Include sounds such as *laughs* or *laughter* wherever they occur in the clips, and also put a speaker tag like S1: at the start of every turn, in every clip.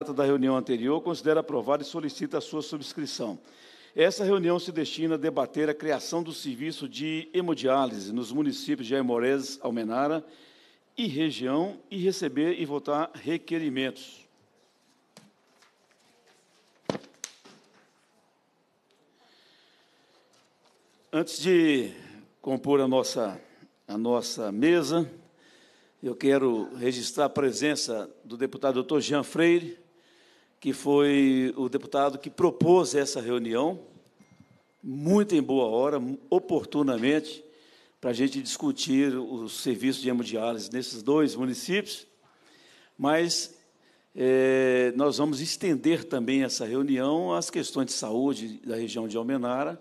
S1: ata da reunião anterior, considera aprovada e solicita a sua subscrição. Essa reunião se destina a debater a criação do serviço de hemodiálise nos municípios de Aimorés, Almenara e região e receber e votar requerimentos. Antes de compor a nossa, a nossa mesa, eu quero registrar a presença do deputado doutor Jean Freire, que foi o deputado que propôs essa reunião, muito em boa hora, oportunamente, para a gente discutir o serviço de hemodiálise nesses dois municípios, mas é, nós vamos estender também essa reunião às questões de saúde da região de Almenara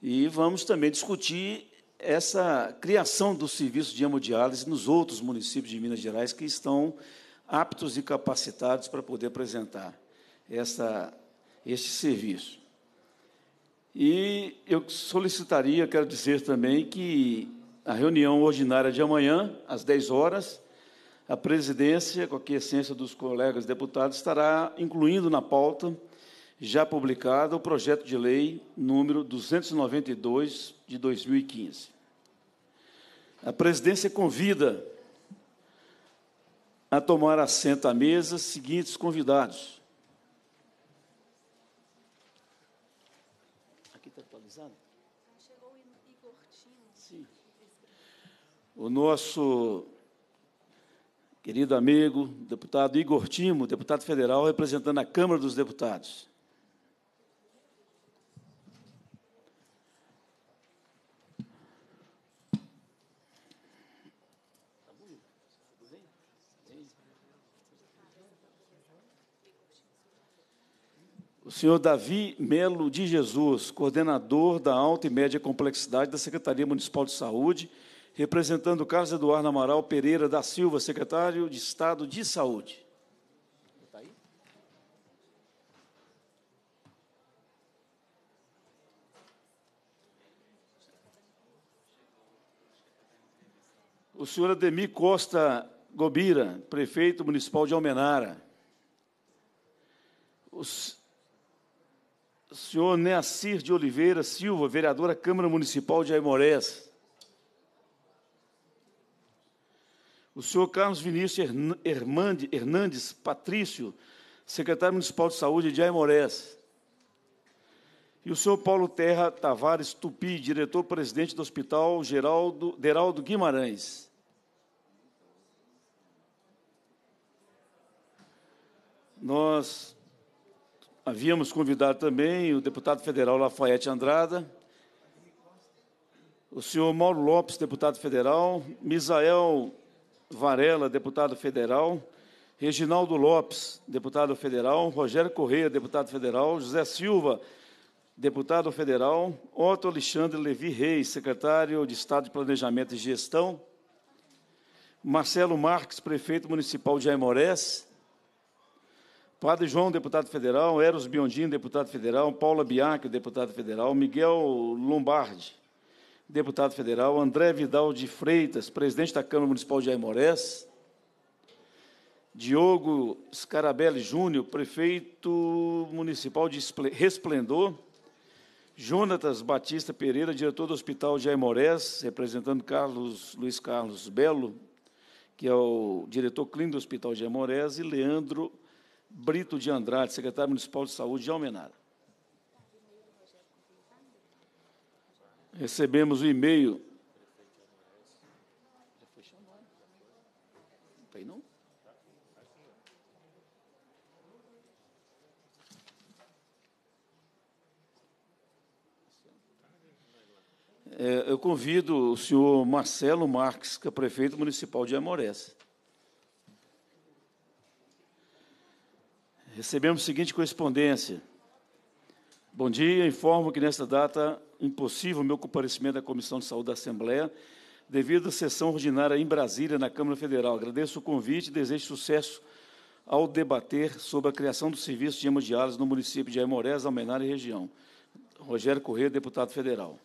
S1: e vamos também discutir essa criação do serviço de hemodiálise nos outros municípios de Minas Gerais que estão aptos e capacitados para poder apresentar essa, este serviço. E eu solicitaria, quero dizer também, que a reunião ordinária de amanhã, às 10 horas, a presidência, com a quiescência dos colegas deputados, estará incluindo na pauta já publicada o projeto de lei número 292 de 2015. A presidência convida a tomar assento à mesa seguintes convidados. Aqui está atualizado? Chegou o Igor Sim. O nosso querido amigo, deputado Igor Timo, deputado federal, representando a Câmara dos Deputados. senhor Davi Melo de Jesus, coordenador da alta e média complexidade da Secretaria Municipal de Saúde, representando Carlos Eduardo Amaral Pereira da Silva, secretário de Estado de Saúde. Tá o senhor Ademir Costa Gobira, prefeito municipal de Almenara senhor Neacir de Oliveira Silva, vereador da Câmara Municipal de Aimorés. O senhor Carlos Vinícius Hernandes Patrício, secretário municipal de saúde de Aimorés. E o senhor Paulo Terra Tavares Tupi, diretor-presidente do Hospital Geraldo, Deraldo Guimarães. Nós Havíamos convidado também o deputado federal Lafayette Andrada, o senhor Mauro Lopes, deputado federal, Misael Varela, deputado federal, Reginaldo Lopes, deputado federal, Rogério Correia, deputado federal, José Silva, deputado federal, Otto Alexandre Levi Reis, secretário de Estado de Planejamento e Gestão, Marcelo Marques, prefeito municipal de Aimorés, Padre João, deputado federal, Eros Biondino, deputado federal, Paula Bianchi, deputado federal, Miguel Lombardi, deputado federal, André Vidal de Freitas, presidente da Câmara Municipal de Aimorés, Diogo Scarabelli Júnior, prefeito municipal de Resplendor, Jonatas Batista Pereira, diretor do Hospital de Aimorés, representando Carlos Luiz Carlos Belo, que é o diretor clínico do Hospital de Aimorés, e Leandro Brito de Andrade, secretário municipal de saúde de Almenara. Recebemos o e-mail. não? É, eu convido o senhor Marcelo Marques, que é prefeito municipal de Amorés Recebemos a seguinte correspondência. Bom dia, informo que nesta data impossível meu comparecimento à Comissão de Saúde da Assembleia devido à sessão ordinária em Brasília, na Câmara Federal. Agradeço o convite e desejo sucesso ao debater sobre a criação do serviço de hemodiálise no município de Aimorés, Almenara e região. Rogério Corrêa, deputado federal.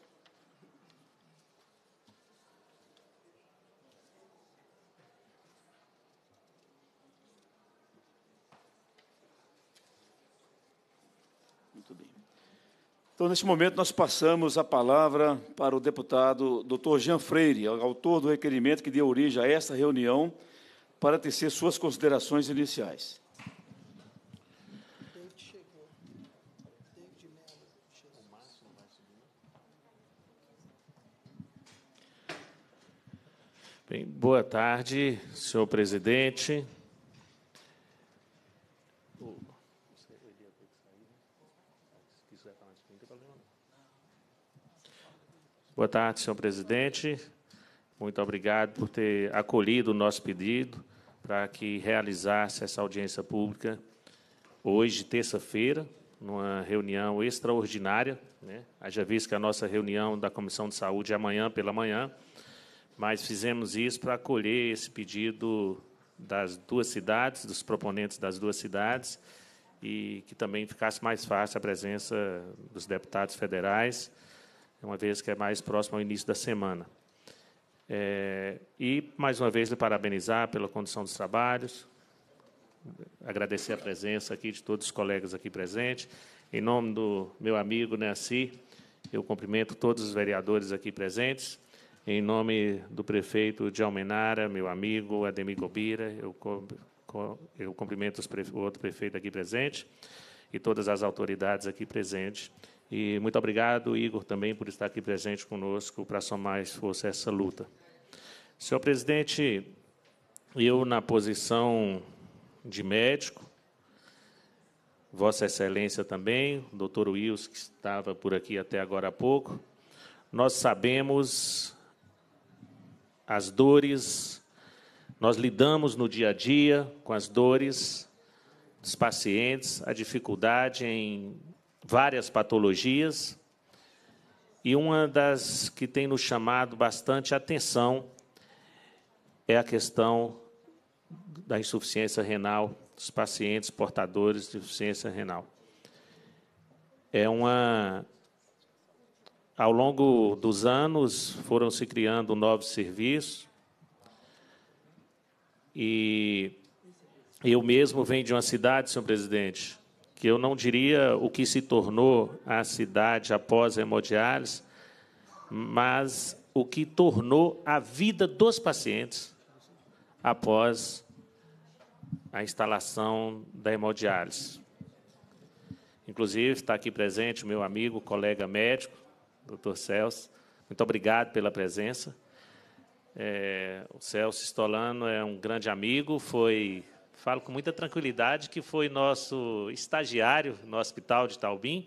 S1: Então, neste momento, nós passamos a palavra para o deputado Dr. Jean Freire, autor do requerimento que deu origem a esta reunião, para tecer suas considerações iniciais.
S2: Bem, boa tarde, senhor presidente, Boa tarde, senhor presidente. Muito obrigado por ter acolhido o nosso pedido para que realizasse essa audiência pública hoje, terça-feira, numa reunião extraordinária. Né? Haja visto que a nossa reunião da Comissão de Saúde é amanhã pela manhã, mas fizemos isso para acolher esse pedido das duas cidades, dos proponentes das duas cidades, e que também ficasse mais fácil a presença dos deputados federais é uma vez que é mais próximo ao início da semana. É, e, mais uma vez, lhe parabenizar pela condição dos trabalhos, agradecer a presença aqui de todos os colegas aqui presentes. Em nome do meu amigo Nancy, eu cumprimento todos os vereadores aqui presentes. Em nome do prefeito de Almenara, meu amigo Ademir Gobira, eu, eu cumprimento o outro prefeito aqui presente e todas as autoridades aqui presentes e muito obrigado, Igor, também por estar aqui presente conosco para somar esforço a essa luta. Senhor presidente, eu, na posição de médico, Vossa Excelência também, o doutor Wills, que estava por aqui até agora há pouco, nós sabemos as dores, nós lidamos no dia a dia com as dores dos pacientes, a dificuldade em várias patologias. E uma das que tem nos chamado bastante atenção é a questão da insuficiência renal dos pacientes portadores de insuficiência renal. É uma ao longo dos anos foram se criando novos serviços e eu mesmo venho de uma cidade, senhor presidente, que eu não diria o que se tornou a cidade após a hemodiálise, mas o que tornou a vida dos pacientes após a instalação da hemodiálise. Inclusive, está aqui presente o meu amigo, colega médico, doutor Celso. Muito obrigado pela presença. É, o Celso Stolano é um grande amigo, foi falo com muita tranquilidade, que foi nosso estagiário no Hospital de Taubim,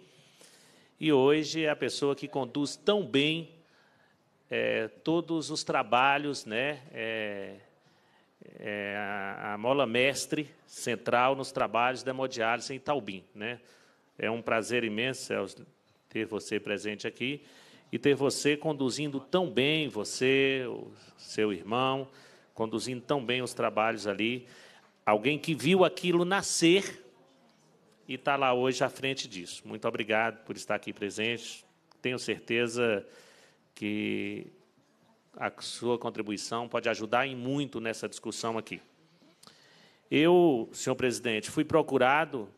S2: e hoje é a pessoa que conduz tão bem é, todos os trabalhos, né? É, é a, a, mola mestre central nos trabalhos da hemodiálise em Taubim, né? É um prazer imenso, Celso, ter você presente aqui e ter você conduzindo tão bem, você, o seu irmão, conduzindo tão bem os trabalhos ali. Alguém que viu aquilo nascer e está lá hoje à frente disso. Muito obrigado por estar aqui presente. Tenho certeza que a sua contribuição pode ajudar em muito nessa discussão aqui. Eu, senhor presidente, fui procurado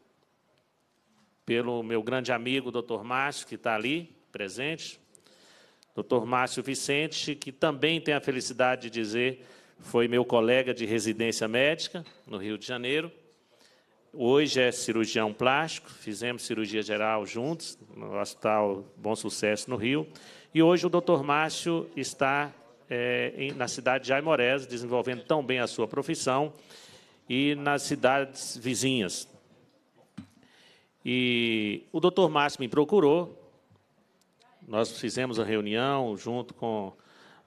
S2: pelo meu grande amigo, doutor Márcio, que está ali presente, doutor Márcio Vicente, que também tem a felicidade de dizer foi meu colega de residência médica no Rio de Janeiro. Hoje é cirurgião plástico, fizemos cirurgia geral juntos no Hospital Bom Sucesso no Rio. E hoje o Dr. Márcio está é, em, na cidade de Aimorés, desenvolvendo tão bem a sua profissão, e nas cidades vizinhas. E o Dr. Márcio me procurou. Nós fizemos a reunião junto com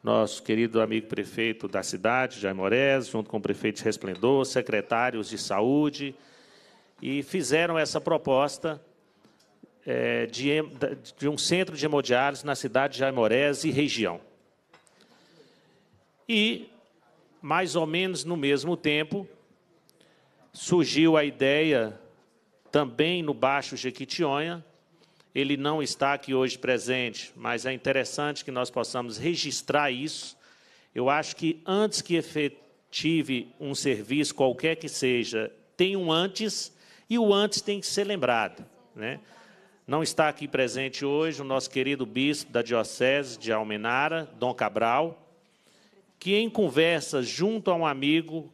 S2: nosso querido amigo prefeito da cidade, Jaime Moraes, junto com o prefeito Resplendor, secretários de saúde, e fizeram essa proposta é, de, de, um centro de hemodiálise na cidade de Jaime Moraes e região. E, mais ou menos no mesmo tempo, surgiu a ideia, também no Baixo Jequitinhonha, ele não está aqui hoje presente, mas é interessante que nós possamos registrar isso. Eu acho que antes que efetive um serviço, qualquer que seja, tem um antes e o antes tem que ser lembrado. Né? Não está aqui presente hoje o nosso querido bispo da Diocese de Almenara, Dom Cabral, que, em conversa junto a um amigo,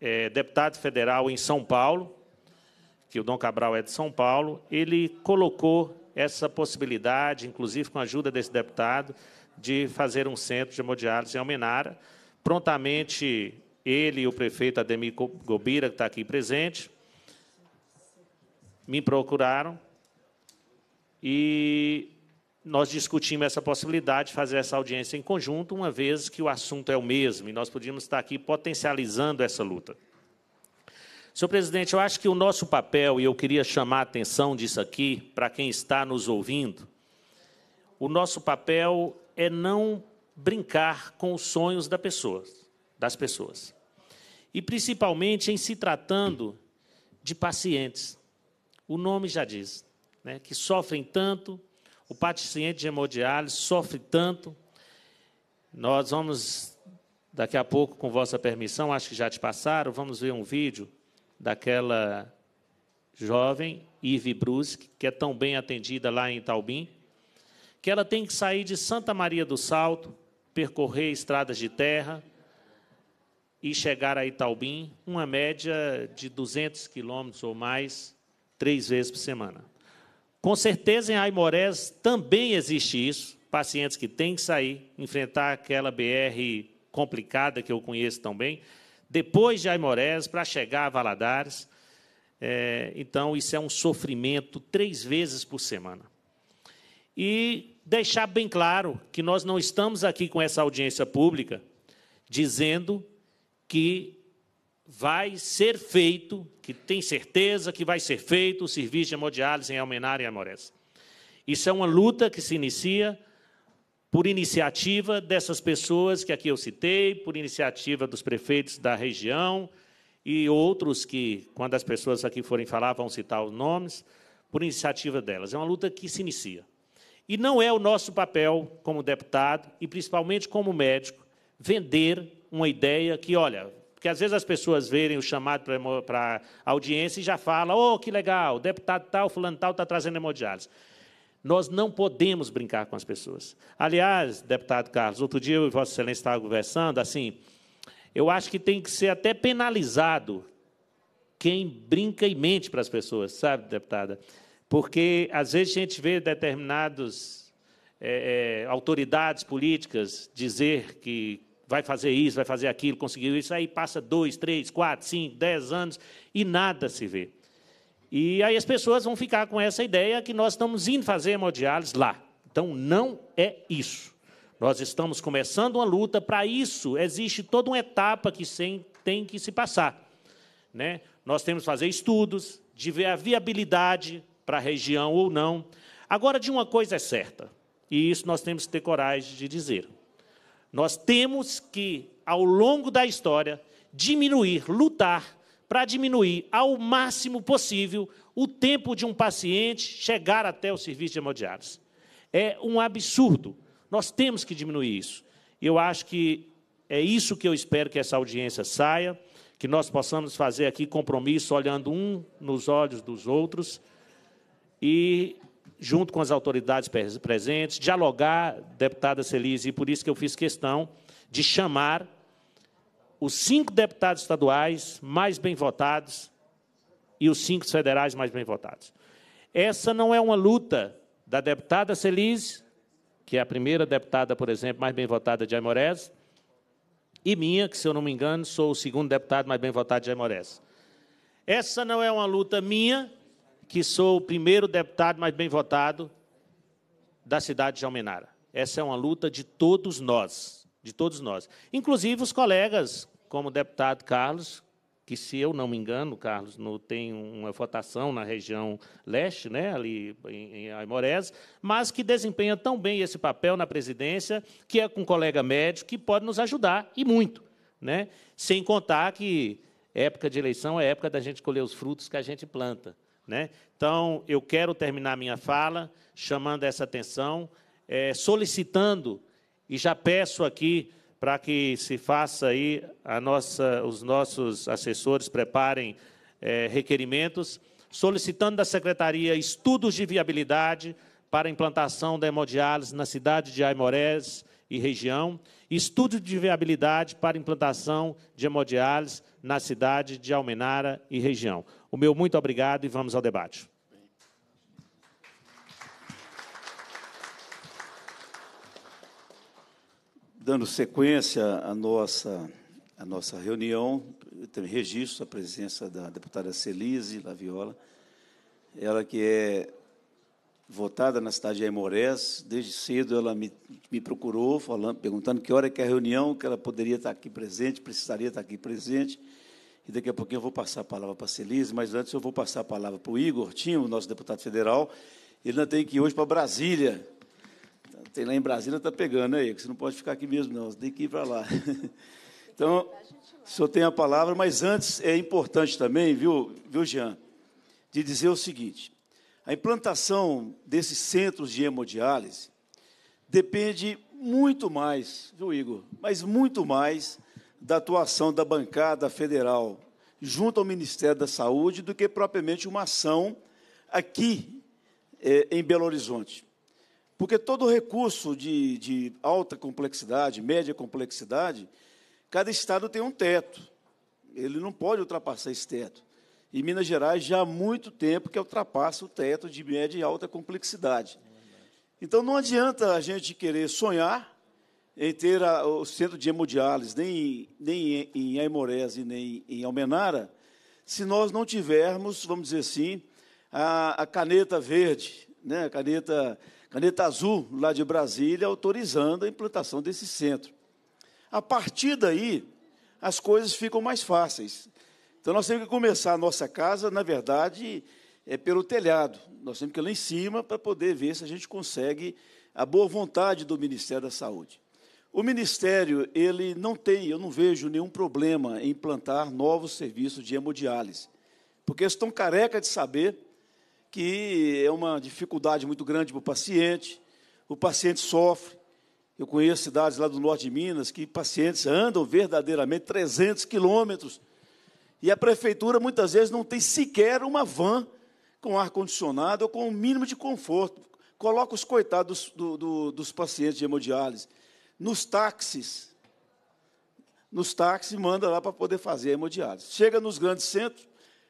S2: é, deputado federal em São Paulo, que o Dom Cabral é de São Paulo, ele colocou essa possibilidade, inclusive com a ajuda desse deputado, de fazer um centro de hemodiálise em Almenara. Prontamente, ele e o prefeito Ademir Gobira, que está aqui presente, me procuraram e nós discutimos essa possibilidade de fazer essa audiência em conjunto, uma vez que o assunto é o mesmo e nós podíamos estar aqui potencializando essa luta. Senhor presidente, eu acho que o nosso papel, e eu queria chamar a atenção disso aqui, para quem está nos ouvindo, o nosso papel é não brincar com os sonhos da pessoa, das pessoas. E principalmente em se tratando de pacientes. O nome já diz, né, que sofrem tanto, o paciente de hemodiálise sofre tanto. Nós vamos, daqui a pouco, com vossa permissão, acho que já te passaram, vamos ver um vídeo daquela jovem, Ive Brusque, que é tão bem atendida lá em Itaubim, que ela tem que sair de Santa Maria do Salto, percorrer estradas de terra e chegar a Itaubim, uma média de 200 quilômetros ou mais, três vezes por semana. Com certeza, em Aimorés também existe isso, pacientes que têm que sair, enfrentar aquela BR complicada que eu conheço tão bem, depois de Aimorés, para chegar a Valadares. É, então, isso é um sofrimento três vezes por semana. E deixar bem claro que nós não estamos aqui com essa audiência pública dizendo que vai ser feito, que tem certeza que vai ser feito o serviço de hemodiálise em Almenar e Amores. Isso é uma luta que se inicia por iniciativa dessas pessoas que aqui eu citei, por iniciativa dos prefeitos da região e outros que, quando as pessoas aqui forem falar, vão citar os nomes, por iniciativa delas. É uma luta que se inicia. E não é o nosso papel como deputado e principalmente como médico vender uma ideia que, olha, porque às vezes as pessoas verem o chamado para a audiência e já falam: oh, que legal, deputado tal, fulano tal está trazendo hemodiálise. Nós não podemos brincar com as pessoas. Aliás, deputado Carlos, outro dia eu e Vossa Excelência estava conversando, assim, eu acho que tem que ser até penalizado quem brinca e mente para as pessoas, sabe, deputada? Porque às vezes a gente vê determinadas é, é, autoridades políticas dizer que vai fazer isso, vai fazer aquilo, conseguiu isso, aí passa dois, três, quatro, cinco, dez anos e nada se vê. E aí as pessoas vão ficar com essa ideia que nós estamos indo fazer hemodiálise lá. Então, não é isso. Nós estamos começando uma luta. Para isso, existe toda uma etapa que tem que se passar. Né? Nós temos que fazer estudos de ver a viabilidade para a região ou não. Agora, de uma coisa é certa, e isso nós temos que ter coragem de dizer: nós temos que, ao longo da história, diminuir, lutar para diminuir ao máximo possível o tempo de um paciente chegar até o serviço de hemodiálise. É um absurdo. Nós temos que diminuir isso. Eu acho que é isso que eu espero que essa audiência saia, que nós possamos fazer aqui compromisso olhando um nos olhos dos outros e junto com as autoridades presentes, dialogar, deputada Celise, e por isso que eu fiz questão de chamar os cinco deputados estaduais mais bem votados e os cinco federais mais bem votados. Essa não é uma luta da deputada Celise, que é a primeira deputada, por exemplo, mais bem votada de Aimorés, e minha, que, se eu não me engano, sou o segundo deputado mais bem votado de Aimorés. Essa não é uma luta minha, que sou o primeiro deputado mais bem votado da cidade de Almenara. Essa é uma luta de todos nós, de todos nós, inclusive os colegas como o deputado Carlos, que se eu não me engano, Carlos, no, tem uma votação na região leste, né, ali em, em Aimorés, mas que desempenha tão bem esse papel na presidência, que é um colega médico que pode nos ajudar, e muito. Né? Sem contar que época de eleição é época da gente colher os frutos que a gente planta. Né? Então, eu quero terminar minha fala chamando essa atenção, é, solicitando, e já peço aqui para que se faça aí a nossa, os nossos assessores preparem é, requerimentos solicitando da secretaria estudos de viabilidade para a implantação da hemodiálise na cidade de Aimorés e região, estudo de viabilidade para implantação de hemodiálise na cidade de Almenara e região. O meu muito obrigado e vamos ao debate.
S1: Dando sequência à nossa, à nossa reunião, eu também registro a presença da deputada Celise Laviola, ela que é votada na cidade de Aimorés, desde cedo ela me, me procurou, falando, perguntando que hora que é a reunião, que ela poderia estar aqui presente, precisaria estar aqui presente, e daqui a pouquinho eu vou passar a palavra para a Celise, mas antes eu vou passar a palavra para o Igor Tinho, nosso deputado federal, ele ainda tem que ir hoje para Brasília, que tem lá em Brasília está pegando aí, né, que você não pode ficar aqui mesmo, não, você tem que ir para lá. *laughs* Então, o senhor tem a palavra, mas antes é importante também, viu, viu, Jean, de dizer o seguinte: a implantação desses centros de hemodiálise depende muito mais, viu, Igor, mas muito mais da atuação da bancada federal junto ao Ministério da Saúde do que propriamente uma ação aqui eh, em Belo Horizonte. Porque todo recurso de, de alta complexidade, média complexidade, cada estado tem um teto. Ele não pode ultrapassar esse teto. E Minas Gerais já há muito tempo que ultrapassa o teto de média e alta complexidade. Então não adianta a gente querer sonhar em ter a, o centro de hemodiálise, nem, nem em Aimorese, nem em Almenara, se nós não tivermos, vamos dizer assim, a, a caneta verde, né? a caneta Caneta Azul, lá de Brasília, autorizando a implantação desse centro. A partir daí, as coisas ficam mais fáceis. Então, nós temos que começar a nossa casa, na verdade, é pelo telhado. Nós temos que ir lá em cima para poder ver se a gente consegue a boa vontade do Ministério da Saúde. O Ministério, ele não tem, eu não vejo nenhum problema em implantar novos serviços de hemodiálise, porque eles estão careca de saber que é uma dificuldade muito grande para o paciente. O paciente sofre. Eu conheço cidades lá do norte de Minas que pacientes andam verdadeiramente 300 quilômetros e a prefeitura muitas vezes não tem sequer uma van com ar-condicionado ou com o um mínimo de conforto. Coloca os coitados do, do, dos pacientes de hemodiálise nos táxis. Nos táxis manda lá para poder fazer a hemodiálise. Chega nos grandes centros,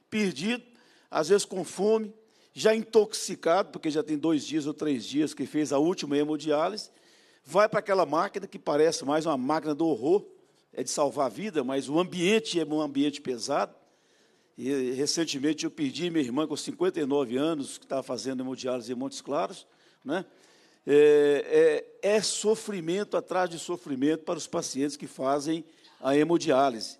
S1: perdido, às vezes com fome, já intoxicado, porque já tem dois dias ou três dias que fez a última hemodiálise, vai para aquela máquina que parece mais uma máquina do horror, é de salvar a vida, mas o ambiente é um ambiente pesado. E, recentemente eu perdi minha irmã com 59 anos, que estava fazendo hemodiálise em Montes Claros, né? É, é, é, sofrimento atrás de sofrimento para os pacientes que fazem a hemodiálise.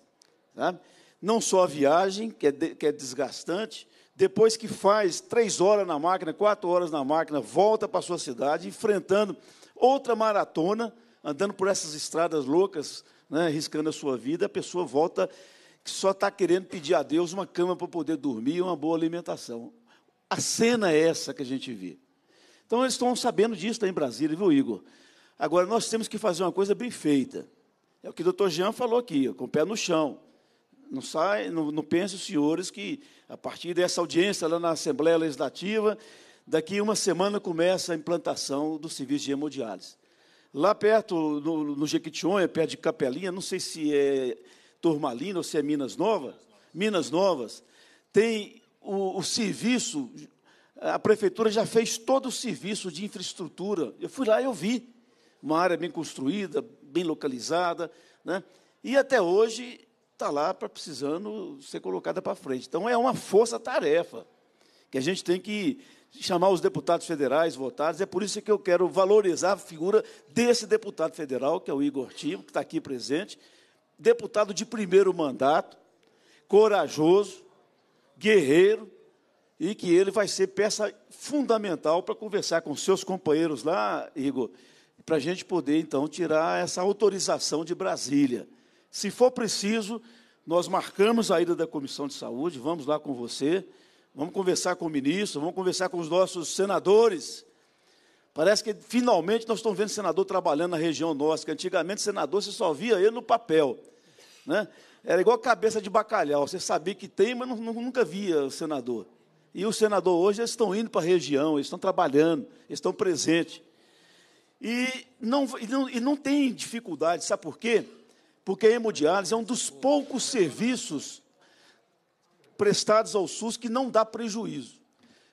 S1: Tá? Não só a viagem, que é, de, que é desgastante, depois que faz três horas na máquina, quatro horas na máquina, volta para sua cidade, enfrentando outra maratona, andando por essas estradas loucas, né, riscando a sua vida, a pessoa volta que só está querendo pedir a Deus uma cama para poder dormir e uma boa alimentação. A cena é essa que a gente vê. Então eles estão sabendo disso lá tá em Brasília, viu, Igor? Agora nós temos que fazer uma coisa bem feita. É o que o doutor Jean falou aqui, com o pé no chão. Não, sai, não, não pense, senhores, que a partir dessa audiência lá na Assembleia Legislativa, daqui uma semana começa a implantação do serviço de hemodiálise. Lá perto, no, no Jequitinhonha, perto de Capelinha, não sei se é Turmalina ou se é Minas Nova, Minas Novas, tem o, o serviço, a prefeitura já fez todo o serviço de infraestrutura. Eu fui lá e eu vi. Uma área bem construída, bem localizada. Né? E até hoje está lá para precisando ser colocada para frente. Então, é uma força-tarefa que a gente tem que chamar os deputados federais votados. É por isso que eu quero valorizar a figura desse deputado federal, que é o Igor Timo, que está aqui presente, deputado de primeiro mandato, corajoso, guerreiro, e que ele vai ser peça fundamental para conversar com seus companheiros lá, Igor, para a gente poder, então, tirar essa autorização de Brasília. Se for preciso, nós marcamos a ida da comissão de saúde, vamos lá com você, vamos conversar com o ministro, vamos conversar com os nossos senadores. Parece que finalmente nós estamos vendo senador trabalhando na região nossa, que antigamente senador você só via ele no papel. Né? Era igual cabeça de bacalhau, você sabia que tem, mas nunca via o senador. E o senador hoje eles estão indo para a região, eles estão trabalhando, eles estão presentes. E não, e, não, e não tem dificuldade, sabe por quê? porque a hemodiálise é um dos poucos serviços prestados ao SUS que não dá prejuízo.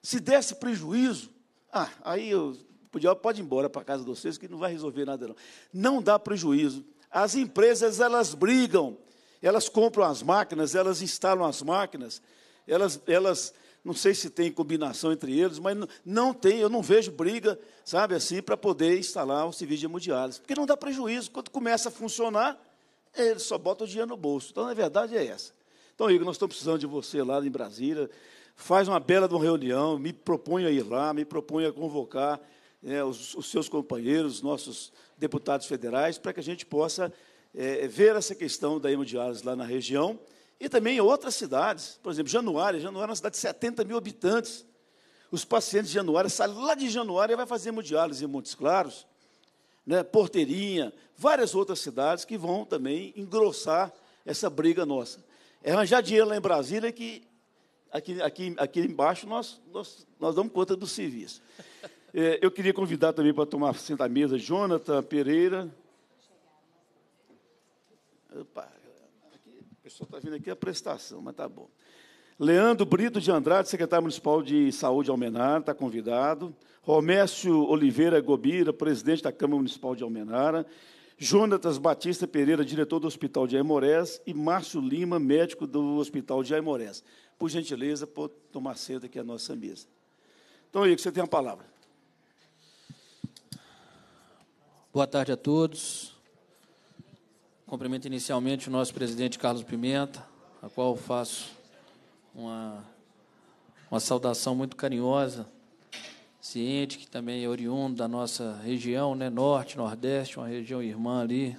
S1: Se desse prejuízo, ah, aí eu podia, pode ir embora para casa de vocês que não vai resolver nada não. Não dá prejuízo. As empresas elas brigam, elas compram as máquinas, elas instalam as máquinas, elas, elas não sei se tem combinação entre eles, mas não, não tem, eu não vejo briga, sabe assim, para poder instalar o serviço de hemodiálise, porque não dá prejuízo. Quando começa a funcionar, ele só bota o dinheiro no bolso. Então, na verdade, é essa. Então, Igor, nós estamos precisando de você lá em Brasília. Faz uma bela uma reunião, me proponha a ir lá, me proponha a convocar né, os, os, seus companheiros, os nossos deputados federais, para que a gente possa é, ver essa questão da hemodiálise lá na região e também em outras cidades. Por exemplo, Januária. Januária é uma cidade de 70 mil habitantes. Os pacientes de Januária saem lá de Januária e vai fazer hemodiálise em Montes Claros né, Porteirinha, várias outras cidades que vão também engrossar essa briga nossa. É arranjar dinheiro lá em Brasília que aqui, aqui, aqui embaixo nós, nós, nós damos conta do serviço. É, eu queria convidar também para tomar senta à mesa Jonathan Pereira. Opa, aqui, o pessoal está vindo aqui a prestação, mas tá bom. Leandro Brito de Andrade, secretário municipal de Saúde de Almenara, está convidado. Romércio Oliveira Gobira, presidente da Câmara Municipal de Almenara. Jonatas Batista Pereira, diretor do Hospital de Aimorés. E Márcio Lima, médico do Hospital de Aimorés. Por gentileza, pode tomar cedo aqui a nossa mesa. Então, Igor, você tem a palavra.
S3: Boa tarde a todos. Cumprimento inicialmente o nosso presidente Carlos Pimenta, a qual faço uma, uma saudação muito carinhosa, ciente que também é oriundo da nossa região, né, norte, nordeste, uma região irmã ali,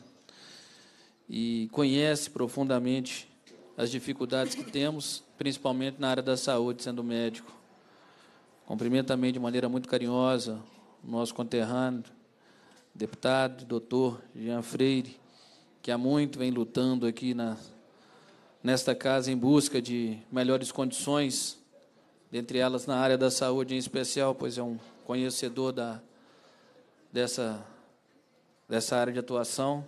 S3: e conhece profundamente as dificuldades que temos, principalmente na área da saúde, sendo médico. Cumprimento também de maneira muito carinhosa o nosso conterrâneo, deputado, doutor Jean Freire, que há muito vem lutando aqui na nesta casa em busca de melhores condições, dentre elas na área da saúde em especial, pois é um conhecedor da, dessa, dessa área de atuação.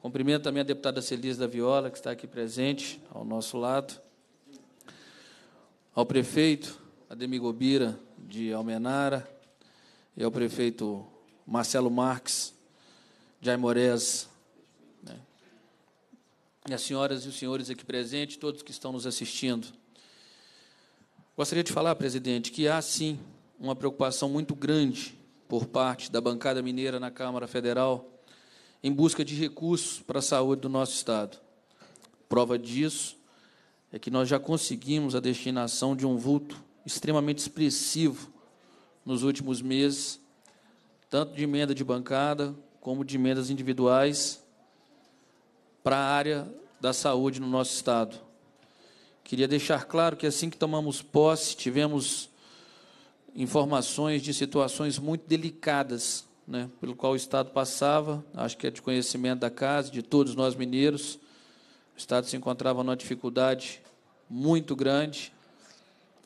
S3: Cumprimento também a deputada Celise da Viola, que está aqui presente ao nosso lado, ao prefeito Ademigobira de Almenara e ao prefeito Marcelo Marques de Aimorés minhas senhoras e os senhores aqui presentes, todos que estão nos assistindo. Gostaria de falar, presidente, que há sim uma preocupação muito grande por parte da bancada mineira na Câmara Federal em busca de recursos para a saúde do nosso Estado. Prova disso é que nós já conseguimos a destinação de um vulto extremamente expressivo nos últimos meses, tanto de emenda de bancada como de emendas individuais para a área da saúde no nosso estado. Queria deixar claro que assim que tomamos posse, tivemos informações de situações muito delicadas, né, pelo qual o estado passava, acho que é de conhecimento da casa, de todos nós mineiros. O estado se encontrava numa dificuldade muito grande.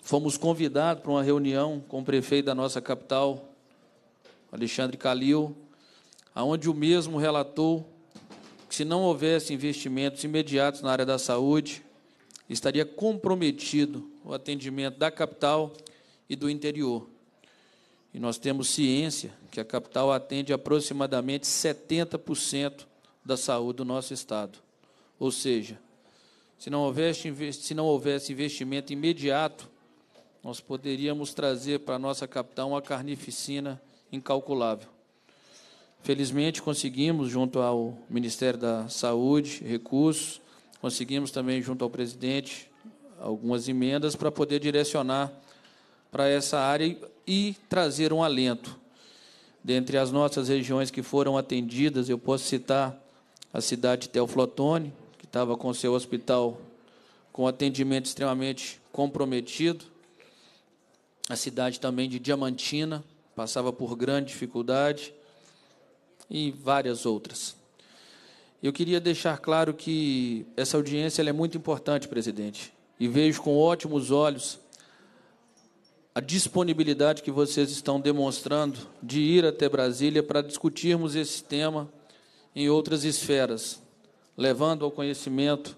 S3: Fomos convidados para uma reunião com o prefeito da nossa capital, Alexandre Calil, aonde o mesmo relatou se não houvesse investimentos imediatos na área da saúde, estaria comprometido o atendimento da capital e do interior. E nós temos ciência que a capital atende aproximadamente 70% da saúde do nosso estado. Ou seja, se não houvesse, se não houvesse investimento imediato, nós poderíamos trazer para a nossa capital uma carnificina incalculável. Felizmente conseguimos, junto ao Ministério da Saúde, recursos, conseguimos também, junto ao presidente, algumas emendas para poder direcionar para essa área e trazer um alento. Dentre as nossas regiões que foram atendidas, eu posso citar a cidade de Teoflotone, que estava com seu hospital com atendimento extremamente comprometido. A cidade também de Diamantina passava por grande dificuldade e várias outras. Eu queria deixar claro que essa audiência é muito importante, presidente, e vejo com ótimos olhos a disponibilidade que vocês estão demonstrando de ir até Brasília para discutirmos esse tema em outras esferas, levando ao conhecimento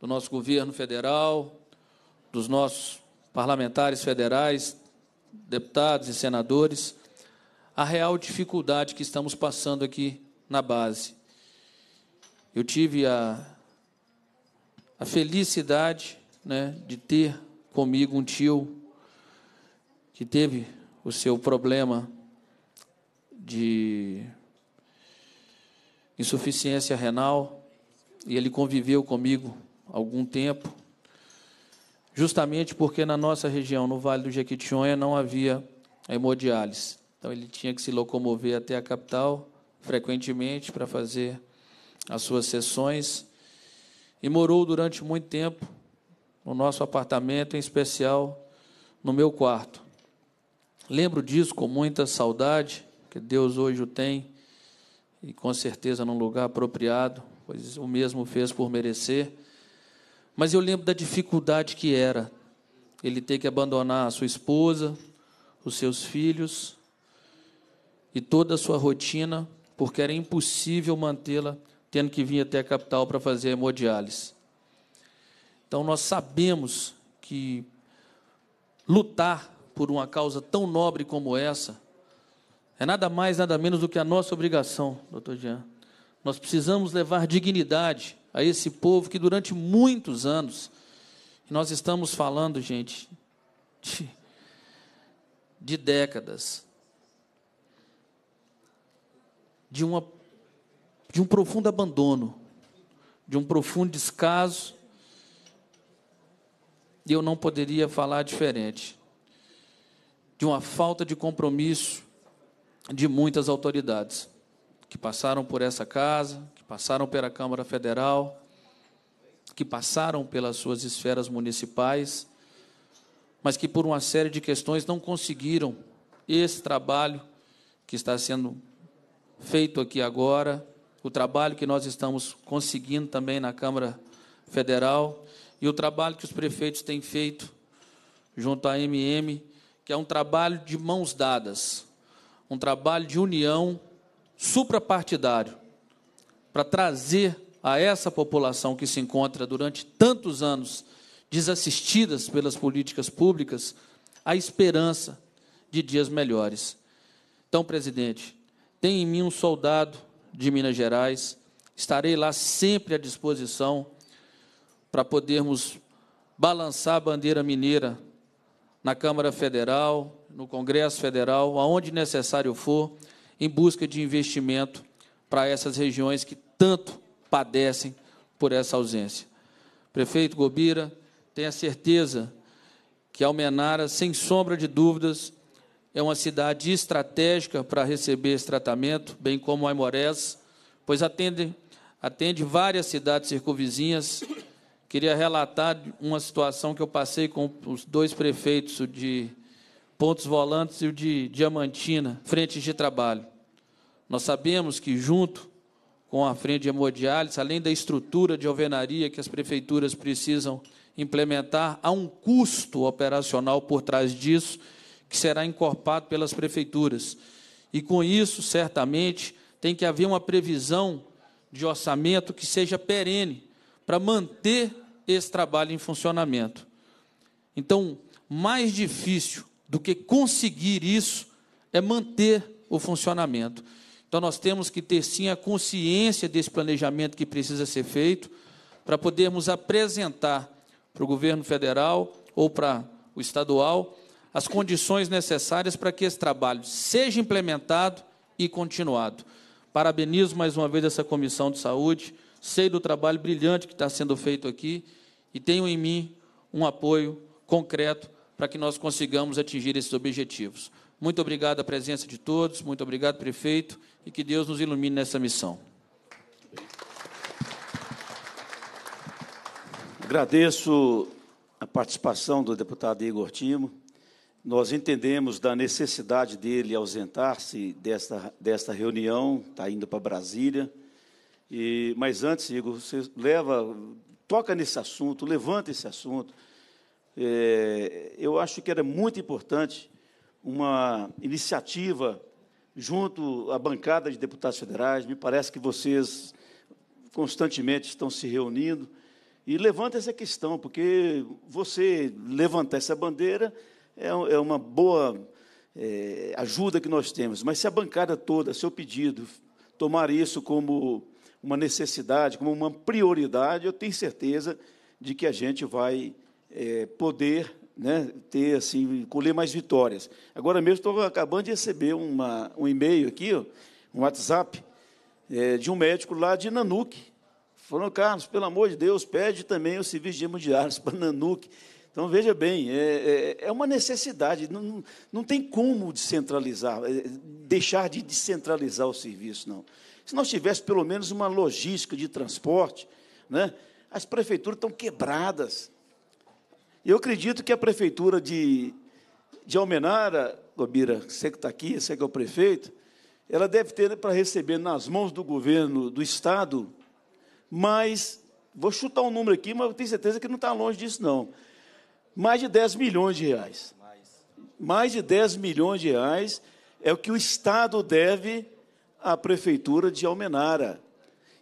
S3: do nosso governo federal, dos nossos parlamentares federais, deputados e senadores, a real dificuldade que estamos passando aqui na base. Eu tive a, a felicidade né, de ter comigo um tio que teve o seu problema de insuficiência renal e ele conviveu comigo algum tempo, justamente porque na nossa região, no Vale do Jequitinhonha, não havia hemodiálise. Então ele tinha que se locomover até a capital frequentemente para fazer as suas sessões e morou durante muito tempo no nosso apartamento, em especial no meu quarto. Lembro disso com muita saudade, que Deus hoje o tem e com certeza num lugar apropriado, pois o mesmo fez por merecer. Mas eu lembro da dificuldade que era ele ter que abandonar a sua esposa, os seus filhos e toda a sua rotina, porque era impossível mantê-la, tendo que vir até a capital para fazer a hemodiálise. Então, nós sabemos que lutar por uma causa tão nobre como essa é nada mais, nada menos do que a nossa obrigação, doutor Jean. Nós precisamos levar dignidade a esse povo que durante muitos anos, nós estamos falando, gente, de, de décadas, de, uma, de um profundo abandono, de um profundo descaso. E eu não poderia falar diferente. De uma falta de compromisso de muitas autoridades que passaram por essa casa, que passaram pela Câmara Federal, que passaram pelas suas esferas municipais, mas que por uma série de questões não conseguiram esse trabalho que está sendo feito aqui agora, o trabalho que nós estamos conseguindo também na Câmara Federal e o trabalho que os prefeitos têm feito junto à MM, que é um trabalho de mãos dadas, um trabalho de união suprapartidário para trazer a essa população que se encontra durante tantos anos desassistidas pelas políticas públicas a esperança de dias melhores. Então, presidente, tem em mim um soldado de Minas Gerais. Estarei lá sempre à disposição para podermos balançar a bandeira mineira na Câmara Federal, no Congresso Federal, aonde necessário for, em busca de investimento para essas regiões que tanto padecem por essa ausência. Prefeito Gobira, tenha certeza que Almenara, sem sombra de dúvidas, é uma cidade estratégica para receber esse tratamento, bem como Aimorés, pois atende, atende várias cidades circunvizinhas. Queria relatar uma situação que eu passei com os dois prefeitos de Pontos Volantes e o de Diamantina, frentes de trabalho. Nós sabemos que, junto com a frente de hemodiálise, além da estrutura de alvenaria que as prefeituras precisam implementar, há um custo operacional por trás disso que será encorpado pelas prefeituras. E com isso, certamente, tem que haver uma previsão de orçamento que seja perene para manter esse trabalho em funcionamento. Então, mais difícil do que conseguir isso é manter o funcionamento. Então, nós temos que ter sim a consciência desse planejamento que precisa ser feito para podermos apresentar para o governo federal ou para o estadual as condições necessárias para que esse trabalho seja implementado e continuado. Parabenizo mais uma vez essa Comissão de Saúde, sei do trabalho brilhante que está sendo feito aqui e tenho em mim um apoio concreto para que nós consigamos atingir esses objetivos. Muito obrigado à presença de todos, muito obrigado, prefeito, e que Deus nos ilumine nessa missão.
S1: Agradeço a participação do deputado Igor Timo. Nós entendemos da necessidade dele ausentar-se desta, desta reunião, está indo para Brasília. E, mas antes, Igor, você leva, toca nesse assunto, levanta esse assunto. É, eu acho que era muito importante uma iniciativa junto à bancada de deputados federais. Me parece que vocês constantemente estão se reunindo e levanta essa questão, porque você levantar essa bandeira é, é uma boa é, ajuda que nós temos, mas se a bancada toda, seu pedido, tomar isso como uma necessidade, como uma prioridade, eu tenho certeza de que a gente vai é, poder né, ter assim colher mais vitórias. Agora mesmo estou acabando de receber uma, um e-mail aqui, um WhatsApp é, de um médico lá de Nanuque, falando Carlos, pelo amor de Deus, pede também o serviço de hemodiálise para Nanuque. Então, veja bem, é, é, é, uma necessidade, não, não tem como descentralizar, é, deixar de descentralizar o serviço, não. Se nós tivéssemos pelo menos uma logística de transporte, né, as prefeituras estão quebradas. Eu acredito que a prefeitura de, de Almenara, Gobira, você que está aqui, você que é o prefeito, ela deve ter para receber nas mãos do governo do Estado, mas, vou chutar um número aqui, mas eu tenho certeza que não está longe disso, não mais de 10 milhões de reais. Mais de 10 milhões de reais é o que o Estado deve à Prefeitura de Almenara.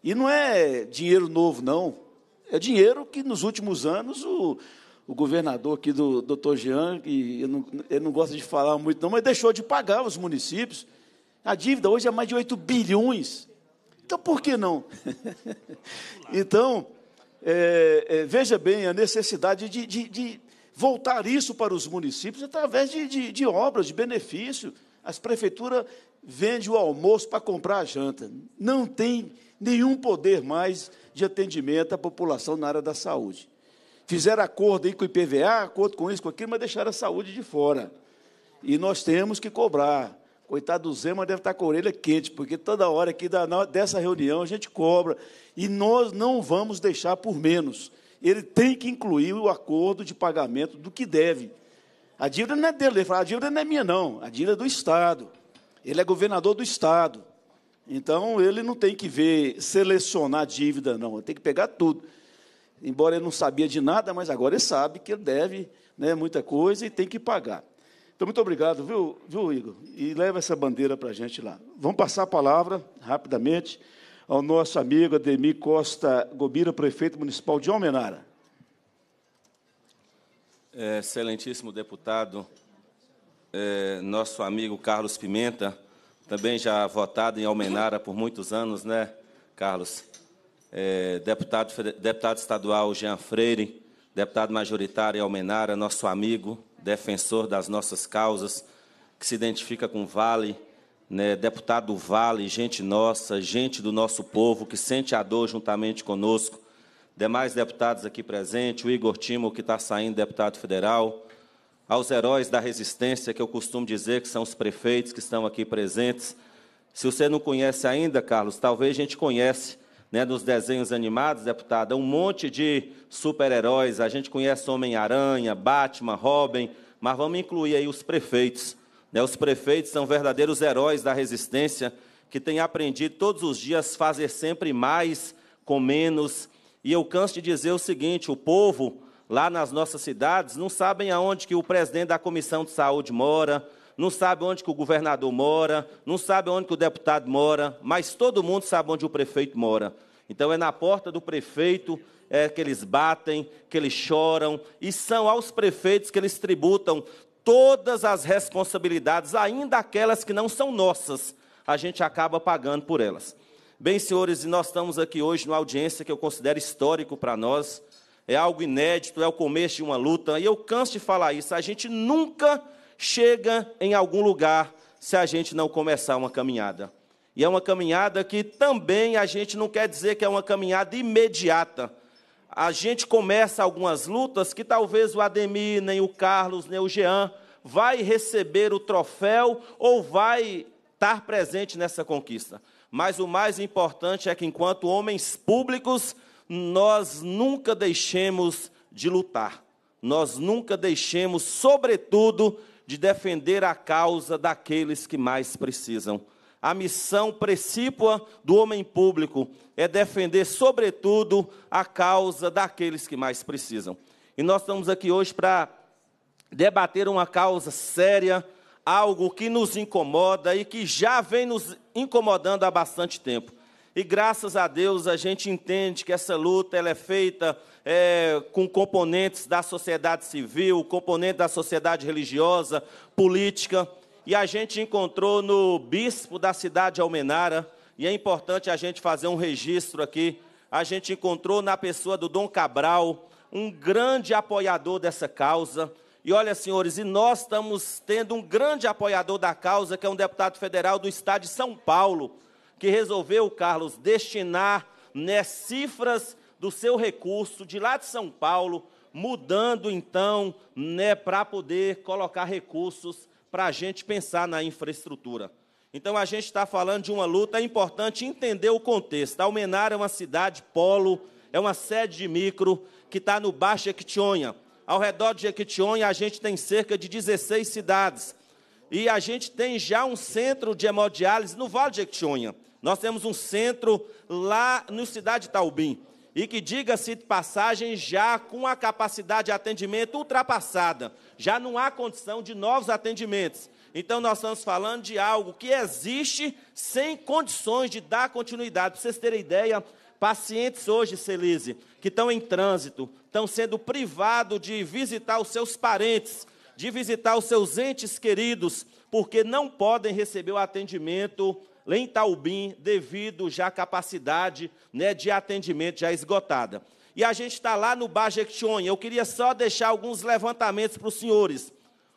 S1: E não é dinheiro novo, não. É dinheiro que, nos últimos anos, o, o governador aqui, do doutor Jean, que não, ele não gosta de falar muito, não, mas deixou de pagar os municípios. A dívida hoje é mais de 8 bilhões. Então, por que não? *laughs* então, é, é, veja bem a necessidade de, de, de voltar isso para os municípios através de, de, de obras, de benefício. As prefeituras vendem o almoço para comprar a janta. Não tem nenhum poder mais de atendimento à população na área da saúde. Fizeram acordo aí com o IPVA, acordo com isso, com aquilo, mas deixaram a saúde de fora. E nós temos que cobrar. Coitado do Zema deve estar com a orelha quente, porque toda hora aqui dessa reunião a gente cobra. E nós não vamos deixar por menos ele tem que incluir o acordo de pagamento do que deve. A dívida não é dele, ele fala, a dívida não é minha, não, a dívida é do Estado. Ele é governador do Estado. Então, ele não tem que ver, selecionar a dívida, não, ele tem que pegar tudo. Embora ele não sabia de nada, mas agora ele sabe que ele deve né, muita coisa e tem que pagar. Então, muito obrigado, viu, viu Igor? E leva essa bandeira para a gente lá. Vamos passar a palavra rapidamente ao nosso amigo Ademir Costa Gobira, prefeito municipal de Almenara.
S4: É, excelentíssimo deputado, é, nosso amigo Carlos Pimenta, também já votado em Almenara por muitos anos, né, Carlos? É, deputado, deputado estadual Jean Freire, deputado majoritário em Almenara, nosso amigo, defensor das nossas causas, que se identifica com o Vale, né, deputado Vale, gente nossa, gente do nosso povo que sente a dor juntamente conosco, demais deputados aqui presentes, o Igor Timo, que está saindo deputado federal, aos heróis da resistência, que eu costumo dizer que são os prefeitos que estão aqui presentes. Se você não conhece ainda, Carlos, talvez a gente conhece né, nos desenhos animados, deputada, um monte de super-heróis. A gente conhece Homem-Aranha, Batman, Robin, mas vamos incluir aí os prefeitos né, os prefeitos são verdadeiros heróis da resistência que têm aprendido todos os dias fazer sempre mais com menos. E eu canso de dizer o seguinte: o povo lá nas nossas cidades não sabem aonde que o presidente da comissão de saúde mora, não sabe onde que o governador mora, não sabe onde que o deputado mora, mas todo mundo sabe onde o prefeito mora. Então é na porta do prefeito é, que eles batem, que eles choram, e são aos prefeitos que eles tributam todas as responsabilidades, ainda aquelas que não são nossas, a gente acaba pagando por elas. Bem, senhores, e nós estamos aqui hoje numa audiência que eu considero histórico para nós. É algo inédito, é o começo de uma luta. E eu canso de falar isso. A gente nunca chega em algum lugar se a gente não começar uma caminhada. E é uma caminhada que também a gente não quer dizer que é uma caminhada imediata a gente começa algumas lutas que talvez o Ademir, nem o Carlos, nem o Jean vai receber o troféu ou vai estar presente nessa conquista. Mas o mais importante é que, enquanto homens públicos, nós nunca deixemos de lutar. Nós nunca deixemos, sobretudo, de defender a causa daqueles que mais precisam a missão precípua do homem público é defender, sobretudo, a causa daqueles que mais precisam. E nós estamos aqui hoje para debater uma causa séria, algo que nos incomoda e que já vem nos incomodando há bastante tempo. E graças a Deus a gente entende que essa luta ela é feita é, com componentes da sociedade civil, componente da sociedade religiosa, política e a gente encontrou no bispo da cidade de Almenara, e é importante a gente fazer um registro aqui. A gente encontrou na pessoa do Dom Cabral, um grande apoiador dessa causa. E olha, senhores, e nós estamos tendo um grande apoiador da causa, que é um deputado federal do estado de São Paulo, que resolveu, Carlos, destinar né, cifras do seu recurso de lá de São Paulo, mudando então né, para poder colocar recursos para a gente pensar na infraestrutura. Então a gente está falando de uma luta, é importante entender o contexto. Almenara é uma cidade polo, é uma sede de micro que está no Baixo Equitionha. Ao redor de Equitionha a gente tem cerca de 16 cidades. E a gente tem já um centro de hemodiálise no Vale de Equitionha. Nós temos um centro lá no Cidade de Taubim. E que, diga-se de passagem, já com a capacidade de atendimento ultrapassada já não há condição de novos atendimentos. Então, nós estamos falando de algo que existe sem condições de dar continuidade. Para vocês terem ideia, pacientes hoje, Celise, que estão em trânsito, estão sendo privados de visitar os seus parentes, de visitar os seus entes queridos, porque não podem receber o atendimento em Taubim devido já à capacidade né, de atendimento já esgotada e a gente está lá no Bar Jequitinhonha. Eu queria só deixar alguns levantamentos para os senhores.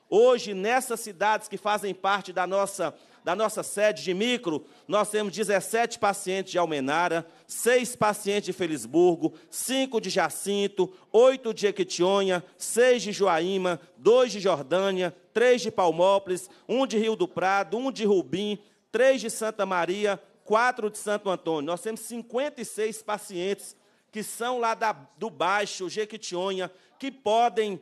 S4: Hoje, nessas cidades que fazem parte da nossa, da nossa sede de micro, nós temos 17 pacientes de Almenara, 6 pacientes de Felisburgo, 5 de Jacinto, 8 de Equitionha, 6 de Joaíma, 2 de Jordânia, 3 de Palmópolis, 1 de Rio do Prado, 1 de Rubim, 3 de Santa Maria, 4 de Santo Antônio. Nós temos 56 pacientes que são lá da, do Baixo, Jequitinhonha, que podem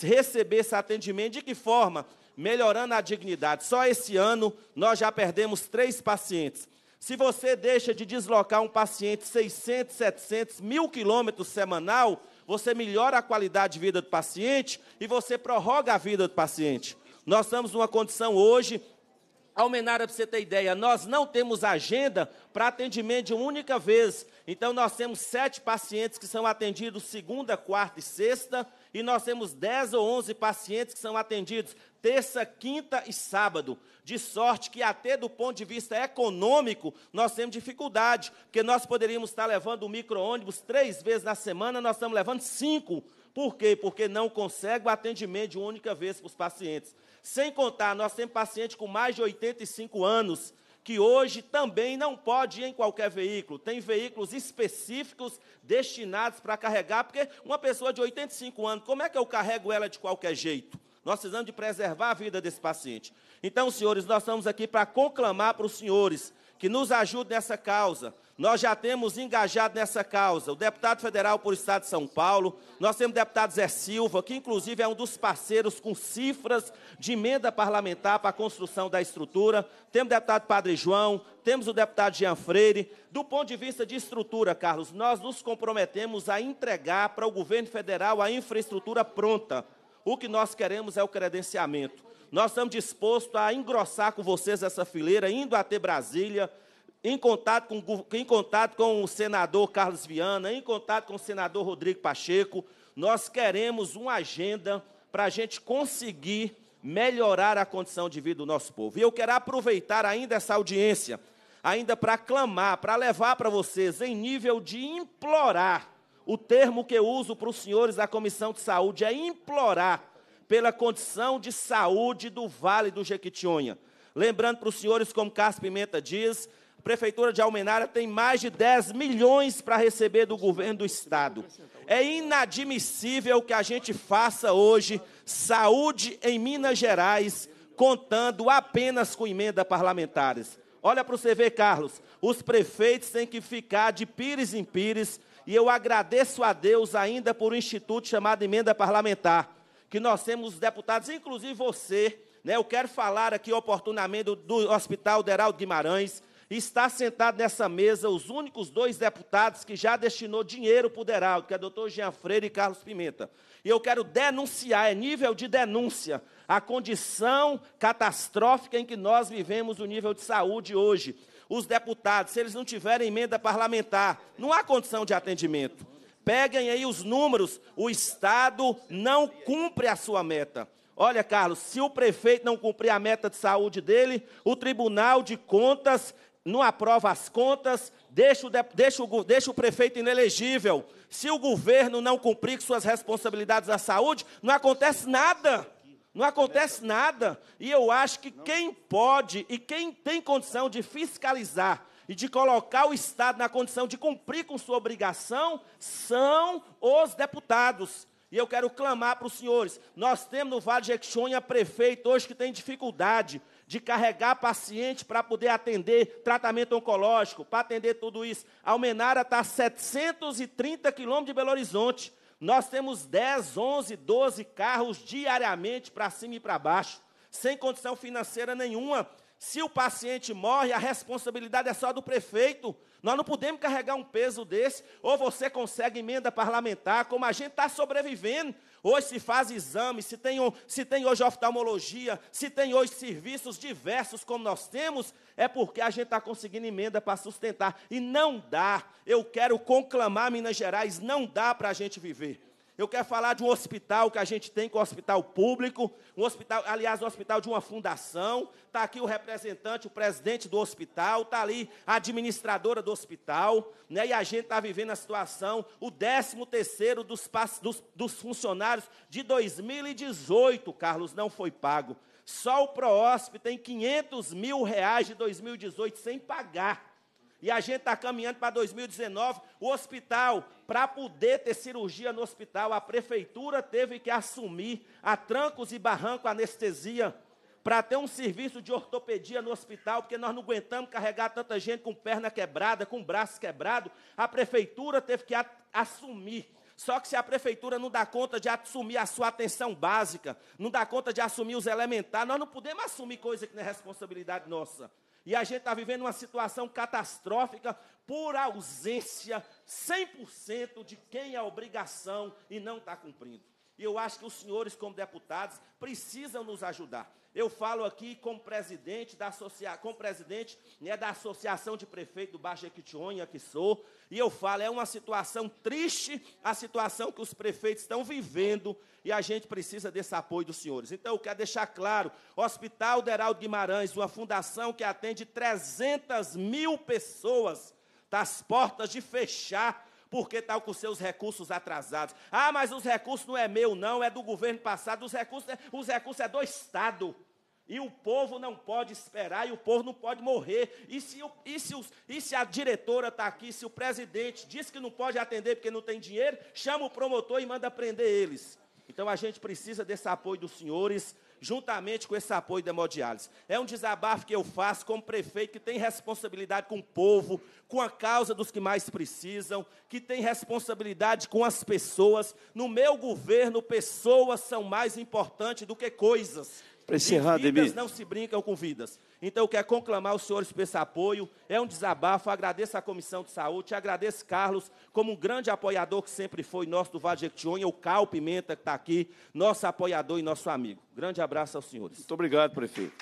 S4: receber esse atendimento. De que forma? Melhorando a dignidade. Só esse ano nós já perdemos três pacientes. Se você deixa de deslocar um paciente 600, 700, mil quilômetros semanal, você melhora a qualidade de vida do paciente e você prorroga a vida do paciente. Nós estamos numa condição hoje Almenara, para você ter ideia, nós não temos agenda para atendimento de uma única vez. Então, nós temos sete pacientes que são atendidos segunda, quarta e sexta, e nós temos dez ou onze pacientes que são atendidos terça, quinta e sábado. De sorte que, até do ponto de vista econômico, nós temos dificuldade, porque nós poderíamos estar levando o um micro-ônibus três vezes na semana, nós estamos levando cinco. Por quê? Porque não consegue o atendimento de uma única vez para os pacientes. Sem contar, nós temos paciente com mais de 85 anos, que hoje também não pode ir em qualquer veículo. Tem veículos específicos destinados para carregar, porque uma pessoa de 85 anos, como é que eu carrego ela de qualquer jeito? Nós precisamos de preservar a vida desse paciente. Então, senhores, nós estamos aqui para conclamar para os senhores que nos ajude nessa causa. Nós já temos engajado nessa causa. O deputado federal por Estado de São Paulo, nós temos o deputado Zé Silva, que inclusive é um dos parceiros com cifras de emenda parlamentar para a construção da estrutura. Temos o deputado Padre João, temos o deputado Jean Freire. Do ponto de vista de estrutura, Carlos, nós nos comprometemos a entregar para o governo federal a infraestrutura pronta. O que nós queremos é o credenciamento. Nós estamos dispostos a engrossar com vocês essa fileira, indo até Brasília, em contato com, em contato com o senador Carlos Viana, em contato com o senador Rodrigo Pacheco. Nós queremos uma agenda para a gente conseguir melhorar a condição de vida do nosso povo. E eu quero aproveitar ainda essa audiência, ainda para clamar, para levar para vocês, em nível de implorar, o termo que eu uso para os senhores da Comissão de Saúde é implorar pela condição de saúde do Vale do Jequitinhonha. Lembrando para os senhores, como Carlos Pimenta diz, a Prefeitura de Almenara tem mais de 10 milhões para receber do governo do Estado. É inadmissível que a gente faça hoje saúde em Minas Gerais, contando apenas com emendas parlamentares. Olha para você ver, Carlos, os prefeitos têm que ficar de pires em pires, e eu agradeço a Deus ainda por um instituto chamado Emenda Parlamentar que nós temos deputados, inclusive você, né? Eu quero falar aqui oportunamente do, do Hospital Deraldo Guimarães, está sentado nessa mesa os únicos dois deputados que já destinou dinheiro para o Deraldo, que é o doutor Jean Freire e Carlos Pimenta. E eu quero denunciar, é nível de denúncia, a condição catastrófica em que nós vivemos o nível de saúde hoje. Os deputados, se eles não tiverem emenda parlamentar, não há condição de atendimento. Peguem aí os números, o Estado não cumpre a sua meta. Olha, Carlos, se o prefeito não cumprir a meta de saúde dele, o Tribunal de Contas não aprova as contas, deixa o, deixa o, deixa o prefeito inelegível. Se o governo não cumprir com suas responsabilidades à saúde, não acontece nada. Não acontece nada. E eu acho que quem pode e quem tem condição de fiscalizar e de colocar o Estado na condição de cumprir com sua obrigação são os deputados. E eu quero clamar para os senhores: nós temos no Vale de Jequitinhonha prefeito hoje que tem dificuldade de carregar paciente para poder atender tratamento oncológico, para atender tudo isso. A Almenara está a 730 quilômetros de Belo Horizonte. Nós temos 10, 11, 12 carros diariamente para cima e para baixo, sem condição financeira nenhuma se o paciente morre, a responsabilidade é só do prefeito. Nós não podemos carregar um peso desse. Ou você consegue emenda parlamentar, como a gente está sobrevivendo. Hoje se faz exame, se tem, se tem hoje oftalmologia, se tem hoje serviços diversos como nós temos, é porque a gente está conseguindo emenda para sustentar. E não dá. Eu quero conclamar Minas Gerais, não dá para a gente viver. Eu quero falar de um hospital que a gente tem, que é um hospital público, um hospital, aliás, um hospital de uma fundação. Está aqui o representante, o presidente do hospital, está ali a administradora do hospital, né? E a gente está vivendo a situação, o 13 terceiro dos, dos, dos funcionários de 2018, Carlos, não foi pago. Só o Proosp tem 500 mil reais de 2018 sem pagar e a gente está caminhando para 2019, o hospital, para poder ter cirurgia no hospital, a prefeitura teve que assumir a trancos e barranco anestesia para ter um serviço de ortopedia no hospital, porque nós não aguentamos carregar tanta gente com perna quebrada, com braço quebrado, a prefeitura teve que assumir. Só que se a prefeitura não dá conta de assumir a sua atenção básica, não dá conta de assumir os elementares, nós não podemos assumir coisa que não é responsabilidade nossa. E a gente está vivendo uma situação catastrófica por ausência 100% de quem é obrigação e não está cumprindo. E eu acho que os senhores, como deputados, precisam nos ajudar. Eu falo aqui como presidente da, associa... como presidente, né, da Associação de Prefeitos do Baixo Equitionha, que sou, e eu falo, é uma situação triste a situação que os prefeitos estão vivendo e a gente precisa desse apoio dos senhores. Então, eu quero deixar claro: Hospital Deraldo Guimarães, uma fundação que atende 300 mil pessoas, está às portas de fechar porque está com seus recursos atrasados. Ah, mas os recursos não é meu, não, é do governo passado, os recursos, é, os recursos é do Estado. E o povo não pode esperar, e o povo não pode morrer. E se, e se, e se a diretora está aqui, se o presidente diz que não pode atender porque não tem dinheiro, chama o promotor e manda prender eles. Então a gente precisa desse apoio dos senhores, juntamente com esse apoio da Hemodiálise. É um desabafo que eu faço como prefeito que tem responsabilidade com o povo, com a causa dos que mais precisam, que tem responsabilidade com as pessoas. No meu governo, pessoas são mais importantes do que coisas. Para encerrar, de vidas não se brincam com vidas. Então, eu quero conclamar os senhores por esse apoio. É um desabafo. Agradeço à Comissão de Saúde. Agradeço, Carlos, como um grande apoiador que sempre foi, nosso do Vale o Cal Pimenta, que está aqui, nosso apoiador e nosso amigo. Grande abraço aos senhores. Muito obrigado, prefeito.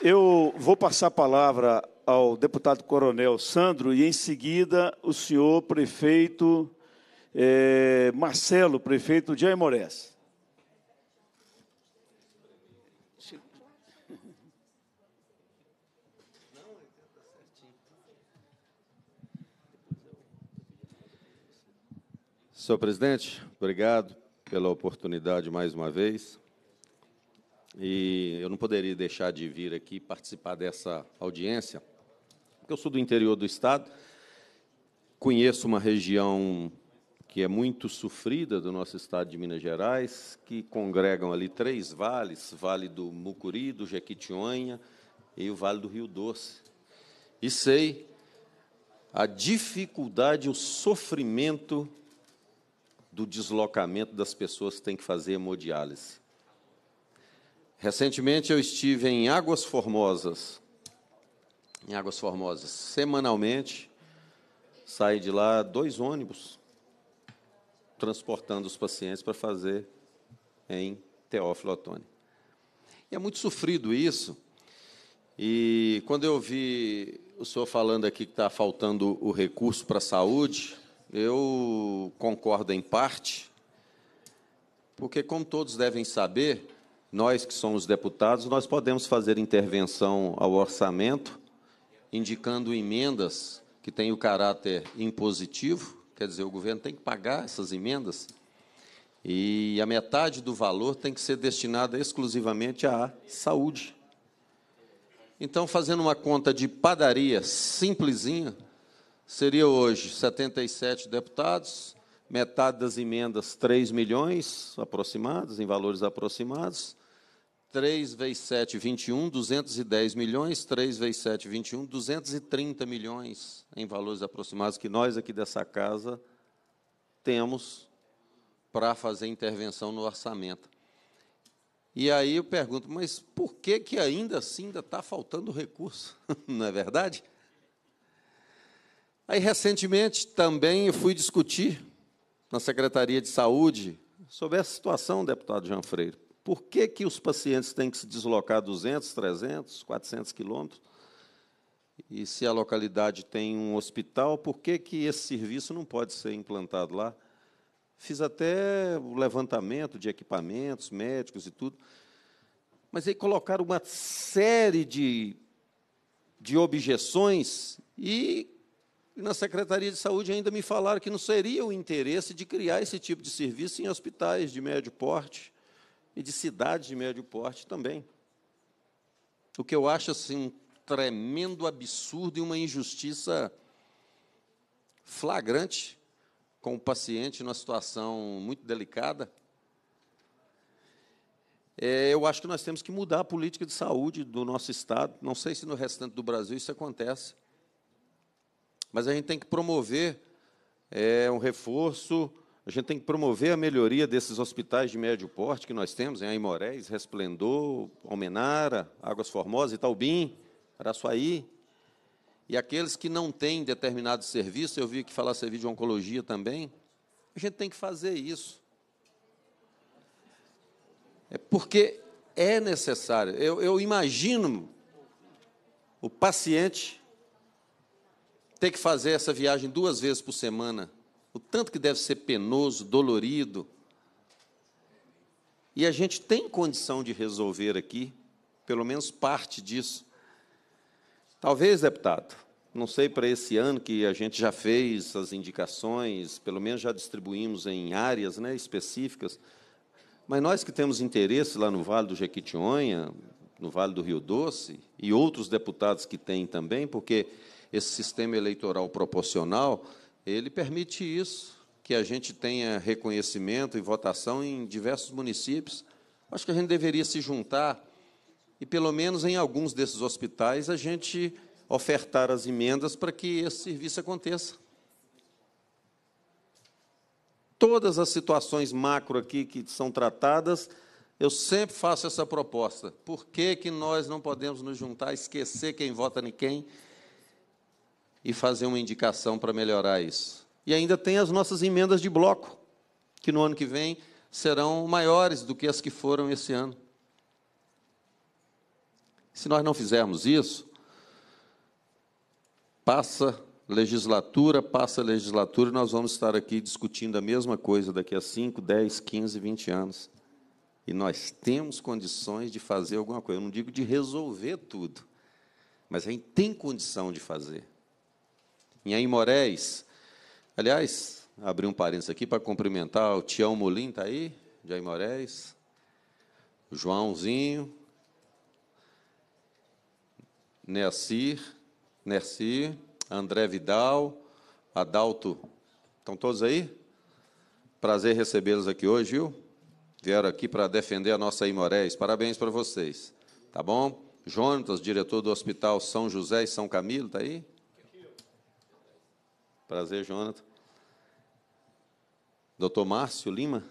S1: Eu vou passar a palavra ao deputado coronel Sandro e, em seguida, o senhor prefeito é, Marcelo, prefeito de Aimorés.
S5: Senhor presidente, obrigado pela oportunidade mais uma vez. E eu não poderia deixar de vir aqui participar dessa audiência, porque eu sou do interior do estado, conheço uma região que é muito sofrida do nosso estado de Minas Gerais, que congregam ali três vales, Vale do Mucuri, do Jequitinhonha e o Vale do Rio Doce. E sei a dificuldade, o sofrimento do deslocamento das pessoas que têm que fazer hemodiálise. Recentemente eu estive em Águas Formosas, em Águas Formosas, semanalmente, saí de lá dois ônibus transportando os pacientes para fazer em Teófilo Otoni. E é muito sofrido isso. E quando eu vi o senhor falando aqui que está faltando o recurso para a saúde, eu concordo em parte, porque, como todos devem saber, nós que somos deputados, nós podemos fazer intervenção ao orçamento, indicando emendas que têm o caráter impositivo, Quer dizer, o governo tem que pagar essas emendas e a metade do valor tem que ser destinada exclusivamente à saúde. Então, fazendo uma conta de padaria simplesinha, seria hoje 77 deputados, metade das emendas 3 milhões aproximados, em valores aproximados, 3 vezes 7, 21, 210 milhões. 3 vezes 7, 21, 230 milhões em valores aproximados que nós aqui dessa casa temos para fazer intervenção no orçamento. E aí eu pergunto, mas por que, que ainda assim ainda está faltando recurso? *laughs* Não é verdade? Aí, recentemente, também eu fui discutir na Secretaria de Saúde sobre essa situação, deputado Jean Freire. Por que, que os pacientes têm que se deslocar 200, 300, 400 quilômetros? E se a localidade tem um hospital, por que, que esse serviço não pode ser implantado lá? Fiz até o levantamento de equipamentos médicos e tudo. Mas aí colocaram uma série de, de objeções e na Secretaria de Saúde ainda me falaram que não seria o interesse de criar esse tipo de serviço em hospitais de médio porte e de cidades de médio porte também. O que eu acho assim, um tremendo absurdo e uma injustiça flagrante com o paciente numa situação muito delicada. É, eu acho que nós temos que mudar a política de saúde do nosso Estado. Não sei se no restante do Brasil isso acontece. Mas a gente tem que promover é, um reforço a gente tem que promover a melhoria desses hospitais de médio porte que nós temos, em Aimorés, Resplendor, Almenara, Águas Formosas, Itaubim, Araçuaí. E aqueles que não têm determinado serviço, eu vi que falar serviço de oncologia também, a gente tem que fazer isso. É porque é necessário. Eu, eu imagino o paciente ter que fazer essa viagem duas vezes por semana o tanto que deve ser penoso, dolorido. E a gente tem condição de resolver aqui, pelo menos parte disso. Talvez, deputado, não sei para esse ano que a gente já fez as indicações, pelo menos já distribuímos em áreas né, específicas, mas nós que temos interesse lá no Vale do Jequitinhonha, no Vale do Rio Doce, e outros deputados que têm também, porque esse sistema eleitoral proporcional ele permite isso, que a gente tenha reconhecimento e votação em diversos municípios. Acho que a gente deveria se juntar e, pelo menos em alguns desses hospitais, a gente ofertar as emendas para que esse serviço aconteça. Todas as situações macro aqui que são tratadas, eu sempre faço essa proposta. Por que, que nós não podemos nos juntar, esquecer quem vota em quem e fazer uma indicação para melhorar isso. E ainda tem as nossas emendas de bloco, que no ano que vem serão maiores do que as que foram esse ano. Se nós não fizermos isso, passa legislatura, passa legislatura, e nós vamos estar aqui discutindo a mesma coisa daqui a 5, 10, 15, 20 anos. E nós temos condições de fazer alguma coisa. Eu não digo de resolver tudo, mas a gente tem condição de fazer em Aimorés. Aliás, abri um parênteses aqui para cumprimentar o Tião Molim, está aí, de Aimorés. O Joãozinho. Nercir, Nercir, André Vidal, Adalto. Estão todos aí? Prazer recebê-los aqui hoje, viu? Vieram aqui para defender a nossa Imorés. Parabéns para vocês. Tá bom? Jonatas, diretor do Hospital São José e São Camilo, está aí? Prazer, Jonathan. Doutor Márcio Lima.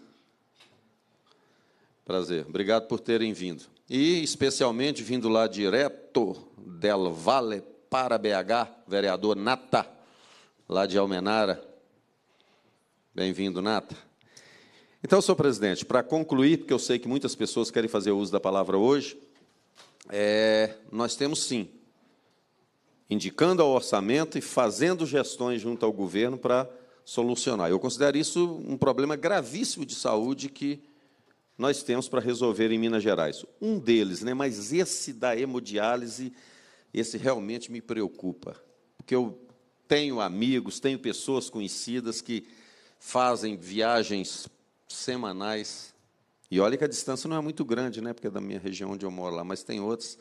S5: Prazer. Obrigado por terem vindo. E especialmente vindo lá direto del Vale para BH, vereador Nata, lá de Almenara. Bem-vindo, Nata. Então, senhor presidente, para concluir, porque eu sei que muitas pessoas querem fazer uso da palavra hoje, é, nós temos sim indicando ao orçamento e fazendo gestões junto ao governo para solucionar. Eu considero isso um problema gravíssimo de saúde que nós temos para resolver em Minas Gerais. Um deles, né, mas esse da hemodiálise, esse realmente me preocupa, porque eu tenho amigos, tenho pessoas conhecidas que fazem viagens semanais. E olha que a distância não é muito grande, né, porque é da minha região onde eu moro lá, mas tem outros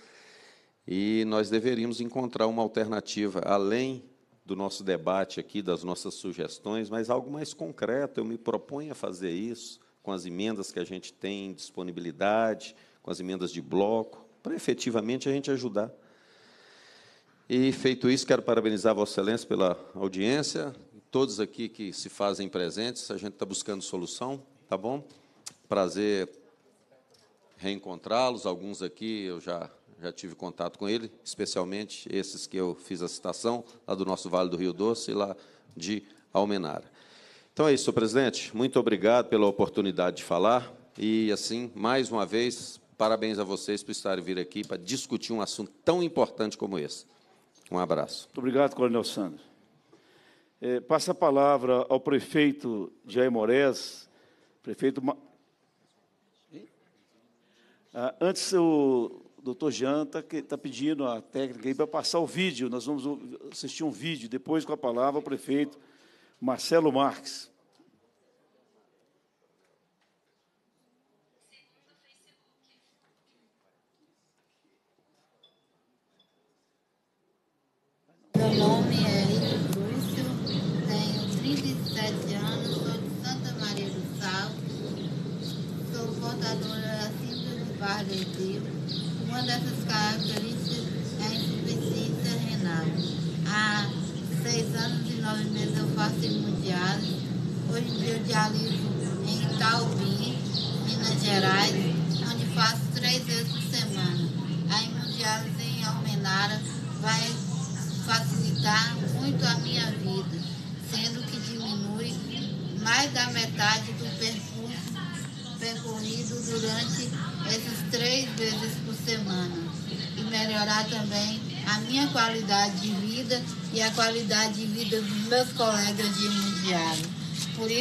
S5: e nós deveríamos encontrar uma alternativa, além do nosso debate aqui, das nossas sugestões, mas algo mais concreto. Eu me proponho a fazer isso com as emendas que a gente tem disponibilidade, com as emendas de bloco, para efetivamente a gente ajudar. E feito isso, quero parabenizar Vossa Excelência pela audiência, todos aqui que se fazem presentes, a gente está buscando solução, tá bom? Prazer reencontrá-los, alguns aqui eu já já tive contato com ele, especialmente esses que eu fiz a citação, lá do nosso Vale do Rio Doce e lá de Almenara. Então é isso, senhor presidente. Muito obrigado pela oportunidade de falar e, assim, mais uma vez, parabéns a vocês por estarem vir aqui para
S1: discutir um assunto tão importante como esse.
S5: Um abraço. Muito
S1: obrigado, Coronel Sandro. É, passa a palavra ao prefeito Jair Moraes, prefeito... Ma... Ah, antes, o o doutor que está pedindo a técnica aí para passar o vídeo. Nós vamos assistir um vídeo, depois com a palavra o prefeito Marcelo Marques.
S6: Meu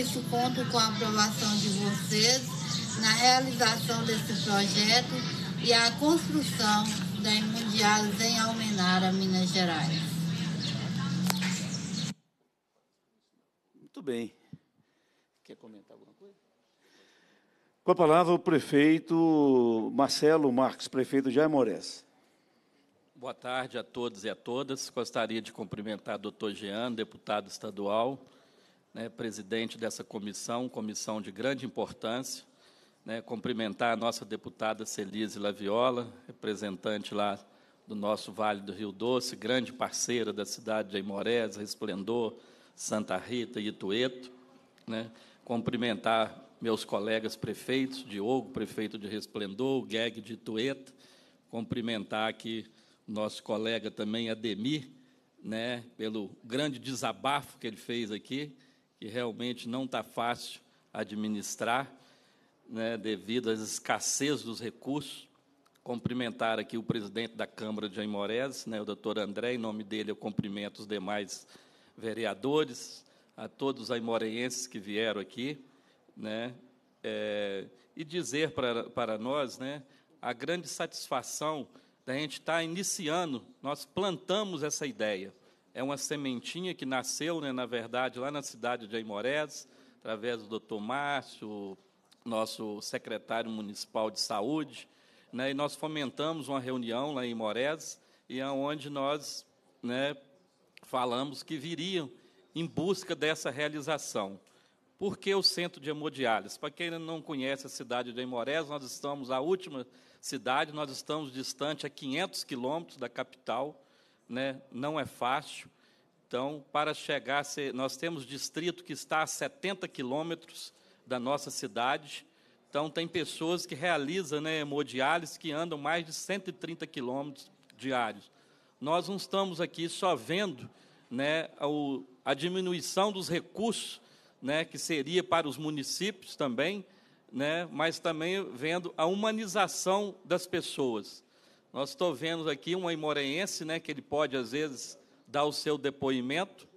S6: Isso conto com a aprovação de vocês na realização desse projeto e a construção da Imundiados em Almenara, Minas Gerais. Muito bem.
S1: Quer comentar alguma coisa? Com a palavra o prefeito Marcelo Marques, prefeito de Aimorés.
S7: Boa tarde a todos e a todas. Gostaria de cumprimentar o doutor Jean, deputado estadual, né, presidente dessa comissão, comissão de grande importância. Né, cumprimentar a nossa deputada Celise Laviola, representante lá do nosso Vale do Rio Doce, grande parceira da cidade de Aimorés, Resplendor, Santa Rita e Itueto. Né, cumprimentar meus colegas prefeitos, Diogo, prefeito de Resplendor, Gueg de Itueto, cumprimentar aqui nosso colega também, Ademir, né, pelo grande desabafo que ele fez aqui, que realmente não está fácil administrar, né, devido às escassez dos recursos. Cumprimentar aqui o presidente da Câmara de Aimorés, né, o doutor André, em nome dele eu cumprimento os demais vereadores, a todos os aimoreenses que vieram aqui, né, é, e dizer para, para nós né, a grande satisfação da gente estar tá iniciando, nós plantamos essa ideia é uma sementinha que nasceu, né, na verdade, lá na cidade de Aimorés, através do doutor Márcio, nosso secretário municipal de saúde, né, e nós fomentamos uma reunião lá em Aimorés e aonde é nós né, falamos que viriam em busca dessa realização. Por que o centro de hemodiálise? Para quem não conhece a cidade de Aimorés, nós estamos a última cidade, nós estamos distante a 500 quilômetros da capital, né, não é fácil. Então, para chegar, nós temos distrito que está a 70 quilômetros da nossa cidade. Então, tem pessoas que realizam né, hemodiálise que andam mais de 130 quilômetros diários. Nós não estamos aqui só vendo né, a, diminuição dos recursos né, que seria para os municípios também, né, mas também vendo a humanização das pessoas. Nós estou vendo aqui um aimorense, né, que ele pode às vezes dar o seu depoimento,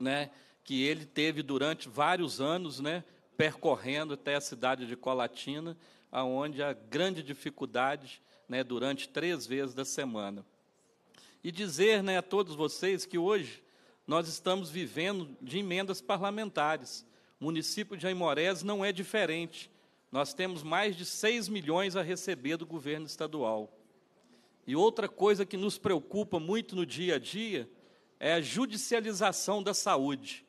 S7: né, que ele teve durante vários anos, né, percorrendo até a cidade de Colatina, aonde há grande dificuldade, né, durante três vezes da semana. E dizer, né, a todos vocês que hoje nós estamos vivendo de emendas parlamentares. O município de Aimorés não é diferente. Nós temos mais de 6 milhões a receber do governo estadual. E outra coisa que nos preocupa muito no dia a dia é a judicialização da saúde.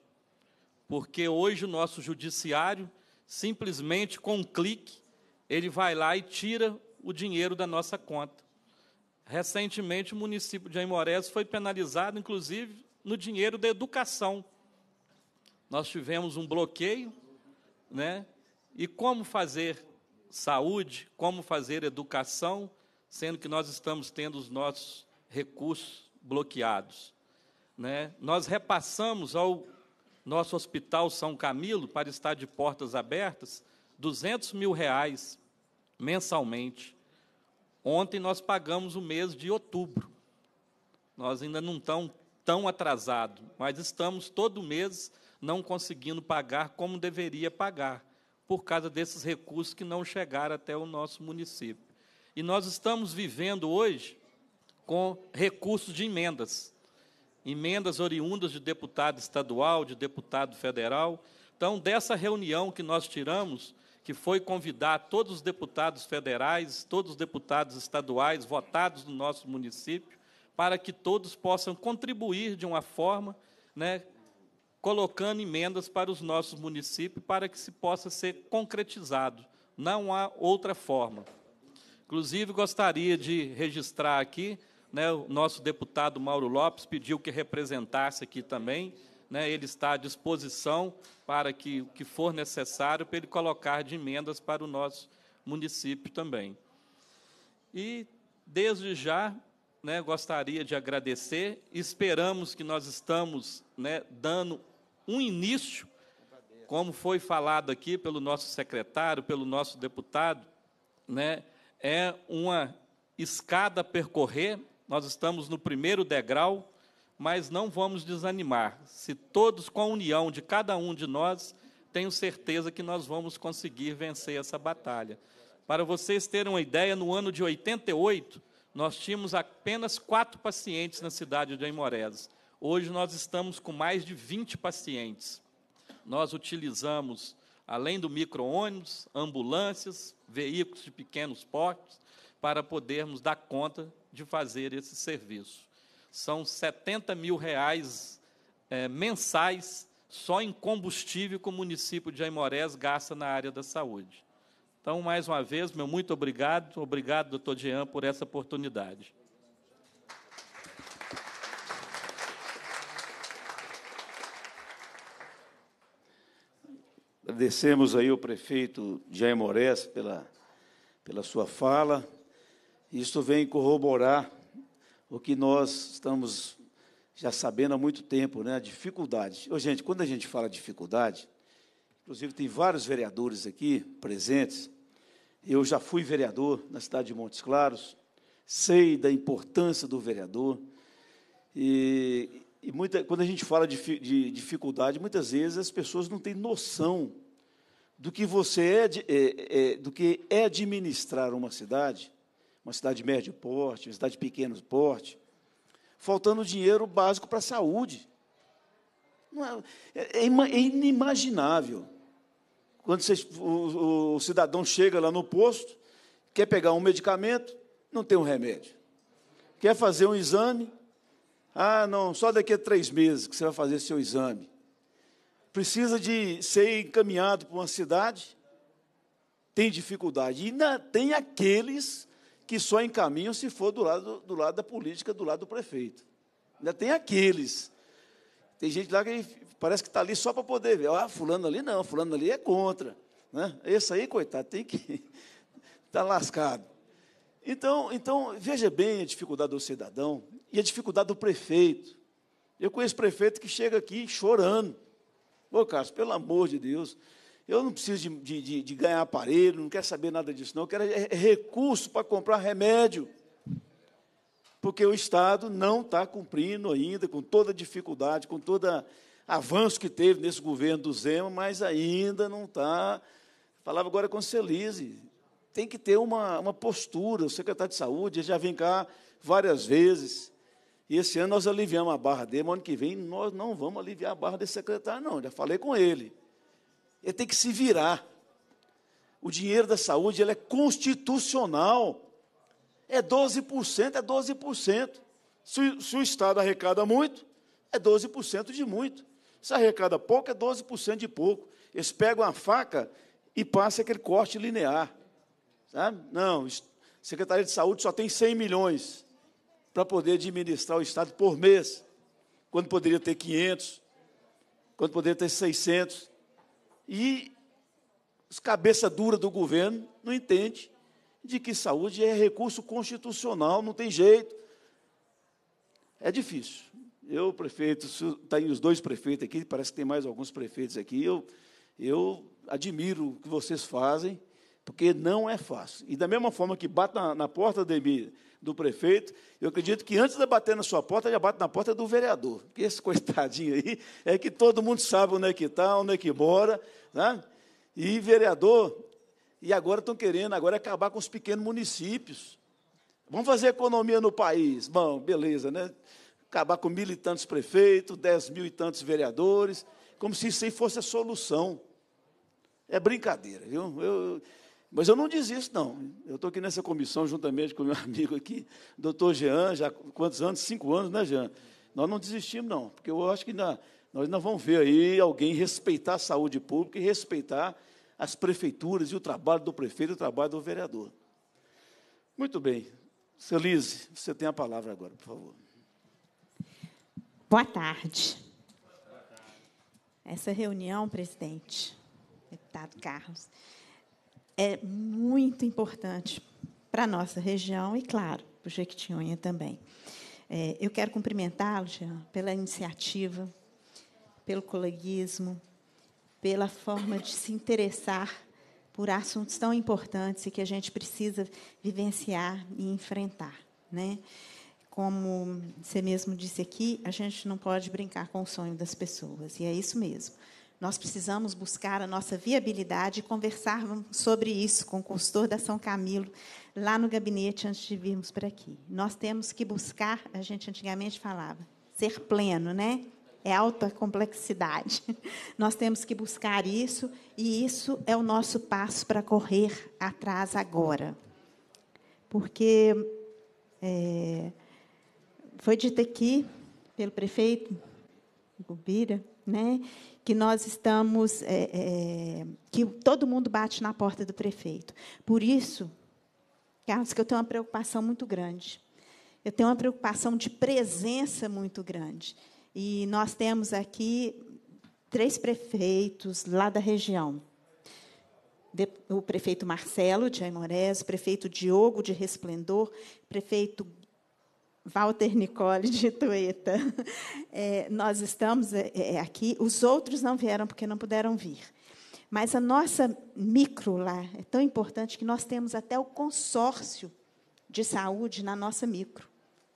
S7: Porque hoje o nosso judiciário, simplesmente com um clique, ele vai lá e tira o dinheiro da nossa conta. Recentemente, o município de Aimorés foi penalizado, inclusive, no dinheiro da educação. Nós tivemos um bloqueio, né? E como fazer saúde, como fazer educação, sendo que nós estamos tendo os nossos recursos bloqueados. Né? Nós repassamos ao nosso hospital São Camilo, para estar de portas abertas, 200 mil reais mensalmente. Ontem nós pagamos o mês de outubro. Nós ainda não estamos tão atrasados, mas estamos todo mês não conseguindo pagar como deveria pagar, por causa desses recursos que não chegaram até o nosso município. E nós estamos vivendo hoje com recursos de emendas. Emendas oriundas de deputado estadual, de deputado federal. Então, dessa reunião que nós tiramos, que foi convidar todos os deputados federais, todos os deputados estaduais votados no nosso município, para que todos possam contribuir de uma forma, né, colocando emendas para os nossos municípios, para que se possa ser concretizado. Não há outra forma. Inclusive, gostaria de registrar aqui, né, o nosso deputado Mauro Lopes pediu que representasse aqui também, né, ele está à disposição para que o que for necessário para ele colocar de emendas para o nosso município também. E, desde já, né, gostaria de agradecer, esperamos que nós estamos né, dando um início, como foi falado aqui pelo nosso secretário, pelo nosso deputado, né, é uma escada a percorrer, nós estamos no primeiro degrau, mas não vamos desanimar. Se todos, com a união de cada um de nós, tenho certeza que nós vamos conseguir vencer essa batalha. Para vocês terem uma ideia, no ano de 88, nós tínhamos apenas quatro pacientes na cidade de Aimorés. Hoje nós estamos com mais de 20 pacientes. Nós utilizamos além do micro-ônibus, ambulâncias, veículos de pequenos portes, para podermos dar conta de fazer esse serviço. São 70 mil reais é, mensais só em combustível que o município de Aimorés gasta na área da saúde. Então, mais uma vez, meu muito obrigado. Obrigado, doutor Jean, por essa oportunidade.
S1: Agradecemos aí ao prefeito Jair Moraes pela, pela sua fala. Isso vem corroborar o que nós estamos já sabendo há muito tempo, né? A dificuldade. Ô, gente, quando a gente fala dificuldade, inclusive tem vários vereadores aqui presentes. Eu já fui vereador na cidade de Montes Claros, sei da importância do vereador. E e muita, quando a gente fala de, de, dificuldade, muitas vezes as pessoas não têm noção do que você é, de, é, é, do que é administrar uma cidade, uma cidade médio porte, uma cidade pequeno porte, faltando dinheiro básico para a saúde. É, é, é, é, inimaginável. Quando você, o, o cidadão chega lá no posto, quer pegar um medicamento, não tem um remédio. Quer fazer um exame, ah, não, só daqui a três meses que você vai fazer seu exame. Precisa de ser encaminhado para uma cidade, tem dificuldade. E ainda tem aqueles que só encaminham se for do lado, do lado da política, do lado do prefeito. Ainda tem aqueles. Tem gente lá que parece que está ali só para poder ver. Ah, fulano ali não, fulano ali é contra. Né? Esse aí, coitado, tem que. Está *laughs* lascado. Então, então, veja bem a dificuldade do cidadão e a dificuldade do prefeito. Eu conheço prefeito que chega aqui chorando. Ô, Carlos, pelo amor de Deus, eu não preciso de, de, de ganhar aparelho, não quero saber nada disso, não. Eu quero é, é, é recurso para comprar remédio. Porque o Estado não está cumprindo ainda, com toda a dificuldade, com todo avanço que teve nesse governo do Zema, mas ainda não está. Falava agora com o Celise, tem que ter uma, uma postura. O secretário de saúde já vem cá várias vezes. E esse ano nós aliviamos a barra dele, mas ano que vem nós não vamos aliviar a barra desse secretário, não. Já falei com ele. Ele tem que se virar. O dinheiro da saúde ele é constitucional. É 12%, é 12%. Se, se o Estado arrecada muito, é 12% de muito. Se arrecada pouco, é 12% de pouco. Eles pegam a faca e passam aquele corte linear. Sabe? Não, Secretaria de Saúde só tem 100 milhões para poder administrar o Estado por mês, quando poderia ter 500, quando poderia ter 600. E os cabeça dura do governo não entende de que saúde é recurso constitucional, não tem jeito. É difícil. Eu, prefeito, está aí os dois prefeitos aqui, parece que tem mais alguns prefeitos aqui. Eu, eu admiro o que vocês fazem porque não é fácil. E da mesma forma que bate na, na porta de, do prefeito, eu acredito que antes de bater na sua porta, já bate na porta do vereador. Porque esse *laughs* coitadinho aí é que todo mundo sabe onde é que está, onde é que mora. Né? E vereador, e agora estão querendo agora é acabar com os pequenos municípios. Vamos fazer economia no país. Bom, beleza, né? Acabar com mil e tantos prefeitos, dez mil e tantos vereadores, como se isso aí fosse a solução. É brincadeira, viu? Eu, mas eu não desisto, não. Eu estou aqui nessa comissão juntamente com meu *laughs* amigo aqui, doutor Jean, já quantos anos? Cinco anos, né, Jean? Nós não desistimos, não, porque eu acho que ainda, nós ainda vamos ver aí alguém respeitar a saúde pública e respeitar as prefeituras e o trabalho do prefeito e o trabalho do vereador. Muito bem. Celise, você tem a palavra agora, por favor.
S8: Boa tarde. Boa tarde. Essa reunião, presidente, deputado Carlos, é muito importante para a nossa região e, claro, para o Jequitinhonha também. É, eu quero cumprimentá-lo, Jean, pela iniciativa, pelo coleguismo, pela forma de se interessar por assuntos tão importantes e que a gente precisa vivenciar e enfrentar. Né? Como você mesmo disse aqui, a gente não pode brincar com o sonho das pessoas, e é isso mesmo. Nós precisamos buscar a nossa viabilidade e conversar sobre isso com o consultor da São Camilo, lá no gabinete, antes de virmos para aqui. Nós temos que buscar, a gente antigamente falava, ser pleno, né? É alta complexidade. *laughs* Nós temos que buscar isso, e isso é o nosso passo para correr atrás agora. Porque é, foi dito aqui pelo prefeito Gubira, né, que nós estamos. É, é, que todo mundo bate na porta do prefeito. Por isso, Carlos, que eu tenho uma preocupação muito grande. Eu tenho uma preocupação de presença muito grande. E nós temos aqui três prefeitos lá da região. o prefeito Marcelo de Aimorés, o prefeito Diogo de Resplendor, o prefeito Walter Nicole de Tueta. É, nós estamos é, é, aqui, os outros não vieram porque não puderam vir. Mas a nossa micro lá é tão importante que nós temos até o consórcio de saúde na nossa micro.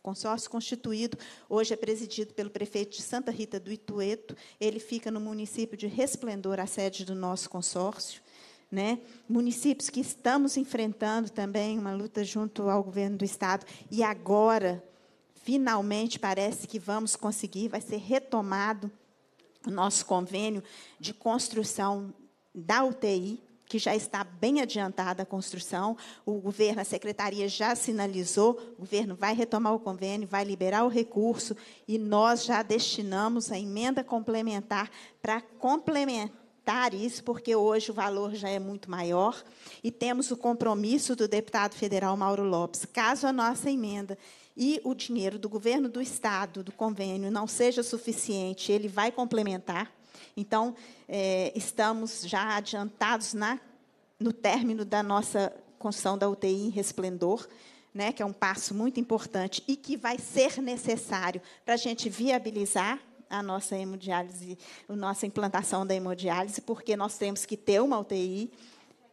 S8: Consórcio constituído, hoje é presidido pelo prefeito de Santa Rita do Itueto. Ele fica no município de Resplendor, a sede do nosso consórcio. Né? Municípios que estamos enfrentando também uma luta junto ao governo do estado. E agora, finalmente parece que vamos conseguir, vai ser retomado o nosso convênio de construção da UTI, que já está bem adiantada a construção. O governo, a secretaria já sinalizou, o governo vai retomar o convênio, vai liberar o recurso e nós já destinamos a emenda complementar para complementar isso, porque hoje o valor já é muito maior, e temos o compromisso do deputado federal Mauro Lopes. Caso a nossa emenda e o dinheiro do governo do estado, do convênio, não seja suficiente, ele vai complementar. Então, é, estamos já adiantados na, no término da nossa construção da UTI em Resplendor, né, que é um passo muito importante e que vai ser necessário para a gente viabilizar a nossa hemodiálise, a nossa implantação da hemodiálise, porque nós temos que ter uma UTI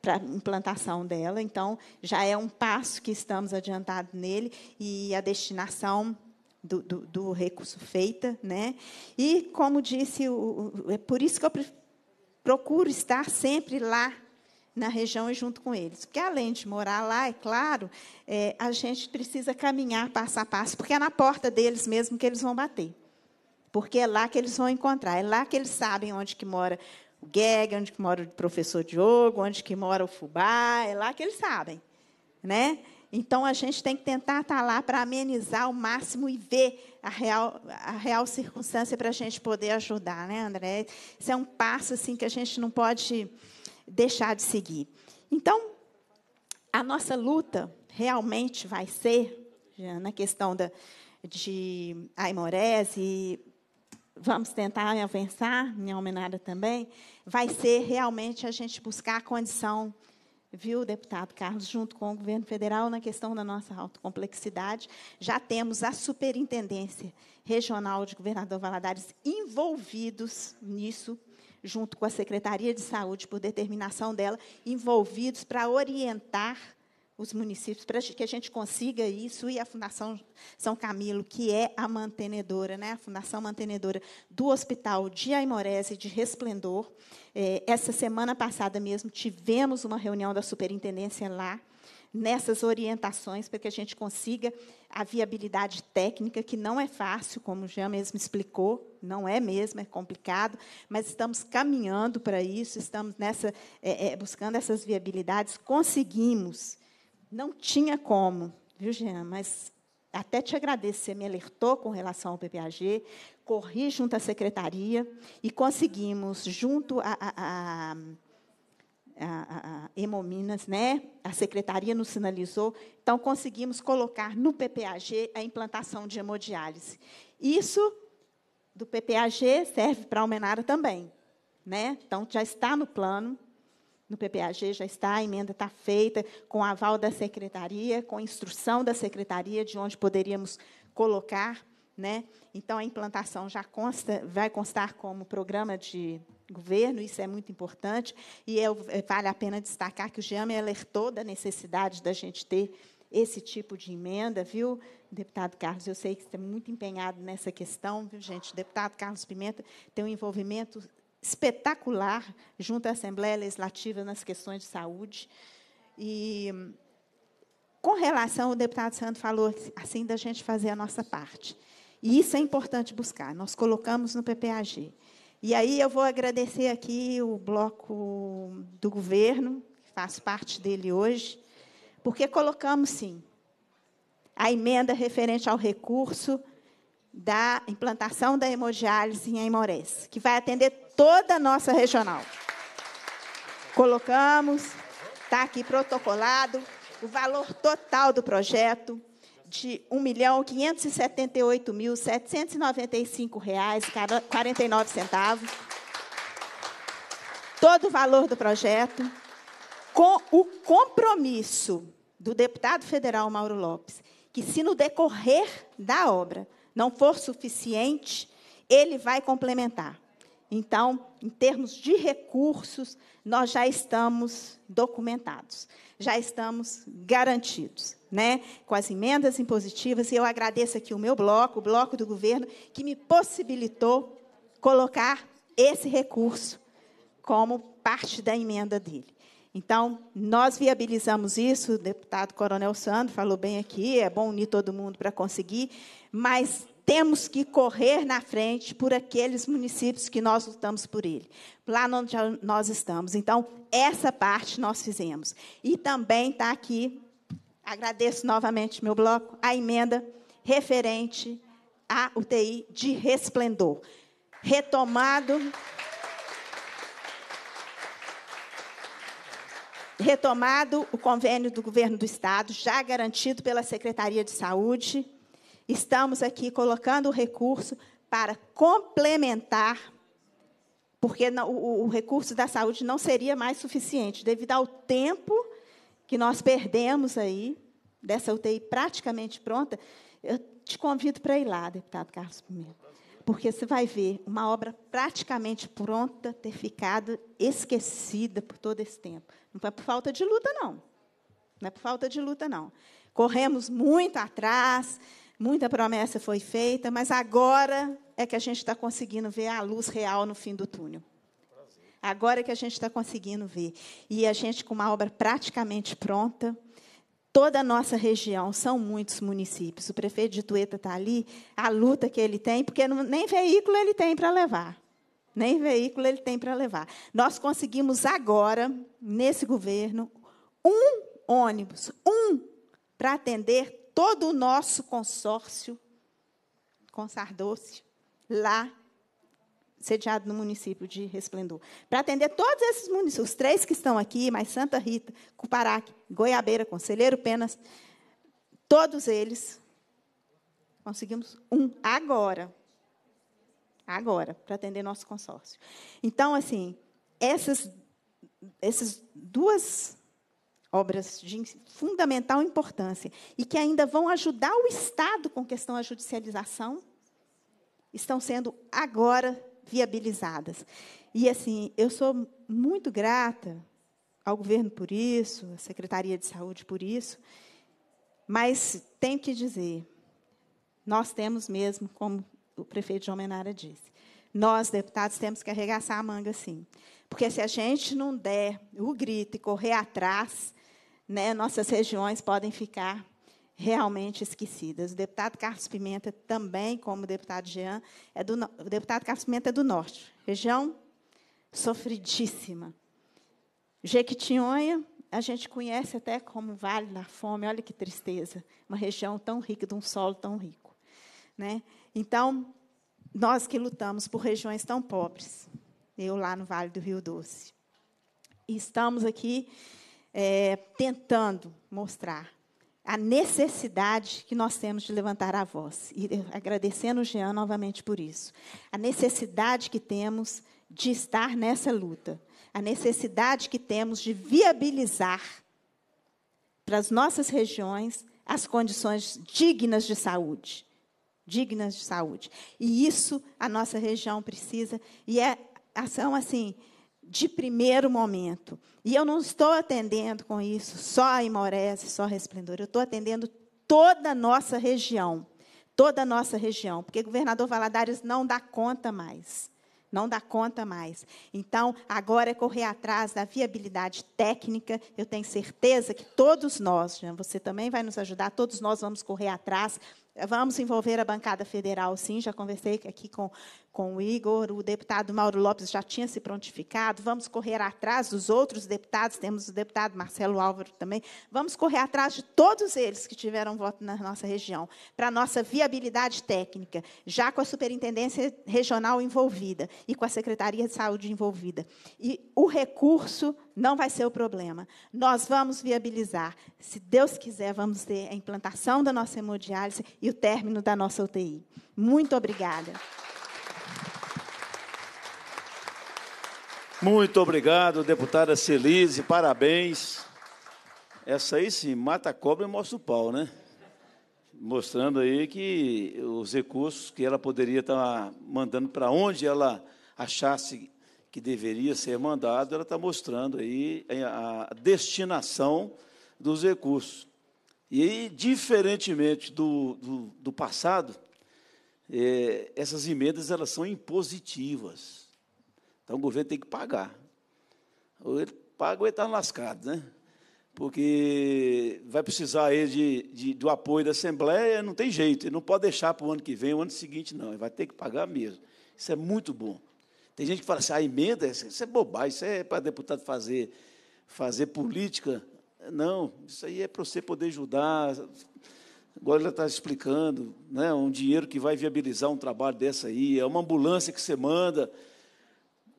S8: para implantação dela. Então, já é um passo que estamos adiantados nele e a destinação do, do, do recurso feita, né? E como disse, o, é por isso que eu procuro estar sempre lá na região e junto com eles. Porque, além de morar lá, é claro, é, a gente precisa caminhar passo a passo, porque é na porta deles mesmo que eles vão bater. Porque é lá que eles vão encontrar, é lá que eles sabem onde que mora o Geg, onde que mora o professor Diogo, onde que mora o Fubá, é lá que eles sabem, né? Então a gente tem que tentar estar tá lá para amenizar ao máximo e ver a real, a real circunstância para a gente poder ajudar, né, André? Isso é um passo assim que a gente não pode deixar de seguir. Então a nossa luta realmente vai ser já, na questão da, de aimorese vamos tentar avançar, minha homenada também, vai ser realmente a gente buscar a condição, viu, deputado Carlos, junto com o governo federal, na questão da nossa autocomplexidade. Já temos a superintendência regional de governador Valadares envolvidos nisso, junto com a Secretaria de Saúde, por determinação dela, envolvidos para orientar os municípios, para que a gente consiga isso, e a Fundação São Camilo, que é a mantenedora, né, a Fundação Mantenedora do Hospital de Aimorés e de Resplendor. É, essa semana passada mesmo tivemos uma reunião da superintendência lá, nessas orientações para que a gente consiga a viabilidade técnica, que não é fácil, como o Jean mesmo explicou, não é mesmo, é complicado, mas estamos caminhando para isso, estamos nessa, é, é, buscando essas viabilidades, conseguimos não tinha como, viu, Jean? Mas até te agradeço, você me alertou com relação ao PPAG, corri junto à secretaria e conseguimos, junto a, a, a a, a Hemominas, né? A secretaria nos sinalizou, então conseguimos colocar no PPAG a implantação de hemodiálise. Isso do PPAG serve para a Almenara também, né? Então já está no plano no PPAG já está, a emenda está feita, com aval da secretaria, com instrução da secretaria de onde poderíamos colocar. Né? Então, a implantação já consta, vai constar como programa de governo, isso é muito importante, e é, vale a pena destacar que o GEAM alertou da necessidade da gente ter esse tipo de emenda, viu, deputado Carlos? Eu sei que você está é muito empenhado nessa questão, viu, gente? O deputado Carlos Pimenta tem um envolvimento espetacular junto à Assembleia Legislativa nas questões de saúde. E com relação, o deputado Santo falou assim da gente fazer a nossa parte. E isso é importante buscar. Nós colocamos no PPAG. E aí eu vou agradecer aqui o bloco do governo, que faz parte dele hoje, porque colocamos sim a emenda referente ao recurso da implantação da hemodiálise em Aimorés, que vai atender toda a nossa regional. Colocamos, está aqui protocolado, o valor total do projeto de R$ 1.578.795,49. Todo o valor do projeto, com o compromisso do deputado federal Mauro Lopes, que se no decorrer da obra não for suficiente, ele vai complementar. Então, em termos de recursos, nós já estamos documentados, já estamos garantidos, né? Com as emendas impositivas, e eu agradeço aqui o meu bloco, o bloco do governo, que me possibilitou colocar esse recurso como parte da emenda dele. Então, nós viabilizamos isso, o deputado Coronel Sandro falou bem aqui, é bom unir todo mundo para conseguir, mas temos que correr na frente por aqueles municípios que nós lutamos por ele, lá onde nós estamos. Então, essa parte nós fizemos. E também está aqui, agradeço novamente meu bloco, a emenda referente à UTI de resplendor. Retomado. retomado o convênio do governo do estado, já garantido pela Secretaria de Saúde. Estamos aqui colocando o recurso para complementar, porque o, recurso da saúde não seria mais suficiente, devido ao tempo que nós perdemos aí, dessa UTI praticamente pronta. Eu te convido para ir lá, deputado Carlos Pimenta, porque você vai ver uma obra praticamente pronta ter ficado esquecida por todo esse tempo. Não é por falta de luta, não. Não é por falta de luta, não. Corremos muito atrás, muita promessa foi feita, mas agora é que a gente está conseguindo ver a luz real no fim do túnel. Agora é que a gente está conseguindo ver. E a gente com uma obra praticamente pronta, toda a nossa região, são muitos municípios. O prefeito de Tueta está ali, a luta que ele tem, porque nem veículo ele tem para levar. Nem veículo ele tem para levar. Nós conseguimos agora, nesse governo, um ônibus, um, para atender todo o nosso consórcio com Sardoce, lá, sediado no município de Resplendor. Para atender todos esses municípios, os três que estão aqui, mais Santa Rita, Cuparaque, Goiabeira, Conselheiro Penas, todos eles, conseguimos um agora agora, para atender nosso consórcio. Então, assim, essas, essas duas obras de fundamental importância e que ainda vão ajudar o Estado com questão à judicialização, estão sendo agora viabilizadas. E, assim, eu sou muito grata ao governo por isso, à Secretaria de Saúde por isso, mas tenho que dizer, nós temos mesmo, como o prefeito João Menara disse. Nós, deputados, temos que arregaçar a manga, sim. Porque se a gente não der o grito e correr atrás, né, nossas regiões podem ficar realmente esquecidas. O deputado Carlos Pimenta também, como o deputado Jean, é do, o deputado Carlos Pimenta é do Norte, região sofridíssima. Jequitinhonha, a gente conhece até como Vale da Fome, olha que tristeza, uma região tão rica, de um solo tão rico. Né? Então, nós que lutamos por regiões tão pobres, eu lá no Vale do Rio Doce, estamos aqui é, tentando mostrar a necessidade que nós temos de levantar a voz. E agradecendo o Jean novamente por isso. A necessidade que temos de estar nessa luta. A necessidade que temos de viabilizar para as nossas regiões as condições dignas de saúde dignas de saúde. E isso a nossa região precisa, e é ação assim, de primeiro momento. E eu não estou atendendo com isso só a Imorese, só a Resplendor, eu estou atendendo toda a nossa região. Toda a nossa região, porque o governador Valadares não dá conta mais. Não dá conta mais. Então, agora é correr atrás da viabilidade técnica. Eu tenho certeza que todos nós, Jean, você também vai nos ajudar, todos nós vamos correr atrás Vamos envolver a bancada federal, sim. Já conversei aqui com com o Igor, o deputado Mauro Lopes já tinha se prontificado, vamos correr atrás dos outros deputados, temos o deputado Marcelo Álvaro também, vamos correr atrás de todos eles que tiveram voto na nossa região, para a nossa viabilidade técnica, já com a superintendência regional envolvida e com a Secretaria de Saúde envolvida. E o recurso não vai ser o problema. Nós vamos viabilizar. Se Deus quiser, vamos ter a implantação da nossa hemodiálise e o término da nossa UTI. Muito obrigada.
S1: Muito obrigado, deputada Celise, parabéns. Essa aí sim, mata a cobra e mostra o pau, né? Mostrando aí que os recursos que ela poderia estar tá mandando para onde ela achasse que deveria ser mandado, ela está mostrando aí é, a destinação dos recursos. E aí, diferentemente do, do, do passado, é, essas emendas elas são impositivas. Então o governo tem que pagar. Ou ele paga ou ele está lascado, né? Porque vai precisar aí de, de, do apoio da Assembleia, não tem jeito. Ele não pode deixar para o ano que vem, o ano seguinte, não. Ele vai ter que pagar mesmo. Isso é muito bom. Tem gente que fala assim, a ah, emenda, isso é bobagem, isso é para deputado fazer, fazer política. Não, isso aí é para você poder ajudar. Agora ela está explicando, né, um dinheiro que vai viabilizar um trabalho dessa aí, é uma ambulância que você manda,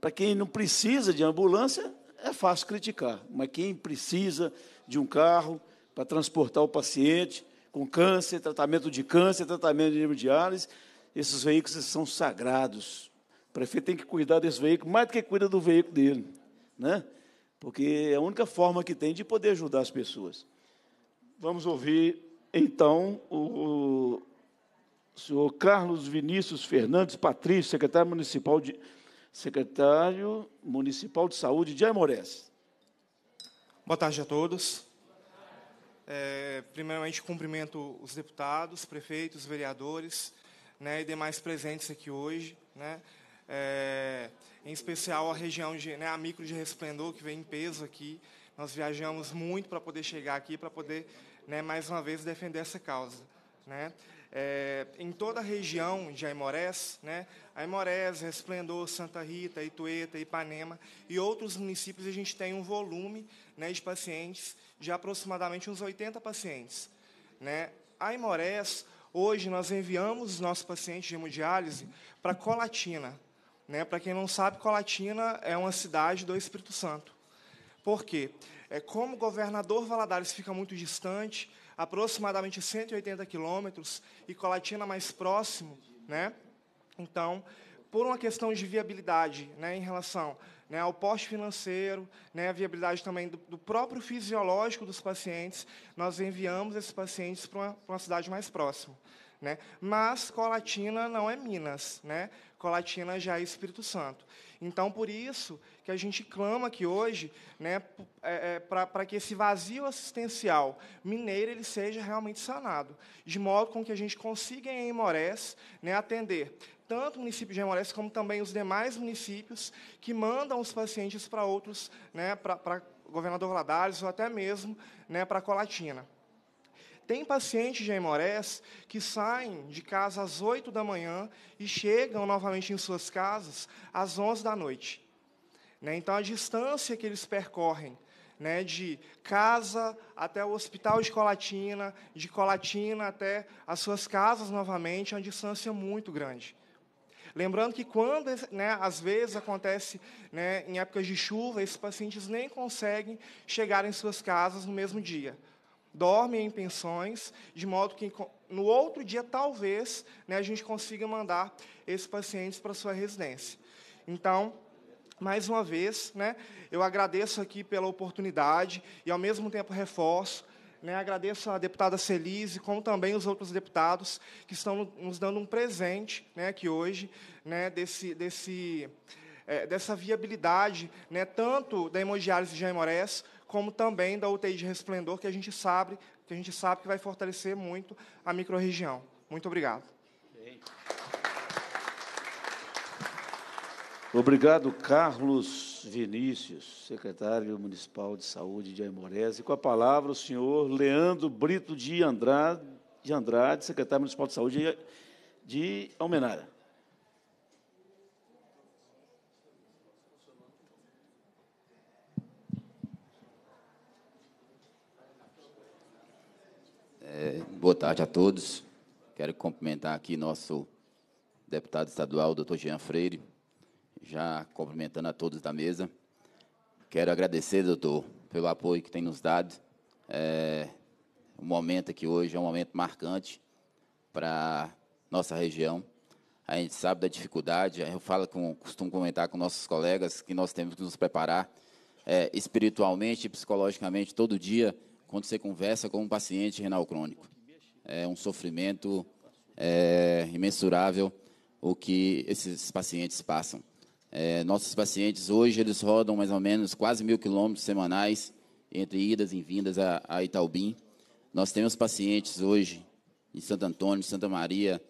S1: para quem não precisa de ambulância, é fácil criticar, mas quem precisa de um carro para transportar o paciente com câncer, tratamento de câncer, tratamento de hemodiálise, esses veículos são sagrados. O prefeito tem que cuidar desse veículo mais do que cuida do veículo dele, né? porque é a única forma que tem de poder ajudar as pessoas. Vamos ouvir, então, o, o senhor Carlos Vinícius Fernandes Patrício, secretário municipal de secretário municipal de saúde de Aimorés. Boa tarde a todos.
S9: É, primeiramente, cumprimento os deputados, prefeitos, vereadores né, e demais presentes aqui hoje. Né, é, em especial a região, de, né, a micro de resplendor, que vem em peso aqui. Nós viajamos muito para poder chegar aqui, para poder, né, mais uma vez, defender essa causa. Né? é, em toda a região de Aimorés, né? Aimorés, Resplendor, Santa Rita, Itueta, Ipanema e outros municípios, a gente tem um volume né, de pacientes de aproximadamente uns 80 pacientes. Né? Aimorés, hoje nós enviamos os nossos pacientes de hemodiálise para Colatina. Né? Para quem não sabe, Colatina é uma cidade do Espírito Santo. Por quê? É, como o governador Valadares fica muito distante, aproximadamente 180 quilômetros, e Colatina mais próximo, né? Então, por uma questão de viabilidade, né, em relação né, ao poste financeiro, né, a viabilidade também do, do, próprio fisiológico dos pacientes, nós enviamos esses pacientes para uma, uma, cidade mais próxima. Né? Mas Colatina não é Minas, né? Colatina já é Espírito Santo. Então, por isso que a gente clama aqui hoje né, é, é para que esse vazio assistencial mineiro ele seja realmente sanado, de modo com que a gente consiga em Emorés né, atender tanto o município de Emorés como também os demais municípios que mandam os pacientes para outros, né, para Governador Valadares ou até mesmo né, para Colatina. Tem pacientes de hemorés que saem de casa às 8 da manhã e chegam novamente em suas casas às 11 da noite. Né? Então, a distância que eles percorrem né, de casa até o hospital de Colatina, de Colatina até as suas casas novamente, é uma distância muito grande. Lembrando que quando, né, às vezes acontece, né, em épocas de chuva, esses pacientes nem conseguem chegar em suas casas no mesmo dia dormem em pensões, de modo que no outro dia, talvez, né, a gente consiga mandar esses pacientes para sua residência. Então, mais uma vez, né, eu agradeço aqui pela oportunidade e, ao mesmo tempo, reforço. Né, agradeço à deputada Celise, como também os outros deputados que estão nos dando um presente né, aqui hoje, né, desse, desse, é, dessa viabilidade, né, tanto da hemodiálise de Jaimorés como também da UTI de resplendor, que a gente sabe que, a gente sabe que vai fortalecer muito a microrregião. Muito obrigado.
S1: Obrigado, Carlos Vinícius, secretário municipal de saúde de Aimorés. E com a palavra o senhor Leandro Brito de Andrade, de Andrade secretário municipal de saúde de Almenara.
S10: boa tarde a todos. Quero cumprimentar aqui nosso deputado estadual, doutor Jean Freire, já cumprimentando a todos da mesa. Quero agradecer, doutor, pelo apoio que tem nos dado. É, o momento aqui hoje é um momento marcante para nossa região. A gente sabe da dificuldade, eu falo com, costumo comentar com nossos colegas que nós temos que nos preparar é, espiritualmente e psicologicamente todo dia quando você conversa com um paciente renal crônico. É um sofrimento é, imensurável o que esses pacientes passam. É, nossos pacientes hoje eles rodam mais ou menos quase mil quilômetros semanais entre idas e vindas a, a Itaubim. Nós temos pacientes hoje em Santo Antônio, Santa Maria,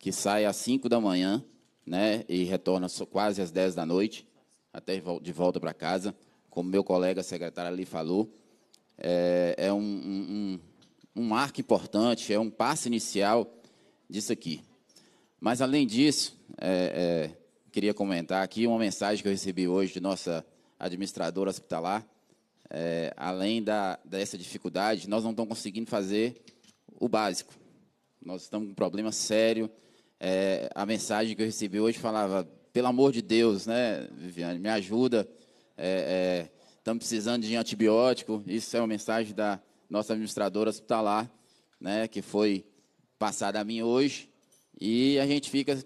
S10: que saem às 5 da manhã né, e retornam quase às 10 da noite, até de volta para casa, como meu colega secretário ali falou é, é um, um, um, marco importante, é um passo inicial disso aqui. Mas, além disso, é, é, queria comentar aqui uma mensagem que eu recebi hoje de nossa administradora hospitalar. É, além da, dessa dificuldade, nós não estamos conseguindo fazer o básico. Nós estamos com um problema sério. É, a mensagem que eu recebi hoje falava: pelo amor de Deus, né, Viviane, me ajuda. É, é estamos precisando de antibiótico. Isso é uma mensagem da nossa administradora hospitalar, né, que foi passada a mim hoje. E a gente fica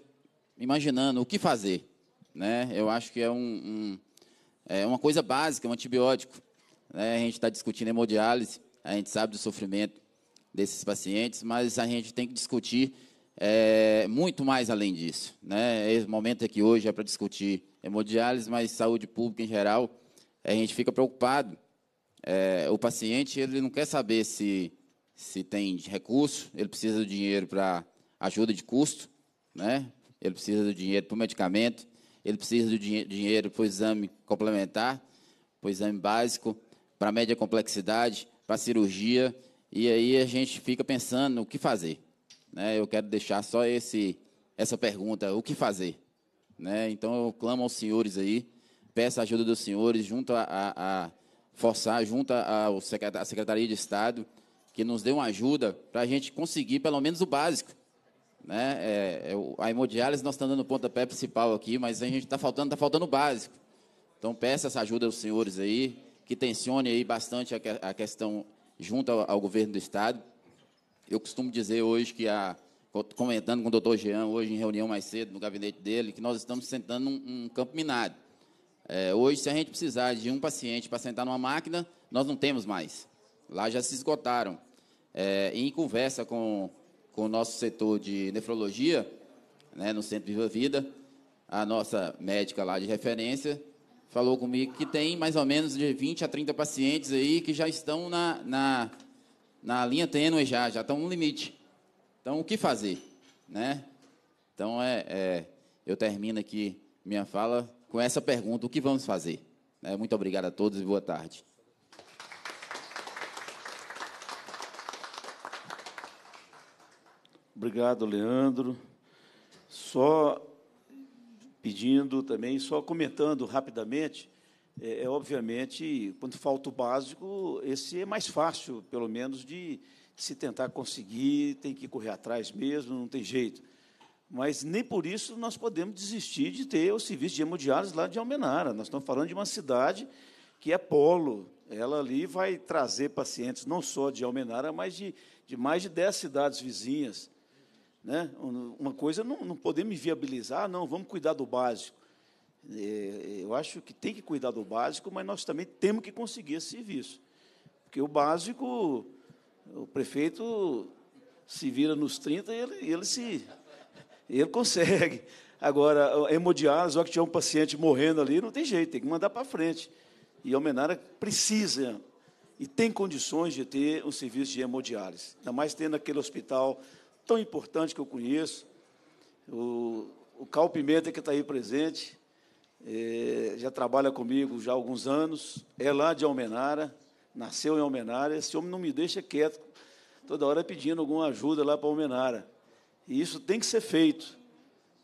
S10: imaginando o que fazer. Né? Eu acho que é, um, um é uma coisa básica, um antibiótico. Né? A gente está discutindo hemodiálise, a gente sabe do sofrimento desses pacientes, mas a gente tem que discutir é, muito mais além disso. Né? Esse momento aqui hoje é para discutir hemodiálise, mas saúde pública em geral a gente fica preocupado. É, o paciente ele não quer saber se, se tem recurso, ele precisa do dinheiro para ajuda de custo, né? ele precisa do dinheiro para o medicamento, ele precisa do dinheiro para o exame complementar, para o exame básico, para a média complexidade, para a cirurgia, e aí a gente fica pensando o que fazer. Né? Eu quero deixar só esse, essa pergunta, o que fazer? Né? Então eu clamo aos senhores aí peça a ajuda dos senhores, junto a, a, a forçar, junto à Secretaria de Estado, que nos dê uma ajuda para a gente conseguir pelo menos o básico. Né? É, é a hemodiálise nós estamos dando o pontapé principal aqui, mas a gente está faltando, tá faltando o básico. Então peço essa ajuda aos senhores aí, que tensione aí bastante a, a questão junto ao, ao, governo do Estado. Eu costumo dizer hoje que a comentando com o doutor Jean hoje em reunião mais cedo no gabinete dele, que nós estamos sentando um, um campo minado. É, hoje, se a gente precisar de um paciente para sentar numa máquina, nós não temos mais. Lá já se esgotaram. É, em conversa com, com o nosso setor de nefrologia, né, no Centro Viva Vida, a nossa médica lá de referência falou comigo que tem mais ou menos de 20 a 30 pacientes aí que já estão na, na, na linha tênue já, já estão no limite. Então, o que fazer? Né? Então, é, é eu termino aqui minha fala com essa pergunta: o que vamos fazer? Né, muito obrigado a todos e boa tarde. Obrigado, Leandro.
S1: Só pedindo também, só comentando rapidamente, é, é, obviamente, quando falta o básico, esse é mais fácil, pelo menos, de, de se tentar conseguir, tem que correr atrás mesmo, não tem jeito. Mas nem por isso nós podemos desistir de ter o serviço de hemodiálise lá de Almenara. Nós estamos falando de uma cidade que é polo. Ela ali vai trazer pacientes não só de Almenara, mas de, de mais de 10 cidades vizinhas. Né? Uma coisa não, não podemos viabilizar, ah, não, vamos cuidar do básico. É, eu acho que tem que cuidar do básico, mas nós também temos que conseguir esse serviço. Porque o básico, o prefeito se vira nos 30 e ele, ele se ele consegue. *laughs* Agora, hemodiálise, olha que tinha um paciente morrendo ali, não tem jeito, tem que mandar para frente. E a Almenara precisa e tem condições de ter um serviço de hemodiálise. Ainda mais tendo aquele hospital tão importante que eu conheço, o, o Cal Pimenta, que está aí presente, é, já trabalha comigo já há alguns anos, é lá de Almenara, nasceu em Almenara, esse homem não me deixa quieto, toda hora pedindo alguma ajuda lá para Almenara. E isso tem que ser feito.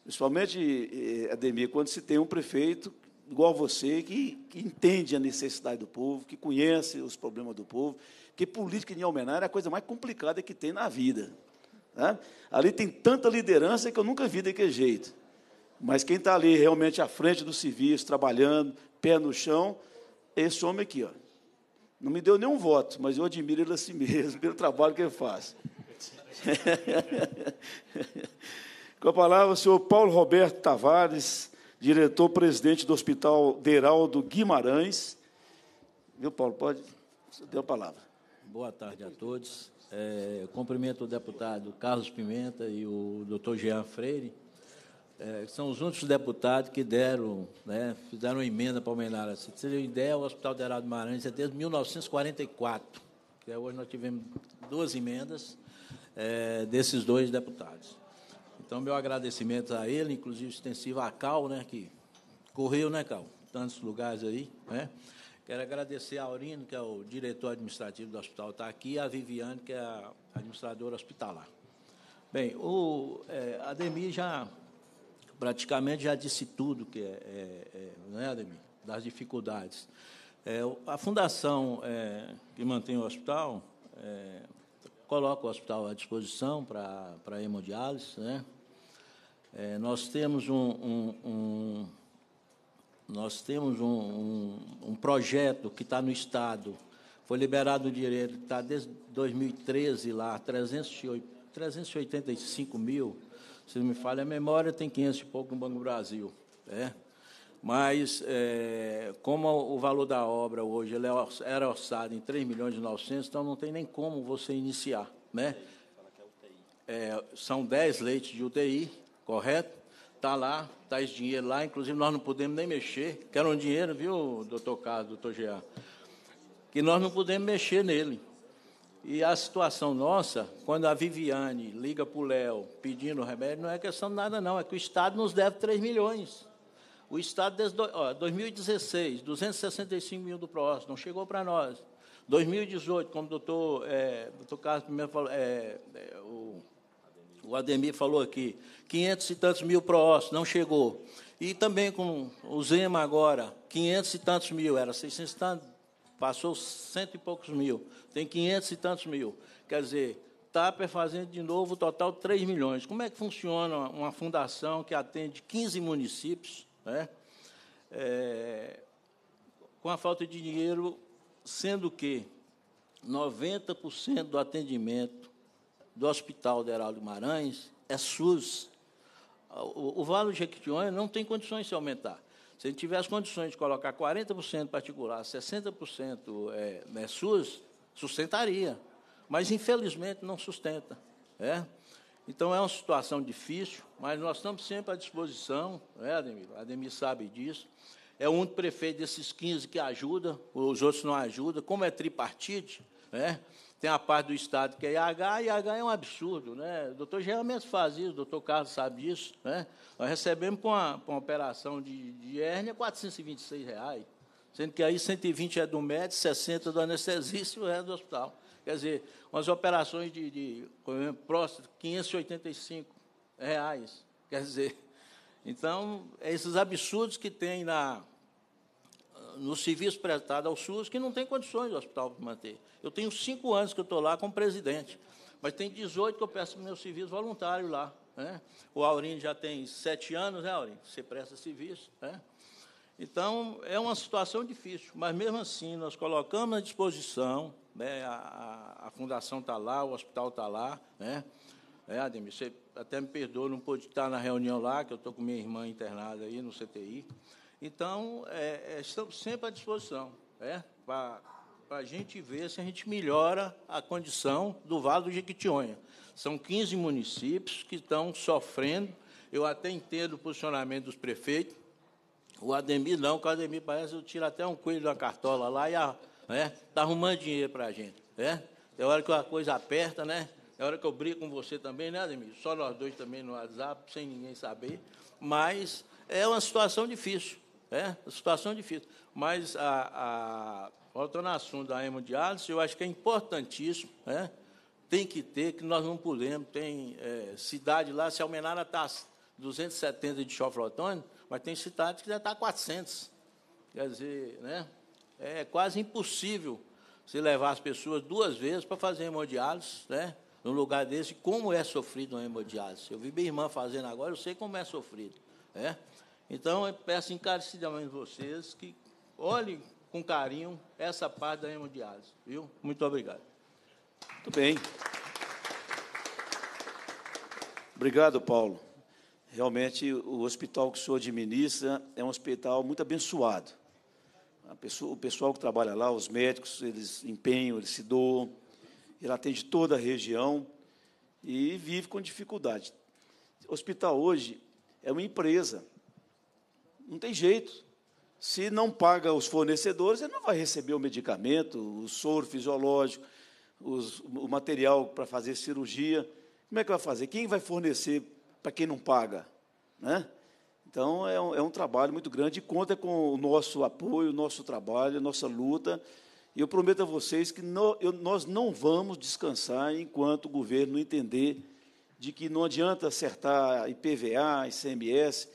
S1: Principalmente, eh, Ademir, quando se tem um prefeito igual você, que, que entende a necessidade do povo, que conhece os problemas do povo, que política de Almenar é a coisa mais complicada que tem na vida. Né? Ali tem tanta liderança que eu nunca vi daquele jeito. Mas quem está ali realmente à frente do serviço, trabalhando, pé no chão, é esse homem aqui. Ó. Não me deu nenhum voto, mas eu admiro ele a si *laughs* mesmo, pelo trabalho que ele faz. Com a palavra, o senhor Paulo Roberto Tavares, diretor-presidente do Hospital Deraldo Guimarães. Viu, Paulo? Pode? Você deu a palavra.
S11: Boa tarde a todos. É, cumprimento o deputado Carlos Pimenta e o doutor Jean Freire. É, são os únicos deputados que deram, né, fizeram uma emenda para o Assim. Se você ideia, o Hospital Deraldo Guimarães é desde 1944. Que hoje nós tivemos duas emendas é, desses dois deputados. Então, meu agradecimento a ele, inclusive extensivo a Cal, né, que correu, né, Cal? Tantos lugares aí, né? Quero agradecer a Aurino, que é o diretor administrativo do hospital, está aqui, e a Viviane, que é a administradora hospitalar. Bem, o é, Ademir já praticamente já disse tudo que é, é, é né, Ademir, das dificuldades. É, a fundação é, que mantém o hospital, é, coloca o hospital à disposição para, para hemodiálise. Né? É, nós temos um, um, um nós temos um, um projeto que está no Estado, foi liberado o direito, está desde 2013 lá, 308, 385 mil, se não me falha a memória, tem 500 e pouco no Banco do Brasil. É? mas é, como o valor da obra hoje é era orçado em 3 milhões e 900, então não tem nem como você iniciar. Né? É, são 10 leitos de UTI, correto? Está lá, está esse dinheiro lá, inclusive nós não podemos nem mexer, que era um dinheiro, viu, doutor Carlos, doutor Gear, Que nós não podemos mexer nele. E a situação nossa, quando a Viviane liga para o Léo pedindo remédio, não é questão de nada, não, é que o Estado nos deve 3 milhões. O Estado, desde 2016, 265 mil do próximo, não chegou para nós. 2018, como o doutor, é, doutor Carlos primeiro falou, é, é, o, o Ademir falou aqui, 500 e tantos mil pró não chegou. E também com o Zema agora, 500 e tantos mil, era 600 e tantos, passou cento e poucos mil, tem 500 e tantos mil. Quer dizer, TAP tá é fazendo de novo o total 3 milhões. Como é que funciona uma fundação que atende 15 municípios, né? É, com a falta de dinheiro, sendo que 90% do atendimento do Hospital de Heraldo Guimarães é SUS. O, o Vale do Jequitinhonha não tem condições de se aumentar. Se a gente tivesse condições de colocar 40% particular, 60% é, é SUS, sustentaria. Mas, infelizmente, não sustenta. É? Então, é uma situação difícil, mas nós estamos sempre à disposição, não é, Ademir? Ademir sabe disso. É um prefeito desses 15 que ajuda, os outros não ajudam. Como é tripartite, né? tem a parte do Estado que é IH, e IH é um absurdo. Né? O doutor geralmente faz isso, o doutor Carlos sabe disso. Né? Nós recebemos para uma, para uma operação de, de hérnia R$ 426, reais, sendo que aí 120 é do médico, 60 é do anestesista e o resto do hospital. Quer dizer, umas operações de, de próstata, 585 reais. Quer dizer, então, é esses absurdos que tem na, no serviço prestado ao SUS, que não tem condições o hospital para manter. Eu tenho cinco anos que eu estou lá como presidente, mas tem 18 que eu peço meu serviço voluntário lá. Né? O Aurine já tem sete anos, né, Aurine, Você presta serviço. Né? Então, é uma situação difícil, mas mesmo assim, nós colocamos à disposição né? a, a, a fundação está lá, o hospital está lá, né? É, Ademir, você até me perdoa, não pôde estar na reunião lá, que eu estou com minha irmã internada aí no CTI. Então, é, é, estamos sempre à disposição, é? Né, para a gente ver se a gente melhora a condição do Vale do Jequitinhonha. São 15 municípios que estão sofrendo. Eu até entendo o posicionamento dos prefeitos. O Ademir não, porque o Ademir parece que eu tiro até um coelho da cartola lá e a, né? Está arrumando dinheiro para a gente, né? É hora que a coisa aperta, né? É hora que eu brigo com você também, né, Ademir? Só nós dois também no WhatsApp, sem ninguém saber. Mas é uma situação difícil, é uma situação difícil. Mas, a, a, voltando ao assunto da hemodiálise, eu acho que é importantíssimo, né? tem que ter, que nós não podemos. Tem é, cidade lá, se Almenara está 270 de chofrotônio, mas tem cidade que já está 400. Quer dizer, né? é quase impossível se levar as pessoas duas vezes para fazer hemodiálise, né? Num lugar desse, como é sofrido uma hemodiálise. Eu vi minha irmã fazendo agora, eu sei como é sofrido. Né? Então, eu peço encarecidamente vocês que olhem com carinho essa parte da hemodiálise. Viu? Muito obrigado. Muito bem. Obrigado, Paulo.
S1: Realmente, o hospital que o senhor administra é um hospital muito abençoado pessoa, o pessoal que trabalha lá, os médicos, eles empenham, eles se doam. Ele atende toda a região e vive com dificuldade. O hospital hoje é uma empresa. Não tem jeito. Se não paga os fornecedores, ele não vai receber o medicamento, o soro fisiológico, os, o material para fazer cirurgia. Como é que vai fazer? Quem vai fornecer para quem não paga? Né? Então, é um, é um trabalho muito grande e conta com o nosso apoio, o nosso trabalho, a nossa luta. E eu prometo a vocês que eu, nós não vamos descansar enquanto o governo entender de que não adianta acertar IPVA, ICMS,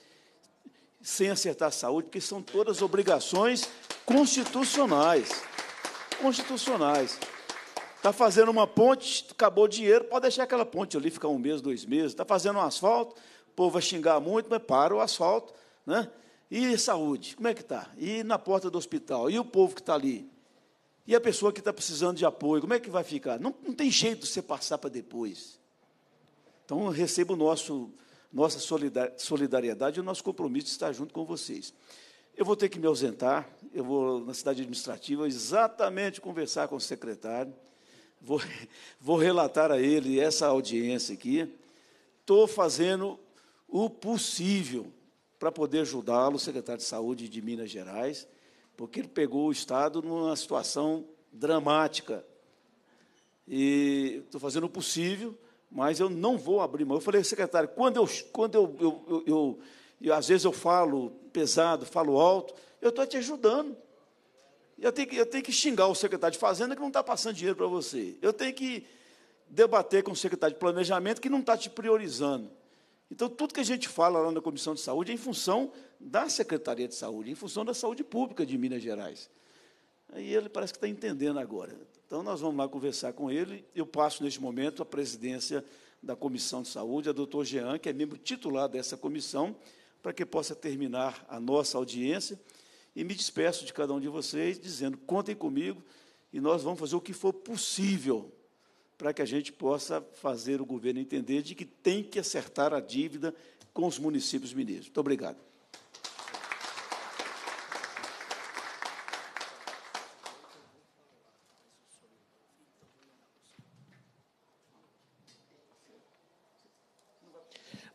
S1: sem acertar a saúde, porque são todas obrigações constitucionais. Constitucionais. Está fazendo uma ponte, acabou o dinheiro, pode deixar aquela ponte ali ficar um mês, dois meses. Está fazendo um asfalto, povo vai xingar muito, mas para o asfalto, né? E saúde, como é que está? E na porta do hospital? E o povo que está ali? E a pessoa que está precisando de apoio, como é que vai ficar? Não, não tem jeito de você passar para depois. Então, receba nosso, nossa solidariedade e o nosso compromisso de estar junto com vocês. Eu vou ter que me ausentar, eu vou na cidade administrativa exatamente conversar com o secretário, vou, *laughs* vou relatar a ele essa audiência aqui. Estou fazendo o possível para poder ajudá-lo, o secretário de Saúde de Minas Gerais, porque ele pegou o Estado numa situação dramática. E estou fazendo o possível, mas eu não vou abrir mão. Eu falei, secretário, quando eu, quando eu, eu, eu, eu às vezes eu falo pesado, falo alto, eu estou te ajudando. Eu tenho, que, eu tenho que xingar o secretário de Fazenda que não está passando dinheiro para você. Eu tenho que debater com o secretário de Planejamento que não está te priorizando. Então, tudo que a gente fala lá na Comissão de Saúde é em função da Secretaria de Saúde, é em função da saúde pública de Minas Gerais. Aí ele parece que está entendendo agora. Então, nós vamos lá conversar com ele. Eu passo, neste momento, a presidência da Comissão de Saúde, a doutor Jean, que é membro titular dessa comissão, para que possa terminar a nossa audiência. E me despeço de cada um de vocês, dizendo: contem comigo e nós vamos fazer o que for possível para que a gente possa fazer o governo entender de que tem que acertar a dívida com os municípios mineiros. Muito obrigado.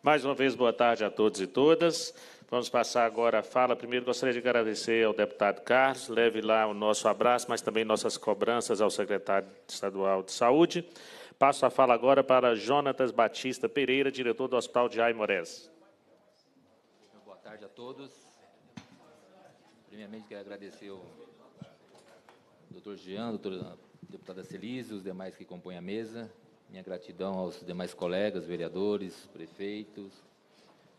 S2: Mais uma vez, boa tarde a todos e todas. Vamos passar agora a fala. Primeiro, gostaria de agradecer ao deputado Carlos. Leve lá o nosso abraço, mas também nossas cobranças ao secretário estadual de Saúde. Passo a fala agora para Jonatas Batista Pereira, diretor do Hospital de Aimorés.
S12: Boa tarde a todos. Primeiramente, quero agradecer ao doutor Jean, à deputada Celise, os demais que compõem a mesa. Minha gratidão aos demais colegas, vereadores, prefeitos,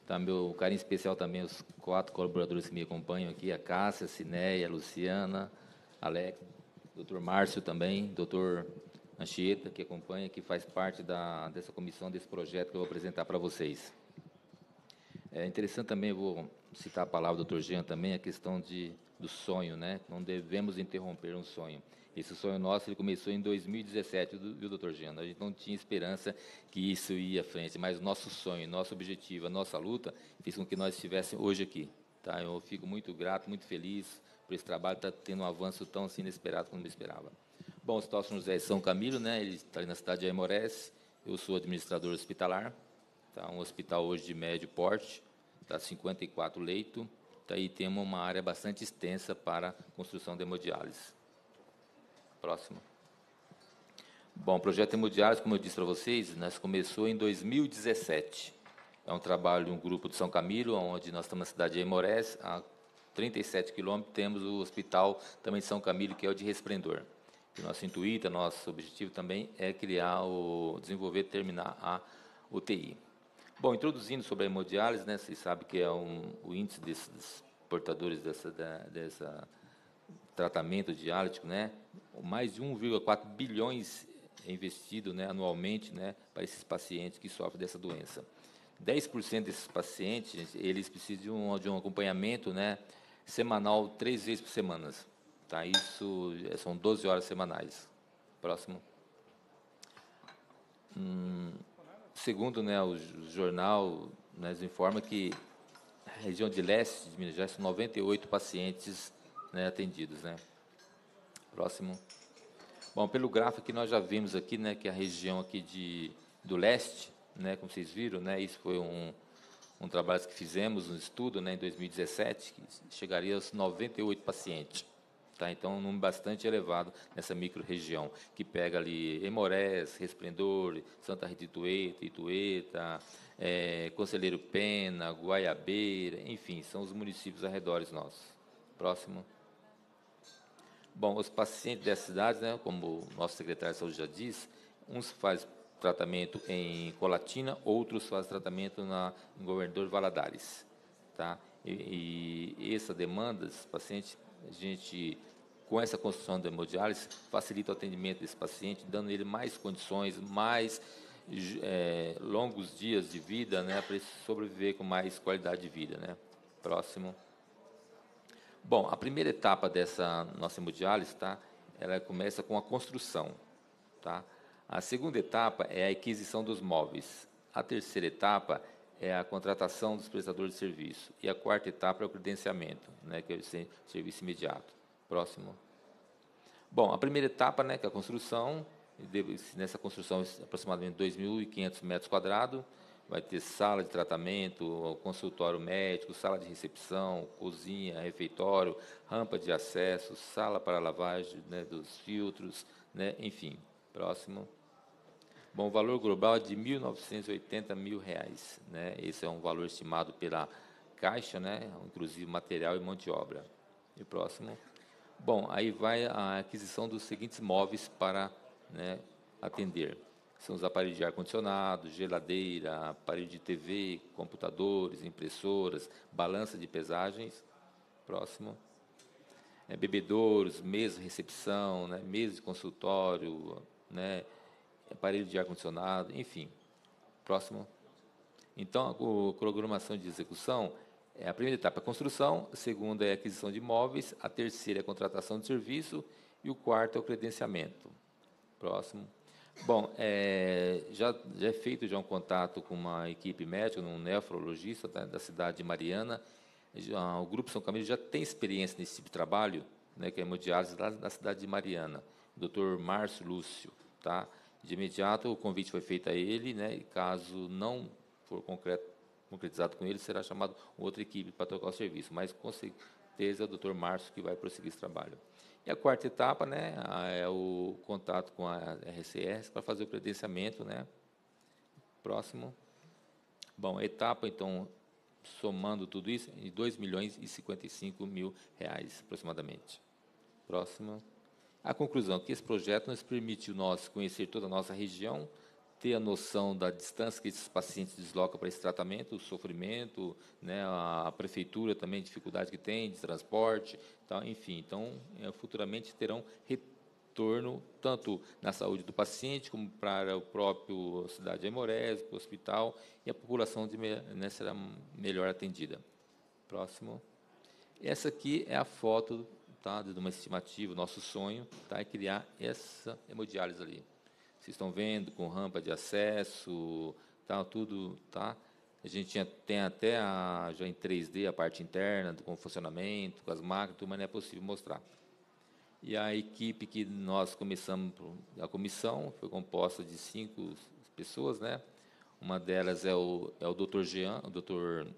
S12: Tá, meu carinho especial também os quatro colaboradores que me acompanham aqui, a Cássia, a Cineia, a Luciana, Alex, doutor Márcio também, doutor Anchieta, que acompanha, que faz parte da, dessa comissão, desse projeto que eu vou apresentar para vocês. É interessante também, vou citar a palavra do doutor Jean também, a questão de, do sonho, né? Não devemos interromper um sonho. Esse sonho nosso ele começou em 2017, viu, doutor Gino? A gente não tinha esperança que isso ia à frente, mas nosso sonho, nosso objetivo, a nossa luta fez com que nós estivéssemos hoje aqui. Tá? Eu fico muito grato, muito feliz por esse trabalho estar tá tendo um avanço tão assim, inesperado como eu esperava. Bom, o Tostão José São Camilo, né? ele está ali na cidade de Aimorés, eu sou administrador hospitalar, tá? um hospital hoje de médio porte, está 54 leitos, tá? e temos uma área bastante extensa para construção de hemodiálise. Próximo. Bom, o projeto Hemodiálise, como eu disse para vocês, nós começou em 2017. É um trabalho de um grupo de São Camilo, onde nós estamos na cidade de Emorés, a 37 quilômetros, temos o hospital também de São Camilo, que é o de Resplendor. O nosso intuito, nosso objetivo também é criar, o, desenvolver, terminar a UTI. Bom, introduzindo sobre a hemodiálise, né, vocês sabem que é um, o índice desses, desses portadores dessa, dessa tratamento diálitico, né? mais de 1,4 bilhões investido né, anualmente né, para esses pacientes que sofrem dessa doença. 10% desses pacientes, eles precisam de um, de um acompanhamento né, semanal, três vezes por semana. Tá? Isso eh, são 12 horas semanais. Próximo. Hum, segundo né, o jornal, né, nos informa que a região de leste de Minas Gerais, 98 pacientes né, atendidos. Né? Próximo. Bom, pelo gráfico que nós já vimos aqui, né, que é a região aqui de, do leste, né, como vocês viram, né, isso foi um, um trabalho que fizemos, um estudo né, em 2017, que chegaria aos 98 pacientes. Tá? Então, um número bastante elevado nessa micro-região, que pega ali Emorés, Resplendor, Santa Rita Itueta, Itueta é, Conselheiro Pena, Guaiabeira, enfim, são os municípios arredores nossos. Próximo. Bom, os pacientes dessa cidades, né, como o nosso secretário de saúde já disse, uns fazem tratamento em Colatina, outros fazem tratamento na, em Governador Valadares. Tá? E, e essa demanda desses pacientes, a gente, com essa construção da hemodiálise, facilita o atendimento desse paciente, dando ele mais condições, mais é, longos dias de vida, né, para ele sobreviver com mais qualidade de vida. Né? Próximo. Bom, a primeira etapa dessa nossa hemodiálise, tá? Ela começa com a construção, tá? A segunda etapa é a aquisição dos móveis. A terceira etapa é a contratação dos prestadores de serviço. E a quarta etapa é o credenciamento, né, que é o serviço imediato. Próximo. Bom, a primeira etapa, né, que é a construção, nessa construção aproximadamente 2.500 metros quadrados, vai ter sala de tratamento, consultório médico, sala de recepção, cozinha, refeitório, rampa de acesso, sala para lavagem né, dos filtros, né, enfim. Próximo. Bom, o valor global é de R$ 1.980 mil. Reais, né? Esse é um valor estimado pela Caixa, né? inclusive material e mão de obra. E próximo. Bom, aí vai a aquisição dos seguintes móveis para né, atender são os aparelhos de ar-condicionado, geladeira, aparelho de TV, computadores, impressoras, balança de pesagens. Próximo. É, bebedouros, mesa de recepção, né, mesa de consultório, né, aparelho de ar-condicionado, enfim. Próximo. Então, a programação de execução é a primeira etapa é a construção, a segunda é a aquisição de imóveis, a terceira é a contratação de serviço e o quarto é o credenciamento. Próximo. Bom, é, já, já, é feito já um contato com uma equipe médica, um nefrologista da, da cidade de Mariana. Já, o Grupo São Camilo já tem experiência nesse tipo de trabalho, né, que é hemodiálise lá na cidade de Mariana. O Dr. Márcio Lúcio, tá? De imediato o convite foi feito a ele, né? E caso não for concreto, concretizado com ele, será chamado outra equipe para tocar o serviço. Mas com certeza é o Dr. Márcio que vai prosseguir esse trabalho. E a quarta etapa né, é o contato com a RCS para fazer o credenciamento. Né? Próximo. Bom, etapa, então, somando tudo isso, em 2 milhões e 55 mil reais, aproximadamente. Próximo. A conclusão que esse projeto nos permitiu nós conhecer toda a nossa região, ter a noção da distância que esses pacientes deslocam para esse tratamento, o sofrimento, né, a prefeitura também, a dificuldade que tem de transporte, tá, enfim. Então, é, futuramente terão retorno tanto na saúde do paciente, como para o próprio cidade de Aimorés, para o hospital, e a população de, né, será melhor atendida. Próximo. Essa aqui é a foto tá, de uma estimativa, nosso sonho tá, é criar essa hemodiálise ali. Vocês estão vendo com rampa de acesso, tal, tudo, tá? A gente tinha, tem até a, já em 3D a parte interna, com o funcionamento, com as máquinas, mas não é possível mostrar. E a equipe que nós começamos, a comissão, foi composta de cinco pessoas, né? Uma delas é o, é o Dr. Jean, o Dr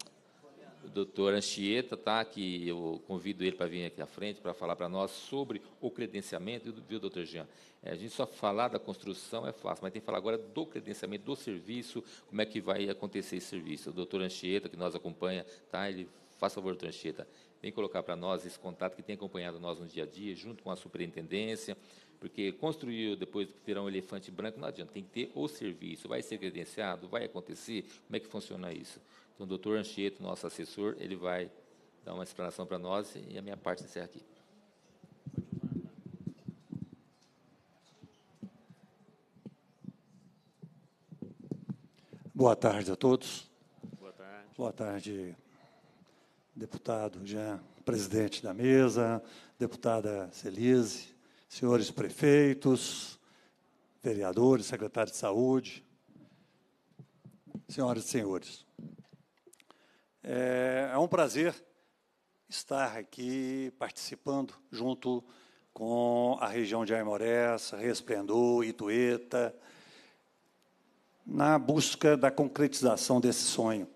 S12: o doutor Anchieta, tá? que eu convido ele para vir aqui à frente para falar para nós sobre o credenciamento, viu, doutor Jean? É, a gente só falar da construção é fácil, mas tem que falar agora do credenciamento, do serviço, como é que vai acontecer esse serviço. O doutor Anchieta, que nós acompanha, tá? ele faz favor, doutor Anchieta, vem colocar para nós esse contato que tem acompanhado nós no dia a dia, junto com a superintendência, porque construir depois virar um elefante branco não adianta, tem que ter o serviço, vai ser credenciado, vai acontecer, como é que funciona isso? Então, o doutor Anchieta, nosso assessor, ele vai dar uma explanação para nós e a minha parte encerra aqui.
S13: Boa tarde a todos. Boa tarde. Boa tarde, deputado Jean, presidente da mesa, deputada Celise, senhores prefeitos, vereadores, secretário de saúde, senhoras e senhores. É, é um prazer estar aqui participando junto com a região de Aimorés, Resplendor, Itueta, na busca da concretização desse sonho,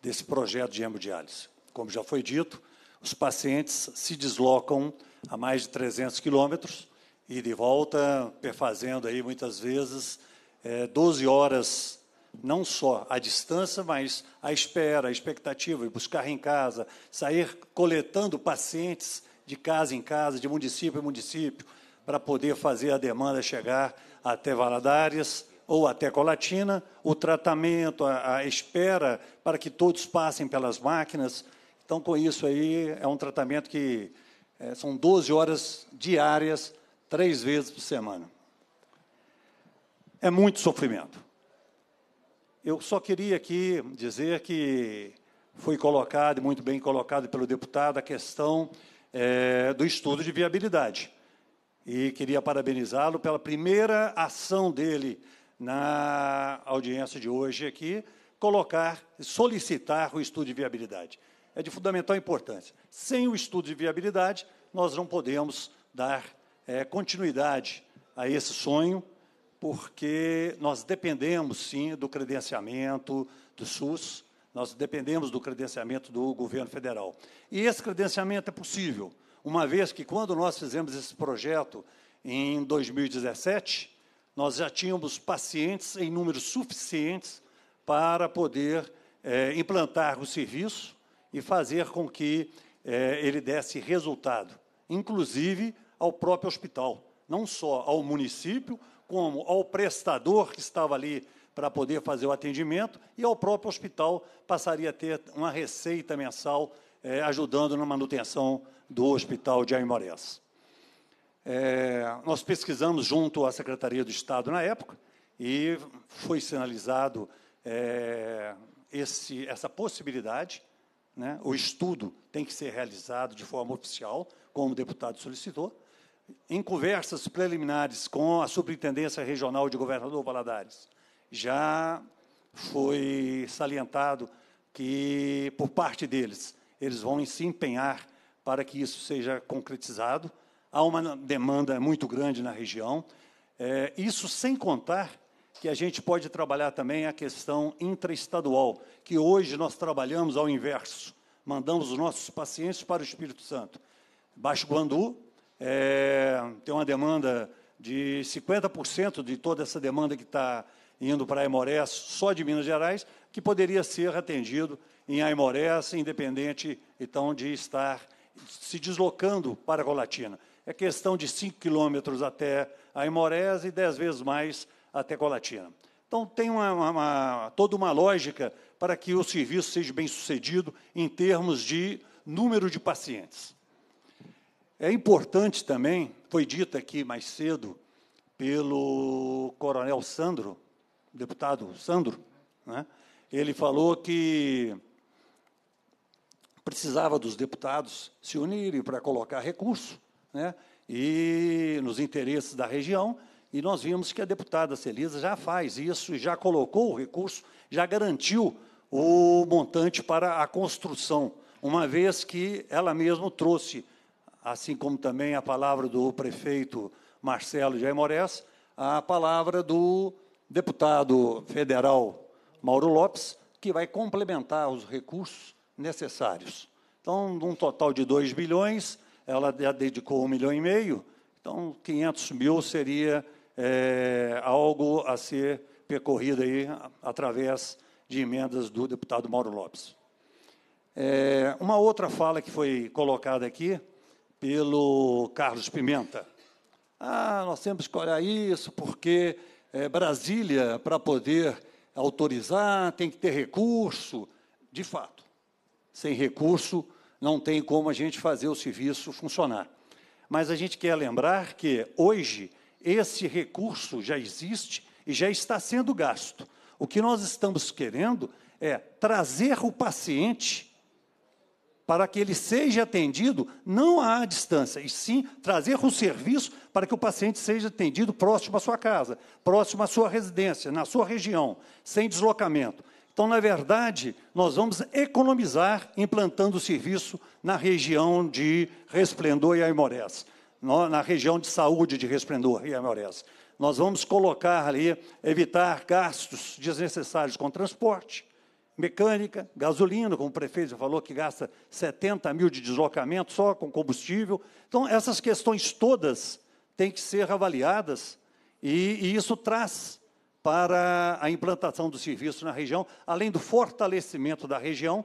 S13: desse projeto de hemodiálise. Como já foi dito, os pacientes se deslocam a mais de 300 quilômetros e de volta, perfazendo aí muitas vezes é, 12 horas não só a distância, mas a espera, a expectativa, buscar em casa, sair coletando pacientes de casa em casa, de município em município, para poder fazer a demanda chegar até Valadares ou até Colatina, o tratamento, a, a espera para que todos passem pelas máquinas. Então, com isso aí, é um tratamento que é, são 12 horas diárias, três vezes por semana. É muito sofrimento. Eu só queria aqui dizer que foi colocado, muito bem colocado pelo deputado, a questão é, do estudo de viabilidade. E queria parabenizá-lo pela primeira ação dele na audiência de hoje aqui, colocar, solicitar o estudo de viabilidade. É de fundamental importância. Sem o estudo de viabilidade, nós não podemos dar é, continuidade a esse sonho porque nós dependemos, sim, do credenciamento do SUS, nós dependemos do credenciamento do governo federal. E esse credenciamento é possível, uma vez que, quando nós fizemos esse projeto em 2017, nós já tínhamos pacientes em números suficientes para poder é, implantar o serviço e fazer com que é, ele desse resultado, inclusive ao próprio hospital, não só ao município, como ao prestador que estava ali para poder fazer o atendimento e ao próprio hospital passaria a ter uma receita mensal eh, ajudando na manutenção do hospital de Aimorés. É, nós pesquisamos junto à Secretaria do Estado na época e foi sinalizado é, esse, essa possibilidade. Né? O estudo tem que ser realizado de forma oficial, como o deputado solicitou, em conversas preliminares com a Superintendência Regional de Governador Valadares, já foi salientado que, por parte deles, eles vão se empenhar para que isso seja concretizado. Há uma demanda muito grande na região. É, isso sem contar que a gente pode trabalhar também a questão intraestadual, que hoje nós trabalhamos ao inverso. Mandamos os nossos pacientes para o Espírito Santo. Baixo Guandu é, tem uma demanda de 50% de toda essa demanda que está indo para Aimorés, só de Minas Gerais, que poderia ser atendido em Aimorés, assim, independente, então, de estar se deslocando para Colatina. É questão de 5 quilômetros até Aimorés e 10 vezes mais até Colatina. Então, tem uma, uma, toda uma lógica para que o serviço seja bem sucedido em termos de número de pacientes. É importante também, foi dito aqui mais cedo pelo coronel Sandro, deputado Sandro, né? ele falou que precisava dos deputados se unirem para colocar recurso, né? e nos interesses da região, e nós vimos que a deputada Celisa já faz isso, já colocou o recurso, já garantiu o montante para a construção, uma vez que ela mesma trouxe assim como também a palavra do prefeito Marcelo Jaimorés, a palavra do deputado federal Mauro Lopes, que vai complementar os recursos necessários. Então, num total de 2 bilhões, ela já dedicou um milhão e meio, então 500 mil seria é, algo a ser percorrido aí através de emendas do deputado Mauro Lopes. É, uma outra fala que foi colocada aqui, pelo Carlos Pimenta. Ah, nós temos que olhar isso porque é, Brasília, para poder autorizar, tem que ter recurso. De fato, sem recurso não tem como a gente fazer o serviço funcionar. Mas a gente quer lembrar que hoje esse recurso já existe e já está sendo gasto. O que nós estamos querendo é trazer o paciente para que ele seja atendido não à distância, e sim trazer o serviço para que o paciente seja atendido próximo à sua casa, próximo à sua residência, na sua região, sem deslocamento. Então, na verdade, nós vamos economizar implantando o serviço na região de Resplendor e Aimorés, na região de saúde de Resplendor e Aimorés. Nós vamos colocar ali, evitar gastos desnecessários com transporte, mecânica, gasolina, como o prefeito falou, que gasta 70 mil de deslocamento só com combustível. Então, essas questões todas têm que ser avaliadas e, e isso traz para a implantação do serviço na região, além do fortalecimento da região,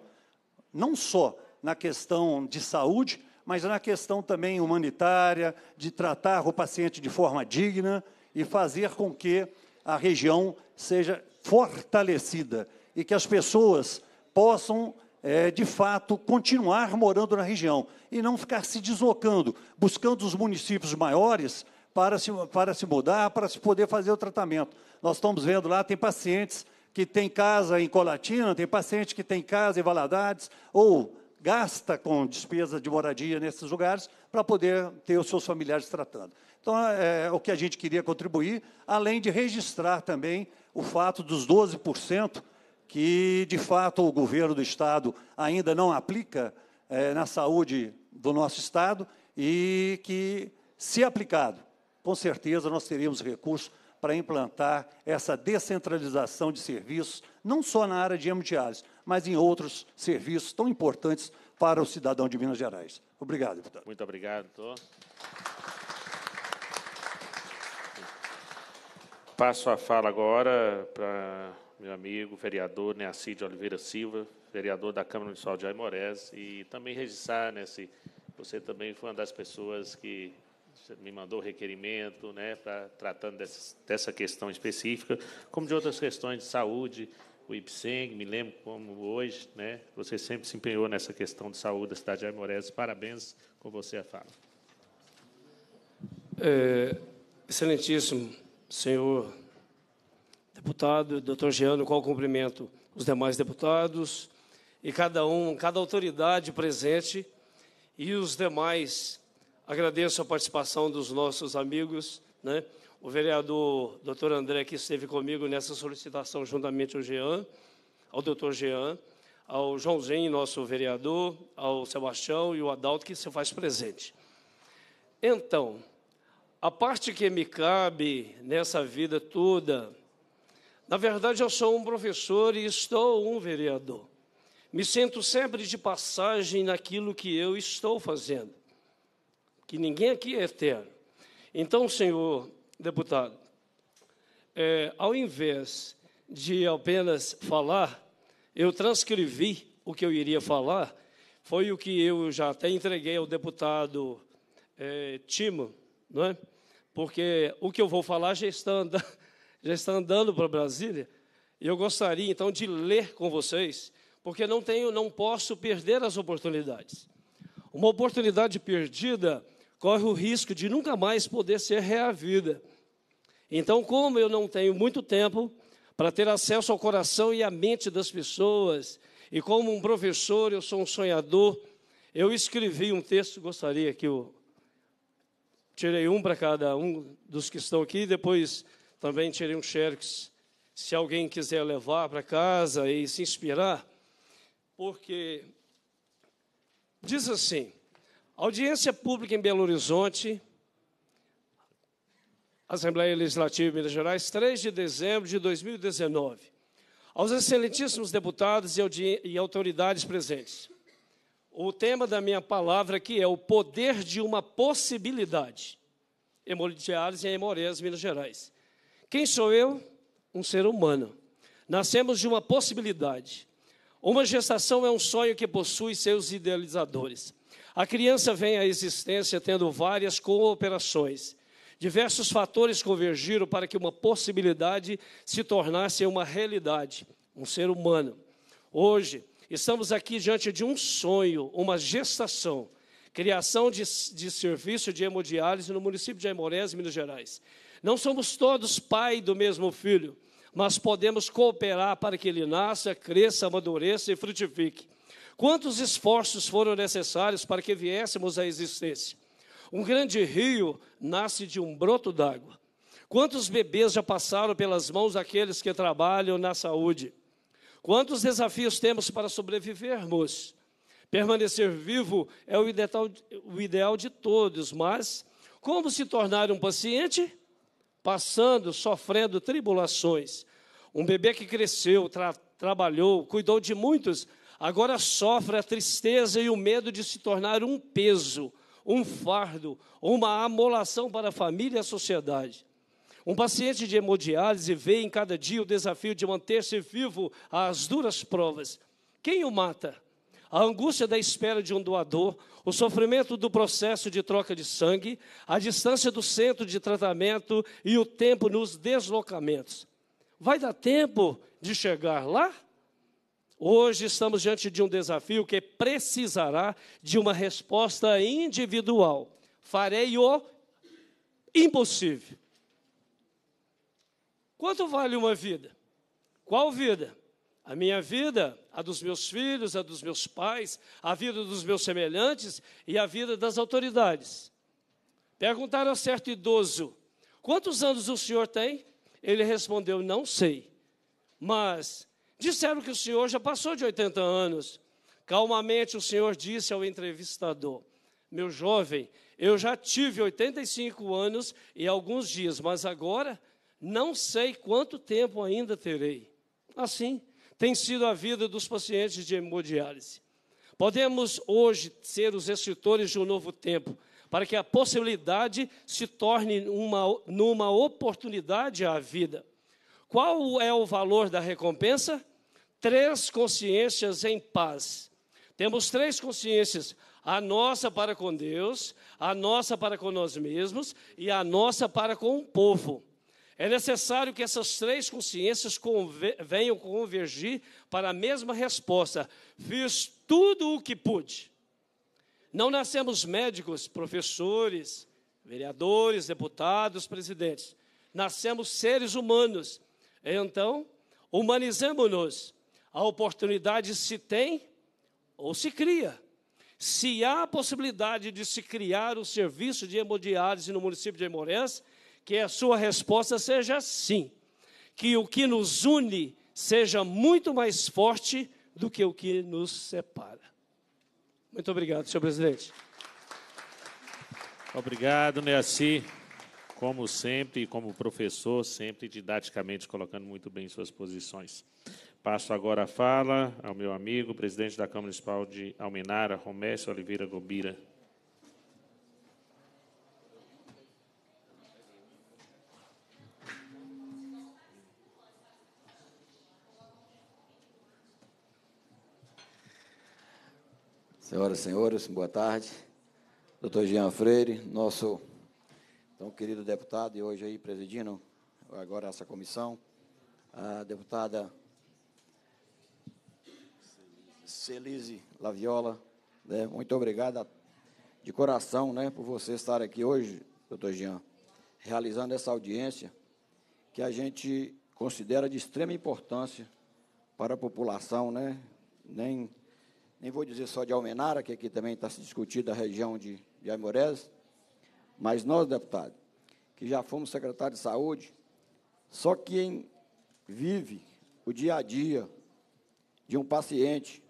S13: não só na questão de saúde, mas na questão também humanitária, de tratar o paciente de forma digna e fazer com que a região seja fortalecida e que as pessoas possam, é, de fato, continuar morando na região e não ficar se deslocando, buscando os municípios maiores para se, para se mudar, para se poder fazer o tratamento. Nós estamos vendo lá, tem pacientes que têm casa em Colatina, tem paciente que tem casa em Valadares, ou gasta com despesa de moradia nesses lugares para poder ter os seus familiares tratando. Então, é, é o que a gente queria contribuir, além de registrar também o fato dos 12% que, de fato, o governo do Estado ainda não aplica é, na saúde do nosso Estado e que, se aplicado, com certeza nós teríamos recursos para implantar essa descentralização de serviços, não só na área de hemodiálise, mas em outros serviços tão importantes para o cidadão de Minas Gerais. Obrigado, deputado. Muito obrigado,
S2: doutor. Passo a fala agora para meu amigo, vereador Neaci de Oliveira Silva, vereador da Câmara Municipal de Aimorés, e também registrar, né, se você também foi uma das pessoas que me mandou requerimento, né, para tratando dessa, dessa questão específica, como de outras questões de saúde, o IPSENG, me lembro como hoje, né, você sempre se empenhou nessa questão de saúde da cidade de Aimorés, parabéns com você a fala.
S14: É, excelentíssimo senhor deputado, doutor Giano, qual cumprimento os demais deputados e cada um, cada autoridade presente e os demais. Agradeço a participação dos nossos amigos, né? O vereador doutor André, que esteve comigo nessa solicitação, juntamente ao Jean, ao doutor Jean, ao Joãozinho, nosso vereador, ao Sebastião e o Adalto, que se faz presente. Então, a parte que me cabe nessa vida toda na verdade, eu sou um professor e estou um vereador. Me sinto sempre de passagem naquilo que eu estou fazendo, que ninguém aqui é eterno. Então, senhor deputado, é, ao invés de apenas falar, eu transcrevi o que eu iria falar, foi o que eu já até entreguei ao deputado é, Timo, não é? porque o que eu vou falar já está andando já está andando para Brasília, e eu gostaria então de ler com vocês, porque não tenho, não posso perder as oportunidades. Uma oportunidade perdida corre o risco de nunca mais poder ser reavida. Então, como eu não tenho muito tempo para ter acesso ao coração e à mente das pessoas, e como um professor, eu sou um sonhador, eu escrevi um texto, gostaria que eu tirei um para cada um dos que estão aqui, depois também tirei um xerox, se alguém quiser levar para casa e se inspirar, porque diz assim: audiência pública em Belo Horizonte, Assembleia Legislativa de Minas Gerais, 3 de dezembro de 2019. Aos excelentíssimos deputados e, e autoridades presentes. O tema da minha palavra aqui é o poder de uma possibilidade. Hemodiálise em Hemorés, Minas Gerais. Quem sou eu? Um ser humano. Nascemos de uma possibilidade. Uma gestação é um sonho que possui seus idealizadores. A criança vem à existência tendo várias cooperações. Diversos fatores convergiram para que uma possibilidade se tornasse uma realidade, um ser humano. Hoje, estamos aqui diante de um sonho, uma gestação, criação de, de serviço de hemodiálise no município de Aimorés, Minas Gerais. Não somos todos pai do mesmo filho, mas podemos cooperar para que ele nasça, cresça, amadureça e frutifique. Quantos esforços foram necessários para que viéssemos à existência? Um grande rio nasce de um broto d'água. Quantos bebês já passaram pelas mãos daqueles que trabalham na saúde? Quantos desafios temos para sobrevivermos? Permanecer vivo é o ideal, o ideal de todos, mas como se tornar um paciente? passando, sofrendo tribulações. Um bebê que cresceu, tra trabalhou, cuidou de muitos, agora sofre a tristeza e o medo de se tornar um peso, um fardo, uma amolação para a família e a sociedade. Um paciente de hemodiálise vê em cada dia o desafio de manter-se vivo às duras provas. Quem o mata? a angústia da espera de um doador, o sofrimento do processo de troca de sangue, a distância do centro de tratamento e o tempo nos deslocamentos. Vai dar tempo de chegar lá? Hoje estamos diante de um desafio que precisará de uma resposta individual. Farei o impossível. Quanto vale uma vida? Qual vida? A minha vida, a dos meus filhos, a dos meus pais, a vida dos meus semelhantes e a vida das autoridades. Perguntaram a certo idoso: Quantos anos o senhor tem? Ele respondeu: Não sei. Mas disseram que o senhor já passou de 80 anos. Calmamente o senhor disse ao entrevistador: Meu jovem, eu já tive 85 anos e alguns dias, mas agora não sei quanto tempo ainda terei. Assim, tem sido a vida dos pacientes de hemodiálise. Podemos hoje ser os escritores de um novo tempo, para que a possibilidade se torne uma, numa oportunidade à vida. Qual é o valor da recompensa? Três consciências em paz. Temos três consciências: a nossa para com Deus, a nossa para com nós mesmos e a nossa para com o povo. É necessário que essas três consciências conver, venham convergir para a mesma resposta: fiz tudo o que pude. Não nascemos médicos, professores, vereadores, deputados, presidentes. Nascemos seres humanos. Então, humanizemos-nos. A oportunidade se tem ou se cria. Se há a possibilidade de se criar o serviço de hemodiálise no município de Emorés, que a sua resposta seja sim, que o que nos une seja muito mais forte do que o que nos separa. Muito obrigado, senhor presidente.
S2: Obrigado, Neaci. Como sempre, como professor, sempre didaticamente colocando muito bem suas posições. Passo agora a fala ao meu amigo, presidente da Câmara Municipal de Almenara, Romécio Oliveira Gobira.
S15: Senhoras e senhores, boa tarde. Doutor Jean Freire, nosso tão querido deputado, e hoje aí presidindo agora essa comissão, a deputada Celise Laviola. Né? Muito obrigado de coração né, por você estar aqui hoje, doutor Jean, realizando essa audiência que a gente considera de extrema importância para a população, né? nem nem vou dizer só de Almenara, que aqui também está se discutindo a região de, de Aimorés, mas nós, deputados, que já fomos secretário de saúde, só quem vive o dia a dia de um paciente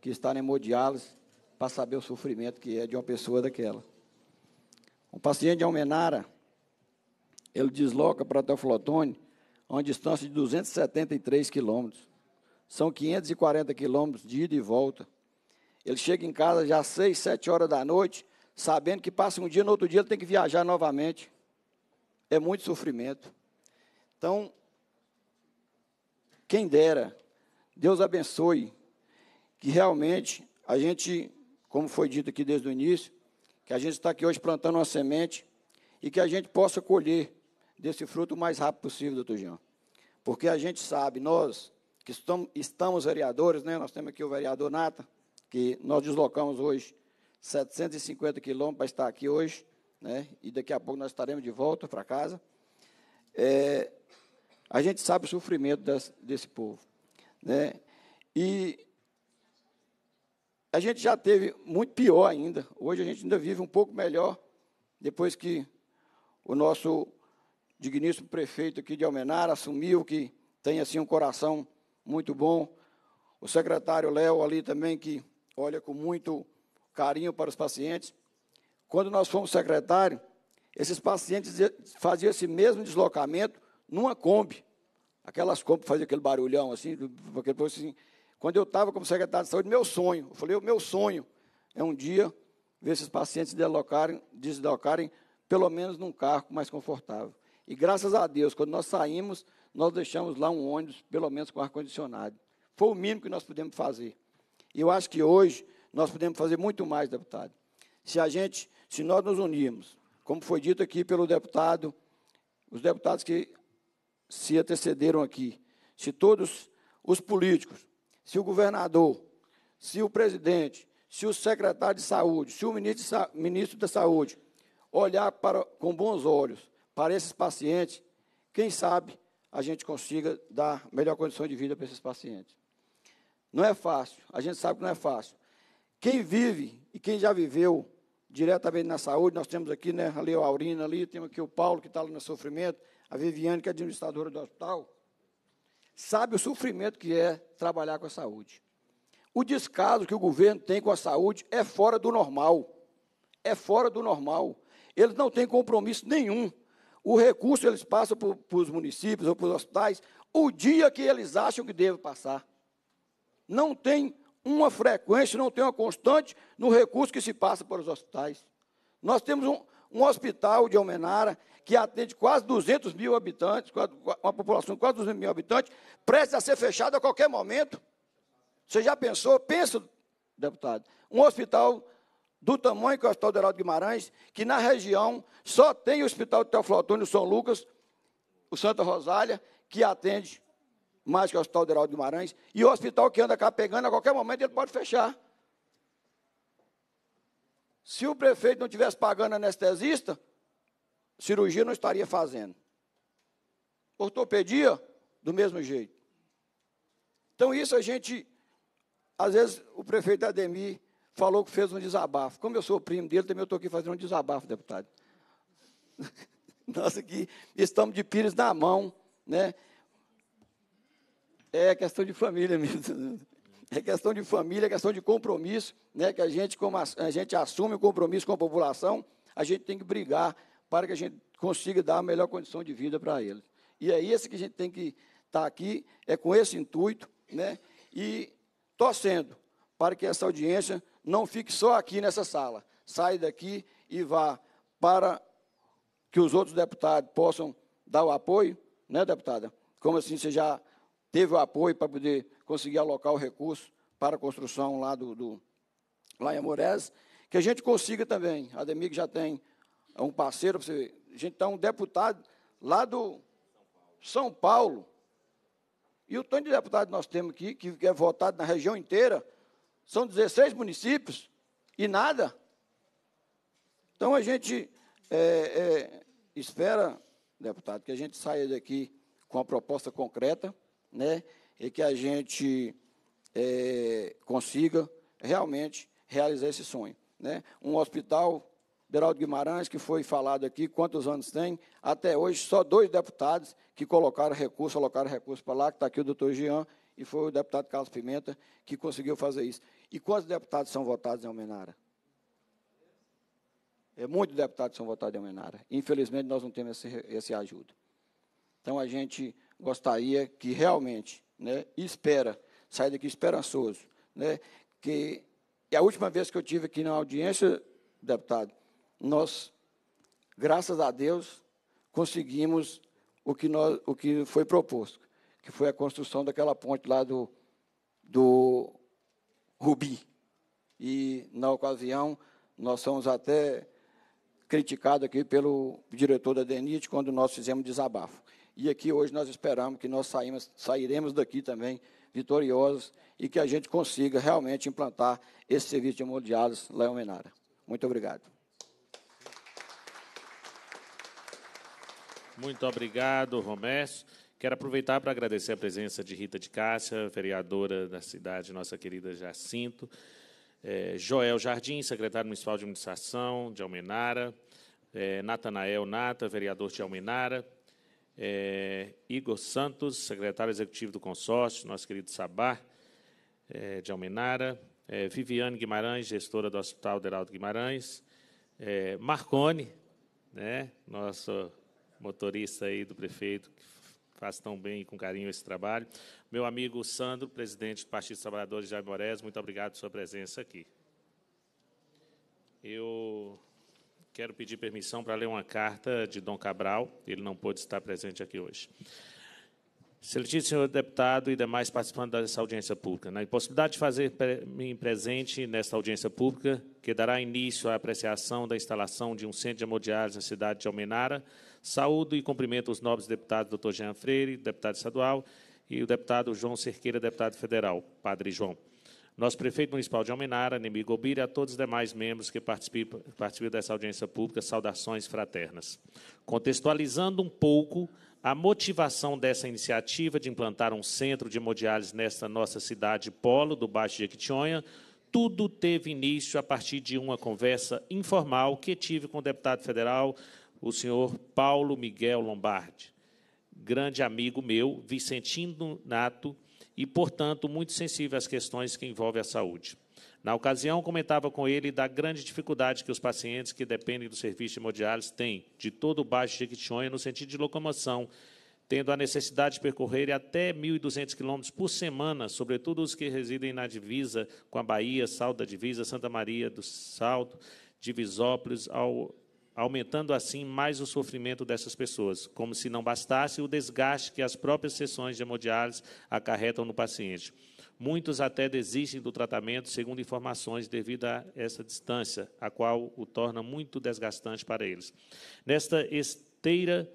S15: que está na hemodiálise para saber o sofrimento que é de uma pessoa daquela. Um paciente de Almenara, ele desloca para Teoflotone a uma distância de 273 quilômetros. São 540 quilômetros de ida e volta. Ele chega em casa já às seis, sete horas da noite, sabendo que passa um dia, no outro dia ele tem que viajar novamente. É muito sofrimento. Então, quem dera, Deus abençoe, que realmente a gente, como foi dito aqui desde o início, que a gente está aqui hoje plantando uma semente e que a gente possa colher desse fruto o mais rápido possível, doutor João. Porque a gente sabe, nós que estamos, estamos vereadores, né? nós temos aqui o vereador Nata, que nós deslocamos hoje 750 quilômetros para estar aqui hoje, né? e daqui a pouco nós estaremos de volta para casa. É, a gente sabe o sofrimento das, desse povo. Né? E a gente já teve muito pior ainda. Hoje a gente ainda vive um pouco melhor, depois que o nosso digníssimo prefeito aqui de Almenara assumiu que tem assim um coração muito bom. O secretário Léo ali também, que olha com muito carinho para os pacientes. Quando nós fomos secretário, esses pacientes faziam esse mesmo deslocamento numa Kombi. Aquelas Kombi faziam aquele barulhão assim, aquele assim. Quando eu estava como secretário de saúde, meu sonho, eu falei, o meu sonho é um dia ver esses pacientes deslocarem, deslocarem pelo menos num carro mais confortável. E graças a Deus, quando nós saímos, nós deixamos lá um ônibus, pelo menos com ar-condicionado. Foi o mínimo que nós pudemos fazer. E eu acho que hoje nós podemos fazer muito mais, deputado. Se a gente, se nós nos unirmos, como foi dito aqui pelo deputado, os deputados que se antecederam aqui, se todos os políticos, se o governador, se o presidente, se o secretário de saúde, se o ministro, ministro da saúde olhar para, com bons olhos para esses pacientes, quem sabe a gente consiga dar melhor condição de vida para esses pacientes. Não é fácil, a gente sabe que não é fácil. Quem vive e quem já viveu diretamente na saúde, nós temos aqui, né, ali a Aurina, ali, temos aqui o Paulo, que está no sofrimento, a Viviane, que é administradora do hospital, sabe o sofrimento que é trabalhar com a saúde. O descaso que o governo tem com a saúde é fora do normal. É fora do normal. Eles não têm compromisso nenhum. O recurso eles passam para os municípios ou para os hospitais o dia que eles acham que deve passar não tem uma frequência, não tem uma constante no recurso que se passa para os hospitais. Nós temos um, um hospital de Almenara que atende quase 200 mil habitantes, uma população de quase 200 mil habitantes, prestes a ser fechado a qualquer momento. Você já pensou? Pensa, deputado. Um hospital do tamanho que é o Hospital Deraldo Guimarães, que na região só tem o Hospital de Teoflotônio São Lucas, o Santa Rosália, que atende mais que o Hospital de Guimarães, e o hospital que anda cá pegando, a qualquer momento ele pode fechar. Se o prefeito não tivesse pagando anestesista, cirurgia não estaria fazendo. Ortopedia, do mesmo jeito. Então, isso a gente, às vezes, o prefeito Ademir falou que fez um desabafo. Como eu sou primo dele, também eu estou aqui fazendo um desabafo, deputado. *laughs* Nós aqui estamos de pires na mão, né? É questão de família *laughs* mesmo. É questão de família, é questão de compromisso, né? Que a gente, como a, a gente assume o compromisso com a população, a gente tem que brigar para que a gente consiga dar a melhor condição de vida para eles. E é isso que a gente tem que estar tá aqui, é com esse intuito, né? E torcendo para que essa audiência não fique só aqui nessa sala. Saia daqui e vá para que os outros deputados possam dar o apoio, né, deputada? Como assim você já teve o apoio para poder conseguir alocar o recurso para a construção lá, do, do lá em Amores, que a gente consiga também. A Ademir já tem é um parceiro, a gente está um deputado lá do São Paulo. E o tanto de deputados que nós temos aqui, que é votado na região inteira, são 16 municípios e nada. Então a gente é, é, espera, deputado, que a gente saia daqui com a proposta concreta né, e que a gente é, consiga realmente realizar esse sonho. Né? Um hospital, Beraldo Guimarães, que foi falado aqui, quantos anos tem? Até hoje, só dois deputados que colocaram recurso, alocaram recurso para lá, que está aqui o doutor Jean, e foi o deputado Carlos Pimenta que conseguiu fazer isso. E quantos deputados são votados em Almenara? É, muitos deputados são votados em Almenara. Infelizmente, nós não temos essa, essa ajuda. Então, a gente gostaria que realmente, né, espera, saia daqui esperançoso, né, que é a última vez que eu tive aqui na audiência, deputado, nós, graças a Deus, conseguimos o que, nós, o que foi proposto, que foi a construção daquela ponte lá do, do Rubi. E, na ocasião, nós fomos até criticados aqui pelo diretor da DENIT quando nós fizemos desabafo. E aqui hoje nós esperamos que nós saímos, sairemos daqui também vitoriosos e que a gente consiga realmente implantar esse serviço de hemodiálise lá em Almenara. Muito obrigado.
S2: Muito obrigado, Romércio. Quero aproveitar para agradecer a presença de Rita de Cássia, vereadora da cidade, nossa querida Jacinto, é, Joel Jardim, secretário municipal de administração de Almenara, é, Natanael Nata, vereador de Almenara, é, Igor Santos, secretário executivo do consórcio, nosso querido Sabá é, de Almenara, é, Viviane Guimarães, gestora do Hospital Deraldo Guimarães, é, Marcone, né, nosso motorista aí do prefeito, que faz tão bem e com carinho esse trabalho. Meu amigo Sandro, presidente do Partido dos Trabalhadores de Jaime Moraes, muito obrigado pela sua presença aqui. Eu Quero pedir permissão para ler uma carta de Dom Cabral, ele não pôde estar presente aqui hoje. Excelentíssimo senhor deputado e demais participantes dessa audiência pública, na impossibilidade de fazer-me presente nesta audiência pública, que dará início à apreciação da instalação de um centro de hemodiálise na cidade de Almenara, saúdo e cumprimento os nobres deputados Dr. Jean Freire, deputado estadual, e o deputado João Cerqueira, deputado federal, Padre João. Nosso prefeito municipal de Almenara, Nemigo Gobira, e a todos os demais membros que participam, participam dessa audiência pública, saudações fraternas. Contextualizando um pouco a motivação dessa iniciativa de implantar um centro de hemodiálise nesta nossa cidade polo do Baixo de Jequitinhonha, tudo teve início a partir de uma conversa informal que tive com o deputado federal, o senhor Paulo Miguel Lombardi, grande amigo meu, Vicentino Nato, e, portanto, muito sensível às questões que envolvem a saúde. Na ocasião, comentava com ele da grande dificuldade que os pacientes que dependem do serviço de hemodiálise têm de todo o Baixo Jequitinhonha no sentido de locomoção, tendo a necessidade de percorrer até 1.200 quilômetros por semana, sobretudo os que residem na divisa com a Bahia, Sal da Divisa, Santa Maria do Salto, Divisópolis, ao aumentando assim mais o sofrimento dessas pessoas, como se não bastasse o desgaste que as próprias sessões de hemodiálise acarretam no paciente. Muitos até desistem do tratamento, segundo informações, devido a essa distância, a qual o torna muito desgastante para eles. Nesta esteira,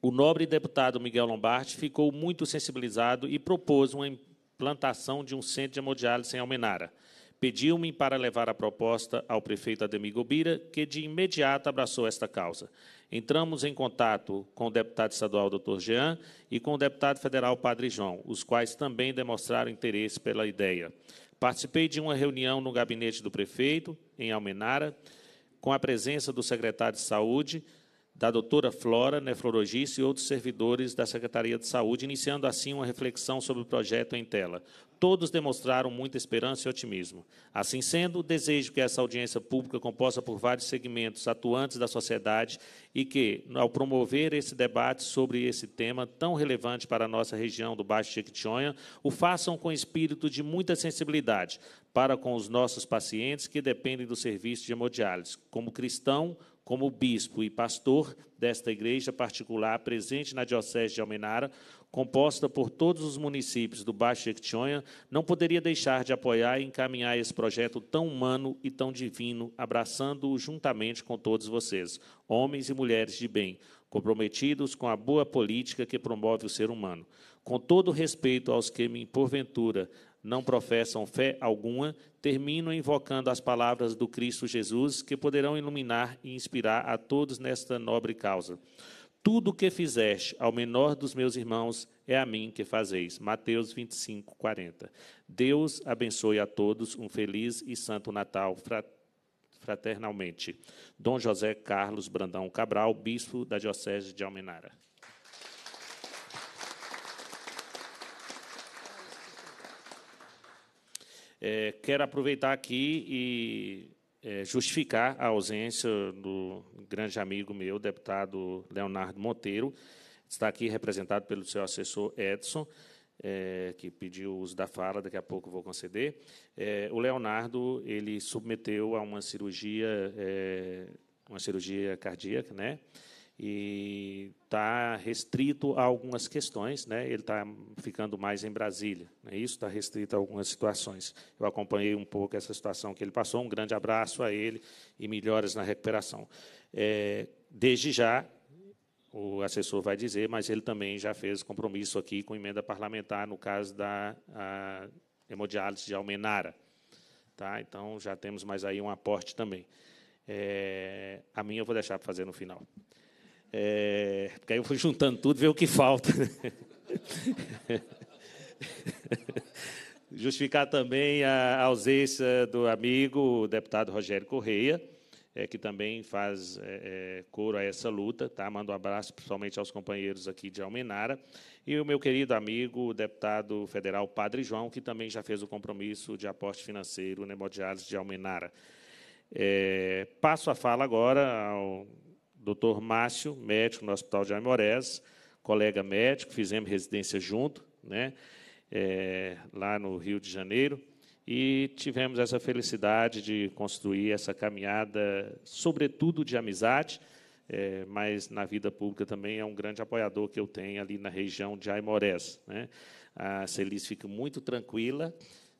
S2: o nobre deputado Miguel Lombardi ficou muito sensibilizado e propôs uma implantação de um centro de hemodiálise em Almenara. Pediu-me para levar a proposta ao prefeito Ademir Gobira, que de imediato abraçou esta causa. Entramos em contato com o deputado estadual Dr. Jean e com o deputado federal Padre João, os quais também demonstraram interesse pela ideia. Participei de uma reunião no gabinete do prefeito, em Almenara, com a presença do secretário de Saúde, da doutora Flora, nefrologista, e outros servidores da Secretaria de Saúde, iniciando assim uma reflexão sobre o projeto em tela. Todos demonstraram muita esperança e otimismo. Assim sendo, desejo que essa audiência pública, composta por vários segmentos atuantes da sociedade, e que, ao promover esse debate sobre esse tema tão relevante para a nossa região do Baixo Jequitinhonha, o façam com espírito de muita sensibilidade para com os nossos pacientes que dependem do serviço de hemodiálise. Como cristão, como bispo e pastor desta igreja particular presente na Diocese de Almenara, composta por todos os municípios do Baixo Jequitinhonha, não poderia deixar de apoiar e encaminhar esse projeto tão humano e tão divino, abraçando-o juntamente com todos vocês, homens e mulheres de bem, comprometidos com a boa política que promove o ser humano. Com todo respeito aos que me porventura não professam fé alguma, termino invocando as palavras do Cristo Jesus que poderão iluminar e inspirar a todos nesta nobre causa. Tudo o que fizeste ao menor dos meus irmãos é a mim que fazeis. Mateus 25, 40. Deus abençoe a todos um feliz e santo Natal fraternalmente. Dom José Carlos Brandão Cabral, bispo da Diocese de Almenara. É, quero aproveitar aqui e é, justificar a ausência do grande amigo meu, deputado Leonardo Monteiro, está aqui representado pelo seu assessor Edson, é, que pediu o uso da fala, daqui a pouco vou conceder. É, o Leonardo ele submeteu a uma cirurgia, é, uma cirurgia cardíaca, né? e está restrito a algumas questões, né? Ele está ficando mais em Brasília, né? isso está restrito a algumas situações. Eu acompanhei um pouco essa situação que ele passou. Um grande abraço a ele e melhores na recuperação. É, desde já, o assessor vai dizer, mas ele também já fez compromisso aqui com emenda parlamentar no caso da hemodiálise de Almenara, tá? Então já temos mais aí um aporte também. É, a minha eu vou deixar para fazer no final. É, porque aí eu fui juntando tudo, ver o que falta. *laughs* Justificar também a ausência do amigo o deputado Rogério Correia, é, que também faz é, é, coro a essa luta. Tá? Mando um abraço principalmente aos companheiros aqui de Almenara. E o meu querido amigo, o deputado federal Padre João, que também já fez o compromisso de aporte financeiro no Hemodiálise de Almenara. É, passo a fala agora ao doutor Márcio, médico no Hospital de Aimorés, colega médico, fizemos residência junto, né, é, lá no Rio de Janeiro, e tivemos essa felicidade de construir essa caminhada, sobretudo de amizade, é, mas na vida pública também é um grande apoiador que eu tenho ali na região de Aimorés. Né. A Celis fica muito tranquila,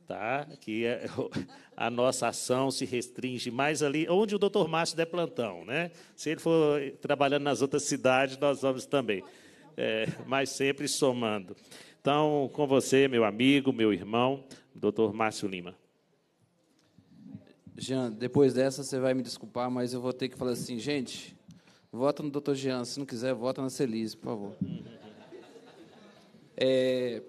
S2: tá? que é *laughs* a nossa ação se restringe mais ali, onde o doutor Márcio der plantão. Né? Se ele for trabalhando nas outras cidades, nós vamos também, é, mas sempre somando. Então, com você, meu amigo, meu irmão, doutor Márcio Lima.
S16: Jean, depois dessa você vai me desculpar, mas eu vou ter que falar assim, gente, vota no doutor Jean, se não quiser, vota na Celise, por favor. *laughs* É,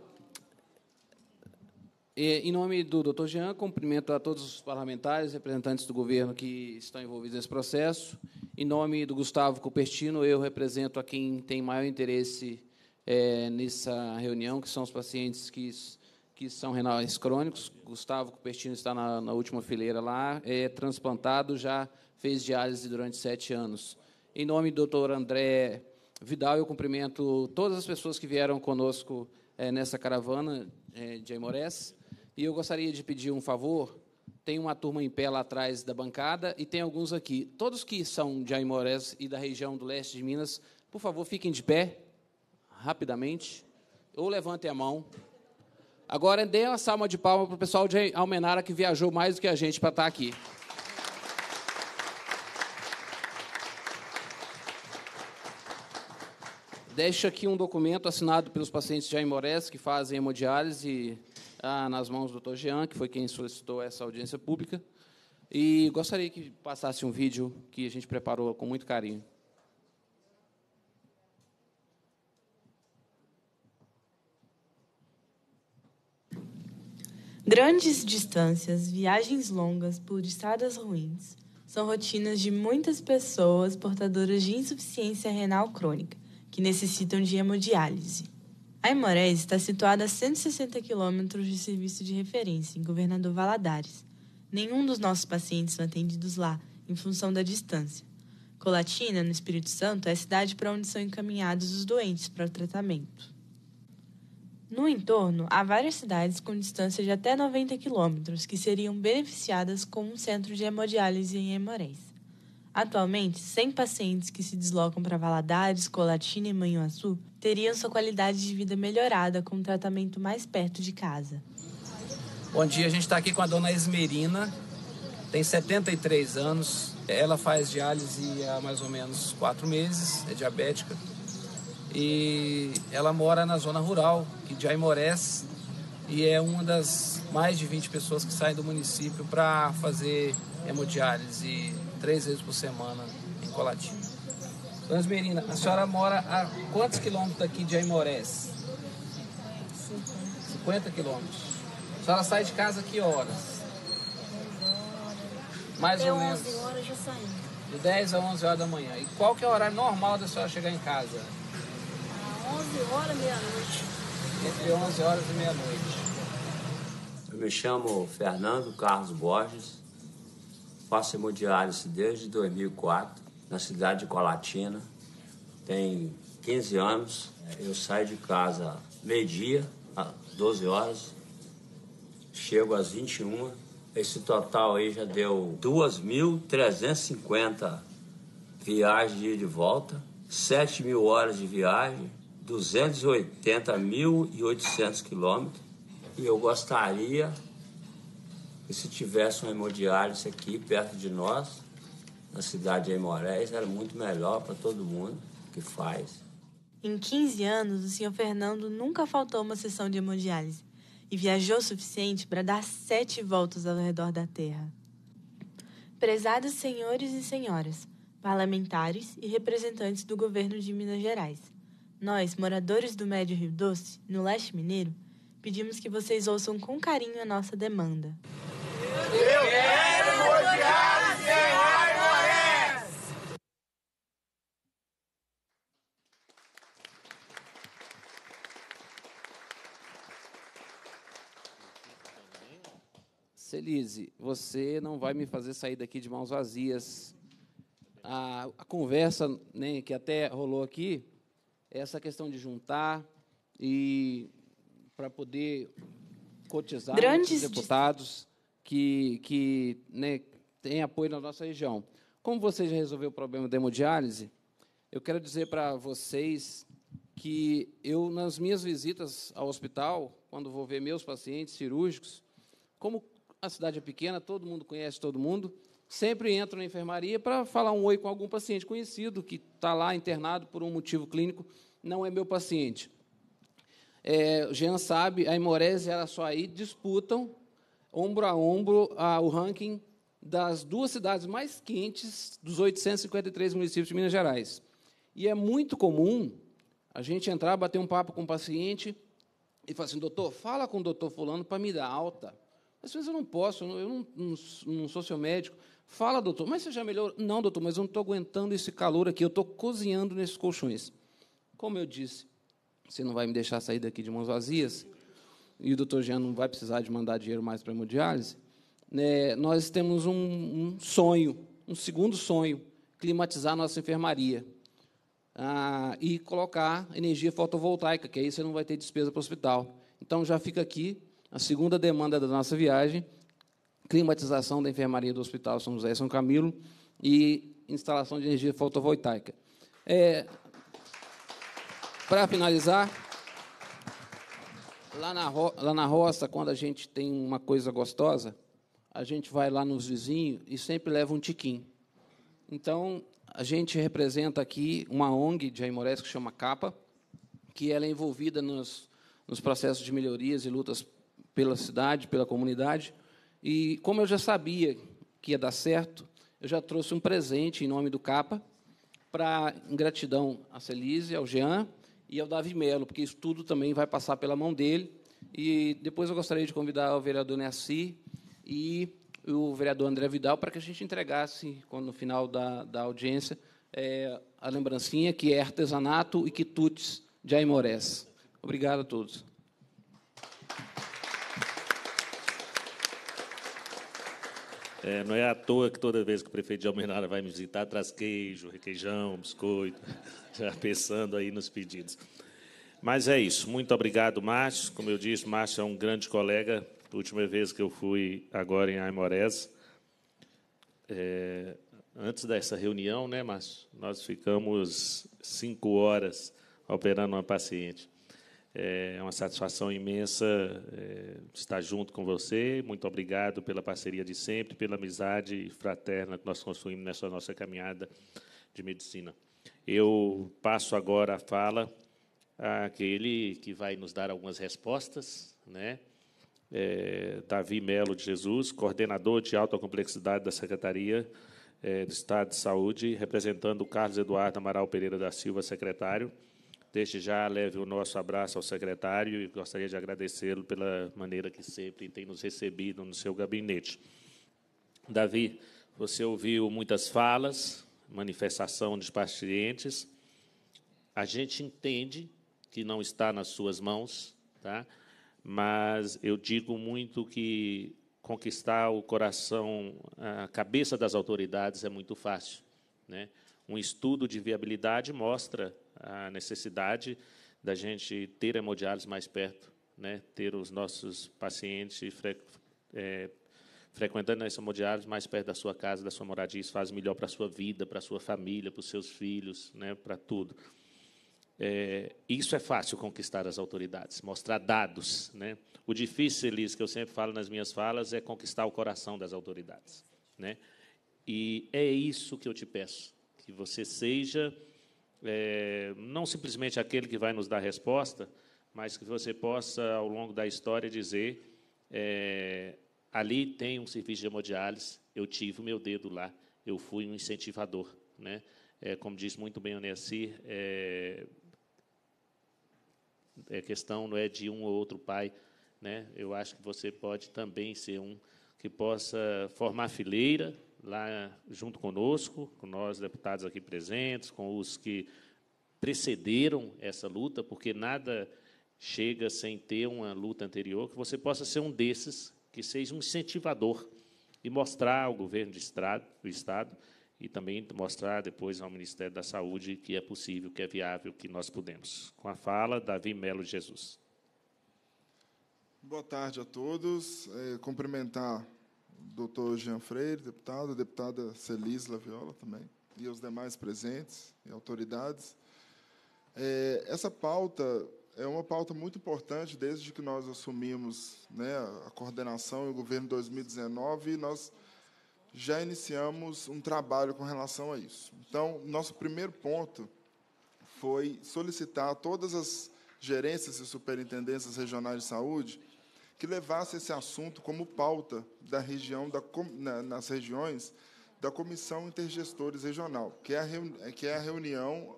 S16: em nome do Dr. Jean, cumprimento a todos os parlamentares, representantes do governo que estão envolvidos nesse processo. Em nome do Gustavo Cupertino, eu represento a quem tem maior interesse é, nessa reunião, que são os pacientes que, que são renais crônicos. Gustavo Cupertino está na, na última fileira lá, é transplantado, já fez diálise durante sete anos. Em nome do Dr. André Vidal, eu cumprimento todas as pessoas que vieram conosco é, nessa caravana é, de Aimorés. E eu gostaria de pedir um favor. Tem uma turma em pé lá atrás da bancada e tem alguns aqui. Todos que são de Aimorés e da região do leste de Minas, por favor, fiquem de pé, rapidamente, ou levantem a mão. Agora, dê uma salva de palmas para o pessoal de Almenara que viajou mais do que a gente para estar tá aqui. Deixo aqui um documento assinado pelos pacientes de Aimorés que fazem hemodiálise ah, nas mãos do Dr. Jean, que foi quem solicitou essa audiência pública. E gostaria que passasse um vídeo que a gente preparou com muito
S17: carinho. Grandes distâncias, viagens longas por estradas ruins são rotinas de muitas pessoas portadoras de insuficiência renal crônica, que necessitam de hemodiálise. Aimorés está situada a 160 quilômetros de serviço de referência, em Governador Valadares. Nenhum dos nossos pacientes são atendidos lá, em função da distância. Colatina, no Espírito Santo, é a cidade para onde são encaminhados os doentes para o tratamento. No entorno, há várias cidades com distância de até 90 quilômetros que seriam beneficiadas com um centro de hemodiálise em Aimorés. Atualmente, 100 pacientes que se deslocam para Valadares, Colatina e Manhuaçu teriam sua qualidade de vida melhorada com um tratamento mais perto de casa.
S16: Bom dia, a gente está aqui com a dona Esmerina, tem 73 anos, ela faz diálise há mais ou menos quatro meses, é diabética, e ela mora na zona rural de Aimorés, e é uma das mais de 20 pessoas que saem do município para fazer hemodiálise três vezes por semana em Colatina. Dona Esmerina, a senhora mora a quantos quilômetros aqui de Aimorés? 50 quilômetros. A senhora sai de casa que horas? Mais Até ou menos. 11
S6: horas já saí.
S16: De 10 a 11 horas da manhã. E qual que é o horário normal da senhora chegar em casa? A
S6: ah, 11 horas e meia-noite.
S15: Entre 11 horas e meia-noite.
S14: Eu me chamo Fernando Carlos Borges, faço hemodiálise desde 2004 na cidade de Colatina. Tem 15 anos. Eu saio de casa meio-dia, às 12 horas. Chego às 21. Esse total aí já deu 2.350 viagens de ida e volta, 7 mil horas de viagem, 280.800 quilômetros. E eu gostaria que se tivesse um hemodiálise aqui perto de nós, na cidade de Aimorés era muito melhor para todo mundo que faz.
S17: Em 15 anos, o senhor Fernando nunca faltou uma sessão de hemodiálise e viajou o suficiente para dar sete voltas ao redor da Terra. Prezados senhores e senhoras, parlamentares e representantes do governo de Minas Gerais, nós, moradores do Médio Rio Doce, no leste mineiro, pedimos que vocês ouçam com carinho a nossa demanda. Eu quero hemodiálise!
S16: Celise, você não vai me fazer sair daqui de mãos vazias. A, a conversa né, que até rolou aqui, é essa questão de juntar e para poder cotizar Grandes deputados que, que né, têm apoio na nossa região. Como você já resolveu o problema da hemodiálise, eu quero dizer para vocês que eu, nas minhas visitas ao hospital, quando vou ver meus pacientes cirúrgicos, como a cidade é pequena, todo mundo conhece todo mundo. Sempre entro na enfermaria para falar um oi com algum paciente conhecido que está lá internado por um motivo clínico, não é meu paciente. É, Jean sabe, a Imorese e a aí disputam, ombro a ombro, a, o ranking das duas cidades mais quentes dos 853 municípios de Minas Gerais. E é muito comum a gente entrar, bater um papo com o paciente e falar assim, doutor, fala com o doutor fulano para me dar alta. Às vezes eu não posso, eu não, não, não sou seu médico. Fala, doutor, mas você já melhorou? Não, doutor, mas eu não estou aguentando esse calor aqui, eu estou cozinhando nesses colchões. Como eu disse, você não vai me deixar sair daqui de mãos vazias, e o doutor Jean não vai precisar de mandar dinheiro mais para a hemodiálise, né, nós temos um, um, sonho, um segundo sonho, climatizar nossa enfermaria ah, e colocar energia fotovoltaica, que aí você não vai ter despesa para o hospital. Então, já fica aqui a segunda demanda da nossa viagem, climatização da enfermaria do Hospital São José e São Camilo e instalação de energia fotovoltaica. É, Para finalizar, lá na, lá na roça, quando a gente tem uma coisa gostosa, a gente vai lá nos vizinhos e sempre leva um tiquim. Então, a gente representa aqui uma ONG de Aimorés que chama CAPA, que ela é envolvida nos, nos processos de melhorias e lutas pela cidade, pela comunidade. E como eu já sabia que ia dar certo, eu já trouxe um presente em nome do Capa para gratidão a Celise, ao Jean e ao Davi Melo, porque isso tudo também vai passar pela mão dele. E depois eu gostaria de convidar o vereador Nessi e o vereador André Vidal para que a gente entregasse, quando, no final da, da audiência, é, a lembrancinha que é artesanato e quitutes de Aimorés. Obrigado a
S2: todos. É, não é à toa que toda vez que o prefeito de Almenara vai me visitar, traz queijo, requeijão, biscoito, *laughs* já pensando aí nos pedidos. Mas é isso. Muito obrigado, Márcio. Como eu disse, Márcio é um grande colega. A última vez que eu fui agora em Aimorés, é, antes dessa reunião, né, Márcio, nós ficamos cinco horas operando uma paciente. É uma satisfação imensa é, estar junto com você. Muito obrigado pela parceria de sempre, pela amizade fraterna que nós construímos nessa nossa caminhada de medicina. Eu passo agora a fala àquele que vai nos dar algumas respostas, né? É, Davi Melo de Jesus, coordenador de alta complexidade da Secretaria é, do Estado de Saúde, representando Carlos Eduardo Amaral Pereira da Silva, secretário. Desde já, leve o nosso abraço ao secretário e gostaria de agradecê-lo pela maneira que sempre tem nos recebido no seu gabinete. Davi, você ouviu muitas falas, manifestação de pacientes. A gente entende que não está nas suas mãos, tá? mas eu digo muito que conquistar o coração, a cabeça das autoridades é muito fácil. Né? Um estudo de viabilidade mostra a necessidade da gente ter hemodiálise mais perto, né, ter os nossos pacientes fre, é, frequentando essa hemodiálise mais perto da sua casa, da sua moradia, isso faz melhor para a sua vida, para a sua família, para os seus filhos, né, para tudo. É, isso é fácil conquistar as autoridades, mostrar dados. Né? O difícil, Elis, que eu sempre falo nas minhas falas, é conquistar o coração das autoridades. Né? E é isso que eu te peço, que você seja é, não simplesmente aquele que vai nos dar resposta, mas que você possa, ao longo da história, dizer: é, ali tem um serviço de hemodiálise, eu tive o meu dedo lá, eu fui um incentivador. Né? É, como diz muito bem o Nessir, é, é questão não é de um ou outro pai. Né? Eu acho que você pode também ser um que possa formar fileira lá junto conosco, com nós deputados aqui presentes, com os que precederam essa luta, porque nada chega sem ter uma luta anterior, que você possa ser um desses, que seja um incentivador e mostrar ao governo de estrado, do Estado e também mostrar depois ao Ministério da Saúde que é possível, que é viável, que nós podemos. Com a fala, Davi Melo Jesus.
S18: Boa tarde a todos. É, cumprimentar doutor Jean Freire, deputado, a deputada Celis Laviola também, e aos demais presentes e autoridades. É, essa pauta é uma pauta muito importante desde que nós assumimos né, a coordenação e o governo em 2019, e nós já iniciamos um trabalho com relação a isso. Então, nosso primeiro ponto foi solicitar a todas as gerências e superintendências regionais de saúde que levasse esse assunto como pauta da região da, na, nas regiões da Comissão Intergestores Regional, que é a, que é a reunião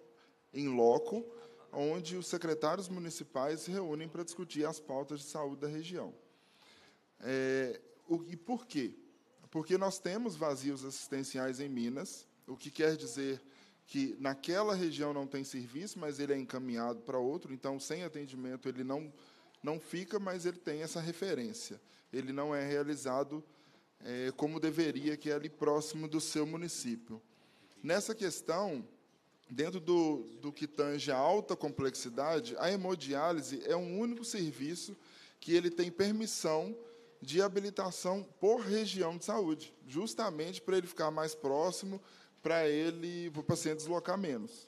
S18: em loco onde os secretários municipais se reúnem para discutir as pautas de saúde da região. É, o, e por quê? Porque nós temos vazios assistenciais em Minas, o que quer dizer que naquela região não tem serviço, mas ele é encaminhado para outro, então, sem atendimento, ele não não fica, mas ele tem essa referência. Ele não é realizado é, como deveria, que é ali próximo do seu município. Nessa questão, dentro do, do que tange a alta complexidade, a hemodiálise é um único serviço que ele tem permissão de habilitação por região de saúde, justamente para ele ficar mais próximo, para ele, para o paciente deslocar menos.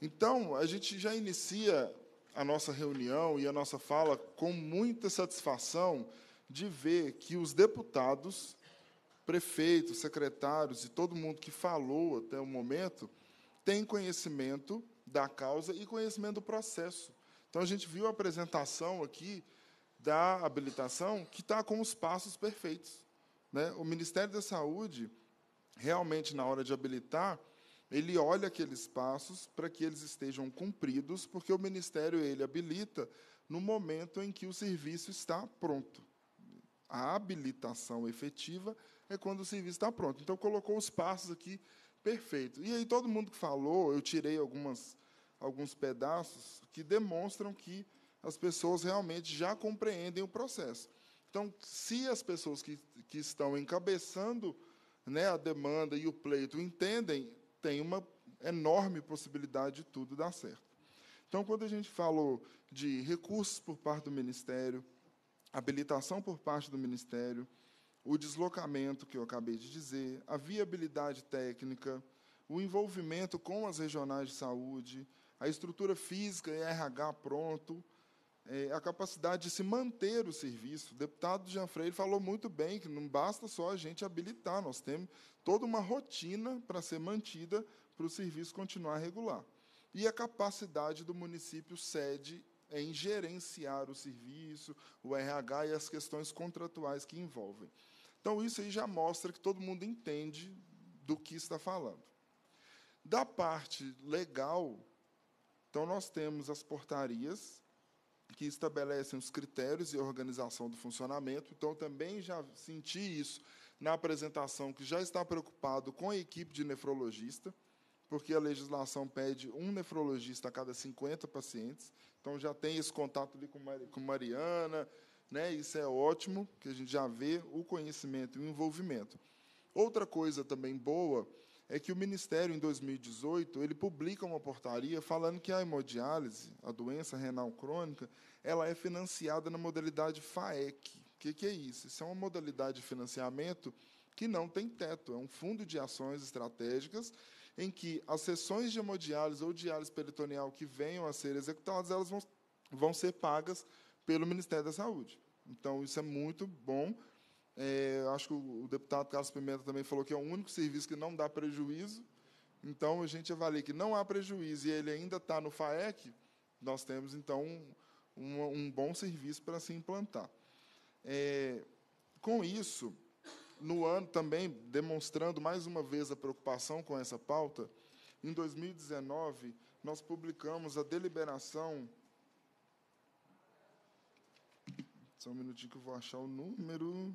S18: Então, a gente já inicia a nossa reunião e a nossa fala com muita satisfação de ver que os deputados, prefeitos, secretários e todo mundo que falou até o momento tem conhecimento da causa e conhecimento do processo. Então a gente viu a apresentação aqui da habilitação que está com os passos perfeitos. Né? O Ministério da Saúde, realmente, na hora de habilitar, ele olha aqueles passos para que eles estejam cumpridos, porque o ministério ele habilita no momento em que o serviço está pronto. A habilitação efetiva é quando o serviço está pronto. Então colocou os passos aqui perfeito. E aí todo mundo que falou, eu tirei algumas alguns pedaços que demonstram que as pessoas realmente já compreendem o processo. Então, se as pessoas que, que estão encabeçando né, a demanda e o pleito entendem, tem uma enorme possibilidade de tudo dar certo. Então, quando a gente falou de recursos por parte do Ministério, habilitação por parte do Ministério, o deslocamento que eu acabei de dizer, a viabilidade técnica, o envolvimento com as regionais de saúde, a estrutura física e RH pronto, é, a capacidade de se manter o serviço. O deputado Jean Freire falou muito bem que não basta só a gente habilitar, nós temos toda uma rotina para ser mantida para o serviço continuar regular. E a capacidade do município sede em gerenciar o serviço, o RH e as questões contratuais que envolvem. Então, isso aí já mostra que todo mundo entende do que está falando. Da parte legal, então, nós temos as portarias, que estabelecem os critérios e organização do funcionamento. Então, também já senti isso na apresentação, que já está preocupado com a equipe de nefrologista, porque a legislação pede um nefrologista a cada 50 pacientes. Então, já tem esse contato ali com Mariana, né? isso é ótimo, que a gente já vê o conhecimento e o envolvimento. Outra coisa também boa é que o Ministério, em 2018, ele publica uma portaria falando que a hemodiálise, a doença renal crônica, ela é financiada na modalidade FAEC. O que, que é isso? Isso é uma modalidade de financiamento que não tem teto, é um fundo de ações estratégicas em que as sessões de hemodiálise ou diálise peritoneal que venham a ser executadas, elas vão, vão ser pagas pelo Ministério da Saúde. Então, isso é muito bom, é, acho que o deputado Carlos Pimenta também falou que é o único serviço que não dá prejuízo. Então, a gente avalia que não há prejuízo e ele ainda está no FAEC, nós temos, então, um, um, bom serviço para se implantar. É, com isso, no ano também demonstrando mais uma vez a preocupação com essa pauta, em 2019 nós publicamos a deliberação. Só um minutinho que eu vou achar o número.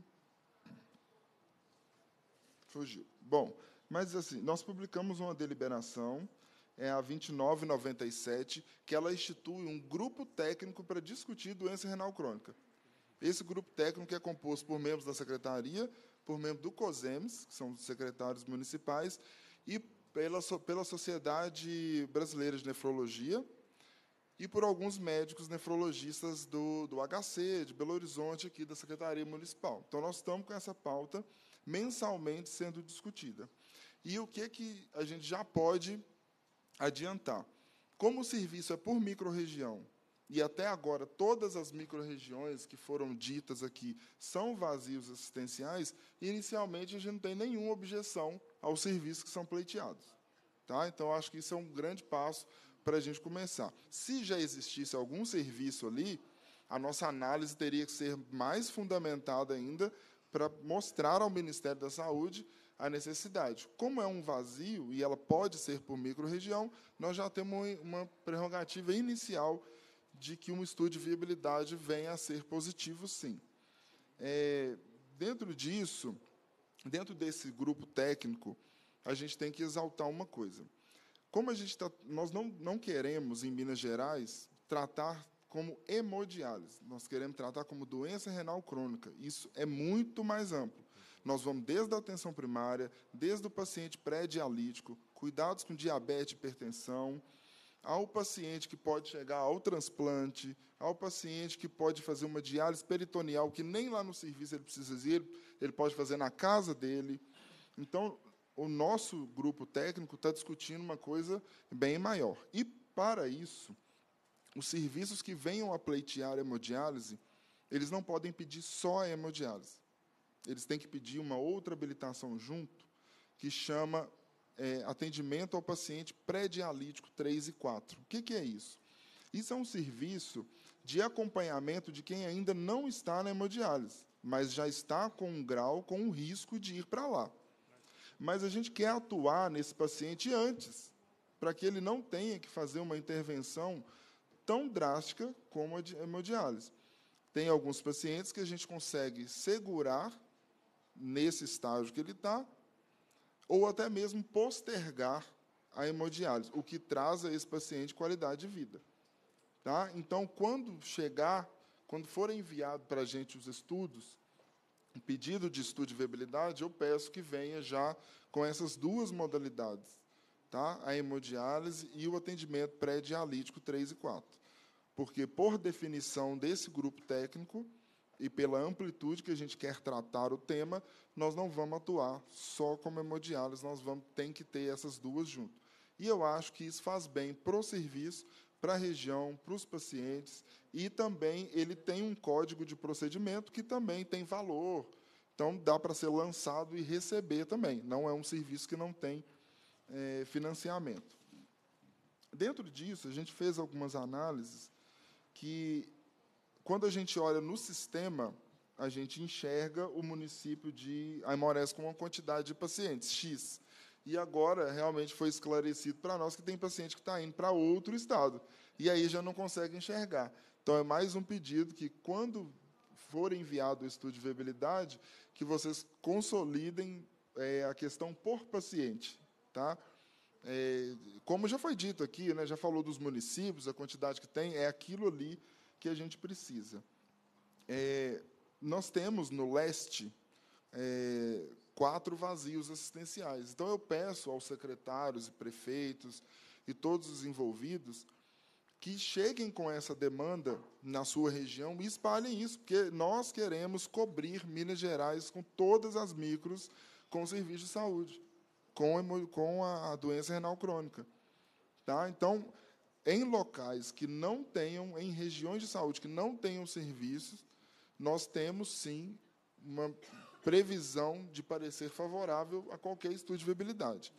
S18: Fugiu. Bom, mas assim, nós publicamos uma deliberação, é a 2997, que ela institui um grupo técnico para discutir doença renal crônica. Esse grupo técnico é composto por membros da secretaria, por membros do COSEMES, que são os secretários municipais, e pela, pela Sociedade Brasileira de Nefrologia, e por alguns médicos nefrologistas do, do HC, de Belo Horizonte, aqui da Secretaria Municipal. Então, nós estamos com essa pauta mensalmente sendo discutida. E o que, que a gente já pode adiantar? Como o serviço é por microrregião, e até agora todas as microrregiões que foram ditas aqui são vazios assistenciais, inicialmente a gente não tem nenhuma objeção aos serviços que são pleiteados. Tá? Então, acho que isso é um grande passo para a gente começar. Se já existisse algum serviço ali, a nossa análise teria que ser mais fundamentada ainda para mostrar ao Ministério da Saúde a necessidade. Como é um vazio e ela pode ser por microrregião, nós já temos uma prerrogativa inicial de que um estudo de viabilidade venha a ser positivo, sim. É, dentro disso, dentro desse grupo técnico, a gente tem que exaltar uma coisa. Como a gente tá, nós não, não queremos, em Minas Gerais, tratar como hemodiálise. Nós queremos tratar como doença renal crônica. Isso é muito mais amplo. Nós vamos desde a atenção primária, desde o paciente pré-dialítico, cuidados com diabetes e hipertensão, ao paciente que pode chegar ao transplante, ao paciente que pode fazer uma diálise peritoneal, que nem lá no serviço ele precisa ir, ele pode fazer na casa dele. Então, o nosso grupo técnico está discutindo uma coisa bem maior. E, para isso, os serviços que venham a pleitear a hemodiálise, eles não podem pedir só a hemodiálise. Eles têm que pedir uma outra habilitação junto, que chama é, atendimento ao paciente pré-dialítico 3 e 4. O que, que é isso? Isso é um serviço de acompanhamento de quem ainda não está na hemodiálise, mas já está com um grau, com um risco de ir para lá. Mas a gente quer atuar nesse paciente antes, para que ele não tenha que fazer uma intervenção tão drástica como a hemodiálise. Tem alguns pacientes que a gente consegue segurar nesse estágio que ele está, ou até mesmo postergar a hemodiálise, o que traz a esse paciente qualidade de vida. Tá? Então, quando chegar, quando for enviado para a gente os estudos, o pedido de estudo de viabilidade, eu peço que venha já com essas duas modalidades, tá? a hemodiálise e o atendimento pré-dialítico 3 e 4. Porque, por definição desse grupo técnico, e pela amplitude que a gente quer tratar o tema, nós não vamos atuar só como hemodiálise, nós vamos tem que ter essas duas junto. E eu acho que isso faz bem para o serviço, para a região, para os pacientes, e também ele tem um código de procedimento que também tem valor. Então dá para ser lançado e receber também. Não é um serviço que não tem é, financiamento. Dentro disso, a gente fez algumas análises que, quando a gente olha no sistema, a gente enxerga o município de Aimorés com uma quantidade de pacientes, X. E agora realmente foi esclarecido para nós que tem paciente que está indo para outro estado. E aí já não consegue enxergar. Então é mais um pedido que, quando for enviado o estudo de viabilidade, que vocês consolidem é, a questão por paciente. Tá? É, como já foi dito aqui, né, já falou dos municípios, a quantidade que tem, é aquilo ali que a gente precisa. É, nós temos no leste é, quatro vazios assistenciais. Então, eu peço aos secretários e prefeitos e todos os envolvidos que cheguem com essa demanda na sua região e espalhem isso, porque nós queremos cobrir Minas Gerais com todas as micros com serviço de saúde com, com a doença renal crônica. Tá? Então, em locais que não tenham, em regiões de saúde que não tenham serviços, nós temos sim uma previsão de parecer favorável a qualquer estudo de viabilidade.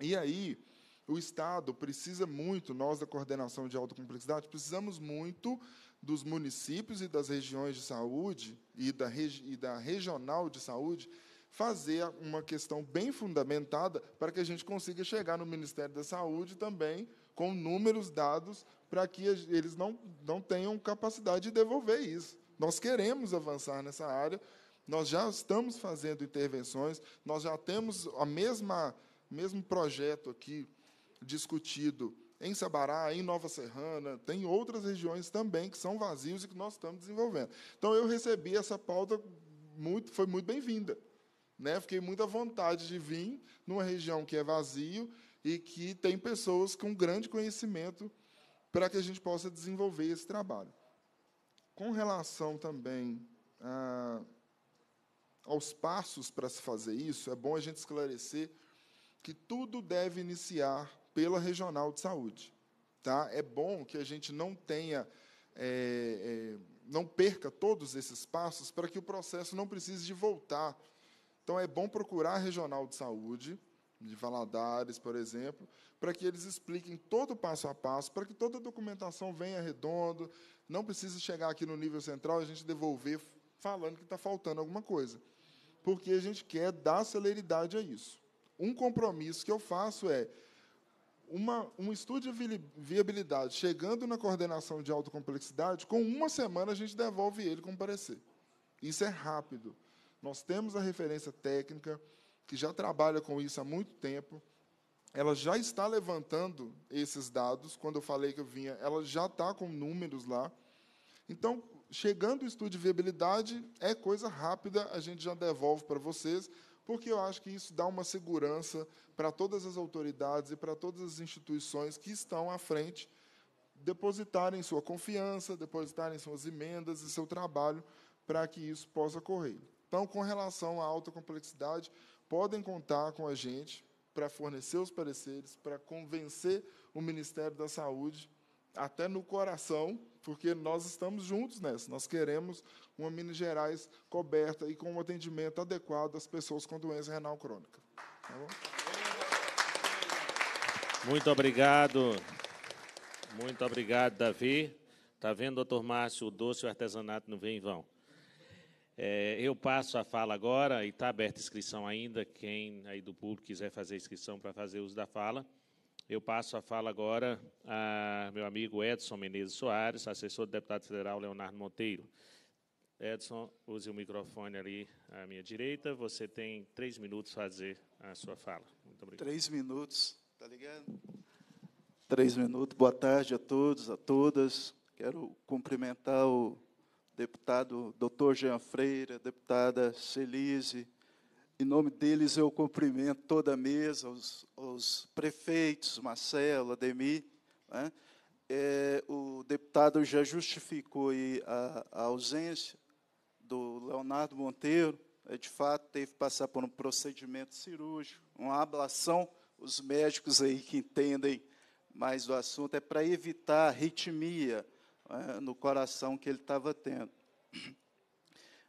S18: E aí, o Estado precisa muito, nós da coordenação de alta complexidade, precisamos muito dos municípios e das regiões de saúde e da, regi e da regional de saúde fazer uma questão bem fundamentada para que a gente consiga chegar no Ministério da Saúde também com números dados para que eles não, não tenham capacidade de devolver isso. Nós queremos avançar nessa área, nós já estamos fazendo intervenções, nós já temos a mesma mesmo projeto aqui discutido em Sabará, em Nova Serrana, tem outras regiões também que são vazios e que nós estamos desenvolvendo. Então eu recebi essa pauta muito, foi muito bem-vinda. Né? Fiquei muita vontade de vir numa região que é vazio e que tem pessoas com grande conhecimento para que a gente possa desenvolver esse trabalho. Com relação também a, ah, aos passos para se fazer isso, é bom a gente esclarecer que tudo deve iniciar pela regional de saúde. Tá? É bom que a gente não tenha, é, é, não perca todos esses passos para que o processo não precise de voltar então é bom procurar a regional de saúde, de Valadares, por exemplo, para que eles expliquem todo o passo a passo, para que toda a documentação venha redondo, não precisa chegar aqui no nível central e a gente devolver falando que está faltando alguma coisa. Porque a gente quer dar celeridade a isso. Um compromisso que eu faço é uma, um estudo de viabilidade chegando na coordenação de alta complexidade, com uma semana a gente devolve ele com parecer. Isso é rápido. Nós temos a referência técnica que já trabalha com isso há muito tempo. Ela já está levantando esses dados. Quando eu falei que eu vinha, ela já está com números lá. Então, chegando o estudo de viabilidade, é coisa rápida, a gente já devolve para vocês, porque eu acho que isso dá uma segurança para todas as autoridades e para todas as instituições que estão à frente depositarem sua confiança, depositarem suas emendas e seu trabalho para que isso possa ocorrer. Então, com relação à alta complexidade, podem contar com a gente para fornecer os pareceres, para convencer o Ministério da Saúde, até no coração, porque nós estamos juntos nessa. Nós queremos uma Minas Gerais coberta e com um atendimento adequado às pessoas com doença renal crônica. Tá
S2: Muito obrigado. Muito obrigado, Davi. Está vendo, doutor Márcio, o doce e o artesanato não vem em vão. É, eu passo a fala agora, e está aberta a inscrição ainda, quem aí do público quiser fazer a inscrição para fazer uso da fala. Eu passo a fala agora a meu amigo Edson Menezes Soares, assessor do deputado federal Leonardo Monteiro. Edson, use o microfone ali à minha direita. Você tem três minutos para fazer a sua fala. Muito obrigado.
S19: Três minutos, tá ligado? Três minutos. Boa tarde a todos, a todas. Quero cumprimentar o deputado Dr. Jean Freira, deputada Celise. Em nome deles, eu cumprimento toda a mesa, os, os prefeitos, Marcelo, Ademir. Né? É, o deputado já justificou a, a, ausência do Leonardo Monteiro. É, de fato, teve que passar por um procedimento cirúrgico, uma ablação. Os médicos aí que entendem mais do assunto é para evitar arritmia, é, no coração que ele estava tendo.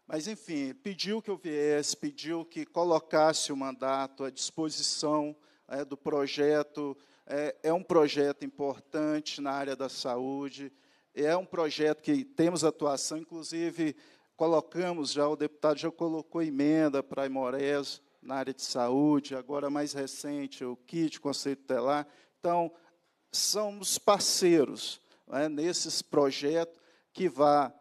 S19: Mas, enfim, pediu que eu viesse, pediu que colocasse o mandato à disposição é, do projeto. É, é um projeto importante na área da saúde, é um projeto que temos atuação, inclusive colocamos já, o deputado já colocou emenda para Imores na área de saúde, agora mais recente, o kit, conceito telar. Então, somos parceiros. Né, nesses projetos que vá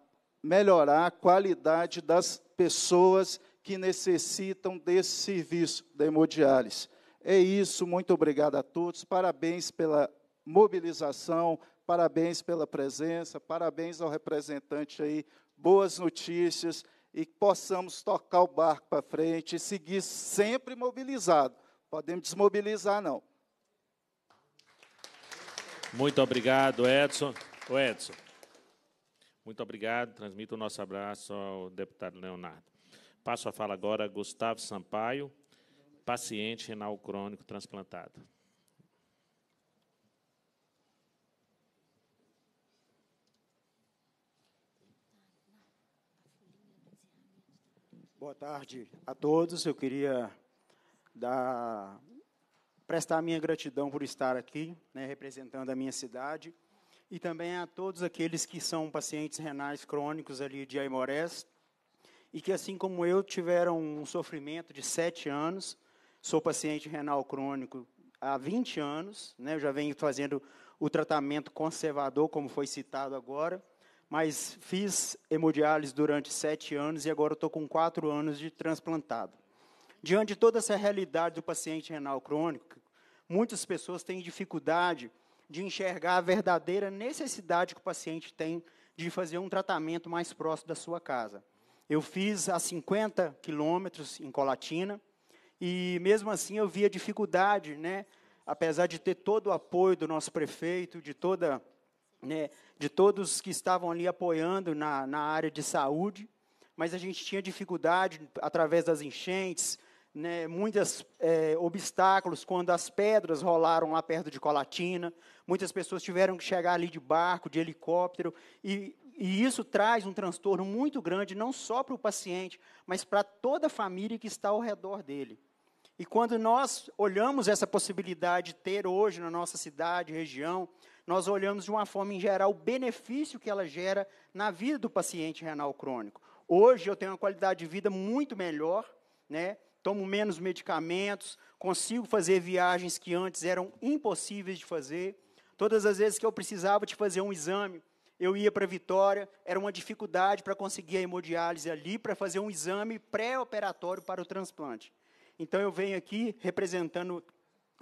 S19: melhorar a qualidade das pessoas que necessitam desse serviço da hemodiálise. É isso, muito obrigado a todos, parabéns pela mobilização, parabéns pela presença, parabéns ao representante aí, boas notícias e possamos tocar o barco para frente e seguir sempre mobilizado. Podemos desmobilizar, não.
S2: Muito obrigado, Edson. O Edson, muito obrigado. Transmito o nosso abraço ao deputado Leonardo. Passo a fala agora a Gustavo Sampaio, paciente renal crônico transplantado.
S20: Boa tarde a todos. Eu queria dar prestar minha gratidão por estar aqui, né, representando a minha cidade, e também a todos aqueles que são pacientes renais crônicos ali de Aimorés, e que, assim como eu, tiveram um sofrimento de sete anos. Sou paciente renal crônico há 20 anos, né, já venho fazendo o tratamento conservador, como foi citado agora, mas fiz hemodiálise durante sete anos e agora estou com quatro anos de transplantado. Diante de toda essa realidade do paciente renal crônico, muitas pessoas têm dificuldade de enxergar a verdadeira necessidade que o paciente tem de fazer um tratamento mais próximo da sua casa. Eu fiz a 50 quilômetros em Colatina e, mesmo assim, eu vi a dificuldade, né, apesar de ter todo o apoio do nosso prefeito, de toda né, de todos que estavam ali apoiando na, na área de saúde, mas a gente tinha dificuldade através das enchentes, né, muitos é, obstáculos quando as pedras rolaram lá perto de Colatina. Muitas pessoas tiveram que chegar ali de barco, de helicóptero, e, e isso traz um transtorno muito grande, não só para o paciente, mas para toda a família que está ao redor dele. E quando nós olhamos essa possibilidade de ter hoje na nossa cidade, região, nós olhamos de uma forma em geral o benefício que ela gera na vida do paciente renal crônico. Hoje eu tenho uma qualidade de vida muito melhor, né? tomo menos medicamentos, consigo fazer viagens que antes eram impossíveis de fazer. Todas as vezes que eu precisava de fazer um exame, eu ia para Vitória, era uma dificuldade para conseguir a hemodiálise ali, para fazer um exame pré-operatório para o transplante. Então, eu venho aqui representando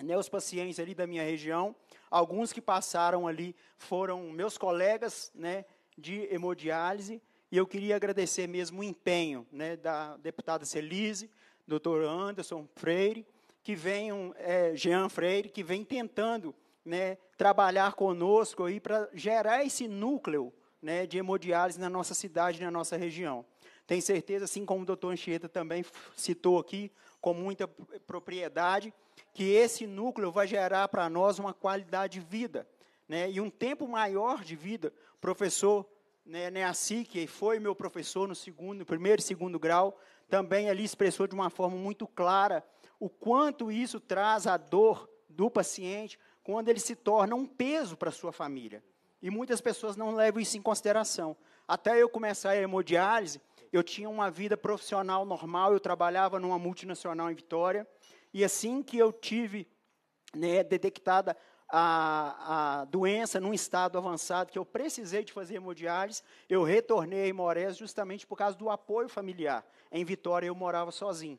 S20: né, os pacientes ali da minha região. Alguns que passaram ali foram meus colegas né, de hemodiálise. E eu queria agradecer mesmo o empenho né, da deputada Celise, doutor Anderson Freire, que vem é, Jean Freire, que vem tentando né, trabalhar conosco aí para gerar esse núcleo né, de hemodiálise na nossa cidade, na nossa região. Tenho certeza, assim como o doutor Anchieta também citou aqui, com muita propriedade, que esse núcleo vai gerar para nós uma qualidade de vida né, e um tempo maior de vida. Professor né, Neassi, que foi meu professor no segundo, primeiro e segundo grau, também ali expressou de uma forma muito clara o quanto isso traz a dor do paciente quando ele se torna um peso para sua família. E muitas pessoas não levam isso em consideração. Até eu começar a hemodiálise, eu tinha uma vida profissional normal, eu trabalhava numa multinacional em Vitória, e assim que eu tive né, detectada a, a doença num estado avançado que eu precisei de fazer hemodiálise, eu retornei a Imorés justamente por causa do apoio familiar. Em Vitória eu morava sozinho.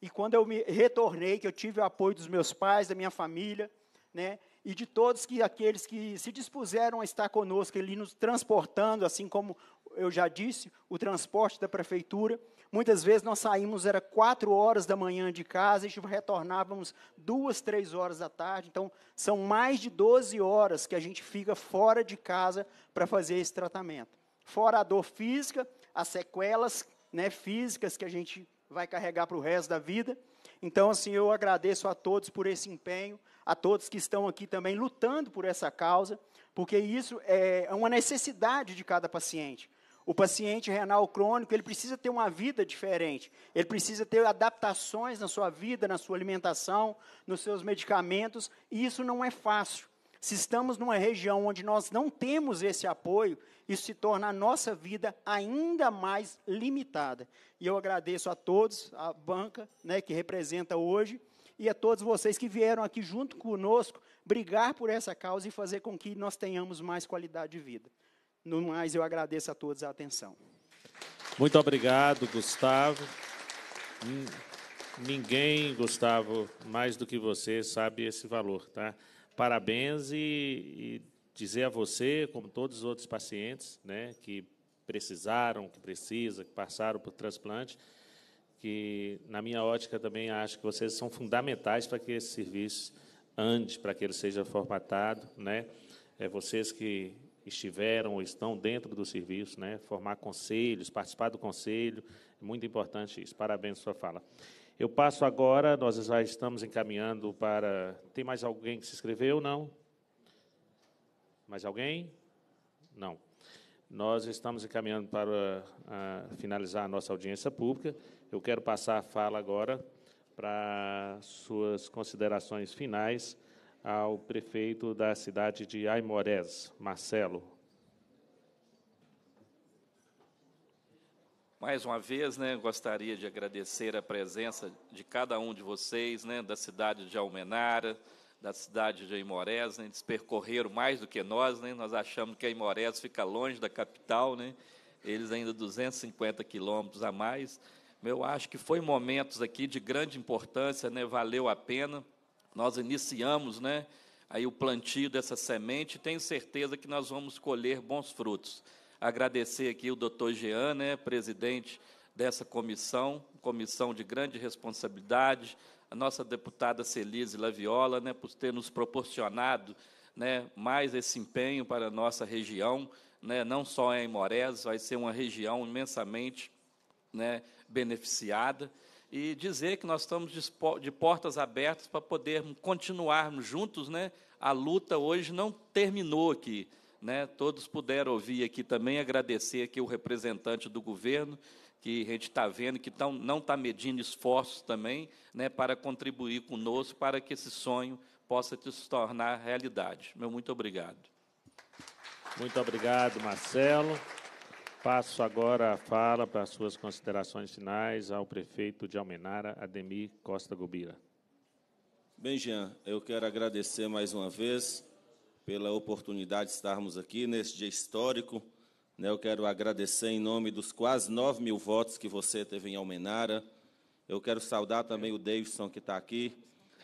S20: E quando eu me retornei, que eu tive o apoio dos meus pais, da minha família, né, e de todos que aqueles que se dispuseram a estar conosco, ali nos transportando, assim como eu já disse, o transporte da prefeitura, Muitas vezes nós saímos, era quatro horas da manhã de casa e retornávamos duas, três horas da tarde. Então, são mais de 12 horas que a gente fica fora de casa para fazer esse tratamento. Fora a dor física, as sequelas né, físicas que a gente vai carregar para o resto da vida. Então, assim, eu agradeço a todos por esse empenho, a todos que estão aqui também lutando por essa causa, porque isso é uma necessidade de cada paciente. O paciente renal crônico, ele precisa ter uma vida diferente. Ele precisa ter adaptações na sua vida, na sua alimentação, nos seus medicamentos, e isso não é fácil. Se estamos numa região onde nós não temos esse apoio, isso se torna a nossa vida ainda mais limitada. E eu agradeço a todos, a banca né, que representa hoje, e a todos vocês que vieram aqui junto conosco brigar por essa causa e fazer com que nós tenhamos mais qualidade de vida. No mais, eu agradeço a todos a atenção.
S2: Muito obrigado, Gustavo. Hum, ninguém, Gustavo, mais do que você sabe esse valor, tá? Parabéns e, e dizer a você, como todos os outros pacientes, né, que precisaram, que precisa, que passaram por transplante, que na minha ótica também acho que vocês são fundamentais para que esse serviço ande, para que ele seja formatado, né? É vocês que estiveram ou estão dentro do serviço, né? formar conselhos, participar do conselho, é muito importante isso. Parabéns pela sua fala. Eu passo agora, nós já estamos encaminhando para. Tem mais alguém que se inscreveu? Não? Mais alguém? Não. Nós estamos encaminhando para a, ah, a finalizar a nossa audiência pública. Eu quero passar a fala agora para suas considerações finais ao prefeito da cidade de Aimorés, Marcelo.
S7: Mais uma vez, né, gostaria de agradecer a presença de cada um de vocês, né, da cidade de Almenara, da cidade de Aimorés, né, eles percorreram mais do que nós, né, nós achamos que Aimorés fica longe da capital, né, eles ainda 250 quilômetros a mais. Eu acho que foi momentos aqui de grande importância, né, valeu a pena nós iniciamos, né, aí o plantio dessa semente, tenho certeza que nós vamos colher bons frutos. Agradecer aqui o doutor Jean, né, presidente dessa comissão, comissão de grande responsabilidade, a nossa deputada Celise Laviola, né, por ter nos proporcionado né, mais esse empenho para a nossa região, né, não só em Morés, vai ser uma região imensamente né, beneficiada e dizer que nós estamos de portas abertas para podermos continuarmos juntos, né? A luta hoje não terminou aqui, né? Todos puderam ouvir aqui também, agradecer aqui o representante do governo que a gente está vendo que tão, não está medindo esforços também, né? Para contribuir conosco para que esse sonho possa se tornar realidade. Meu muito obrigado.
S2: Muito obrigado, Marcelo. Passo agora a fala para as suas considerações finais ao prefeito de Almenara, Ademir Costa Gubira.
S4: Bem, Jean, eu quero agradecer mais uma vez pela oportunidade de estarmos aqui neste dia histórico. Né? Eu quero agradecer em nome dos quase 9 mil votos que você teve em Almenara. Eu quero saudar também o Davidson, que está aqui,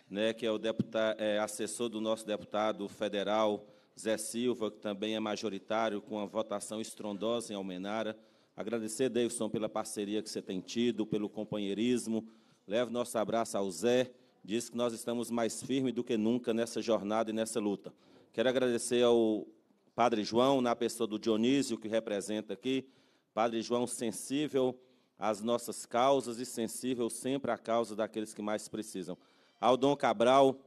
S4: né? que é o deputado, é, assessor do nosso deputado federal, Zé Silva, que também é majoritário, com uma votação estrondosa em Almenara. Agradecer, Davidson, pela parceria que você tem tido, pelo companheirismo. Levo nosso abraço ao Zé. Diz que nós estamos mais firmes do que nunca nessa jornada e nessa luta. Quero agradecer ao Padre João, na pessoa do Dionísio, que representa aqui. Padre João, sensível às nossas causas e sensível sempre à causa daqueles que mais precisam. Ao Dom Cabral,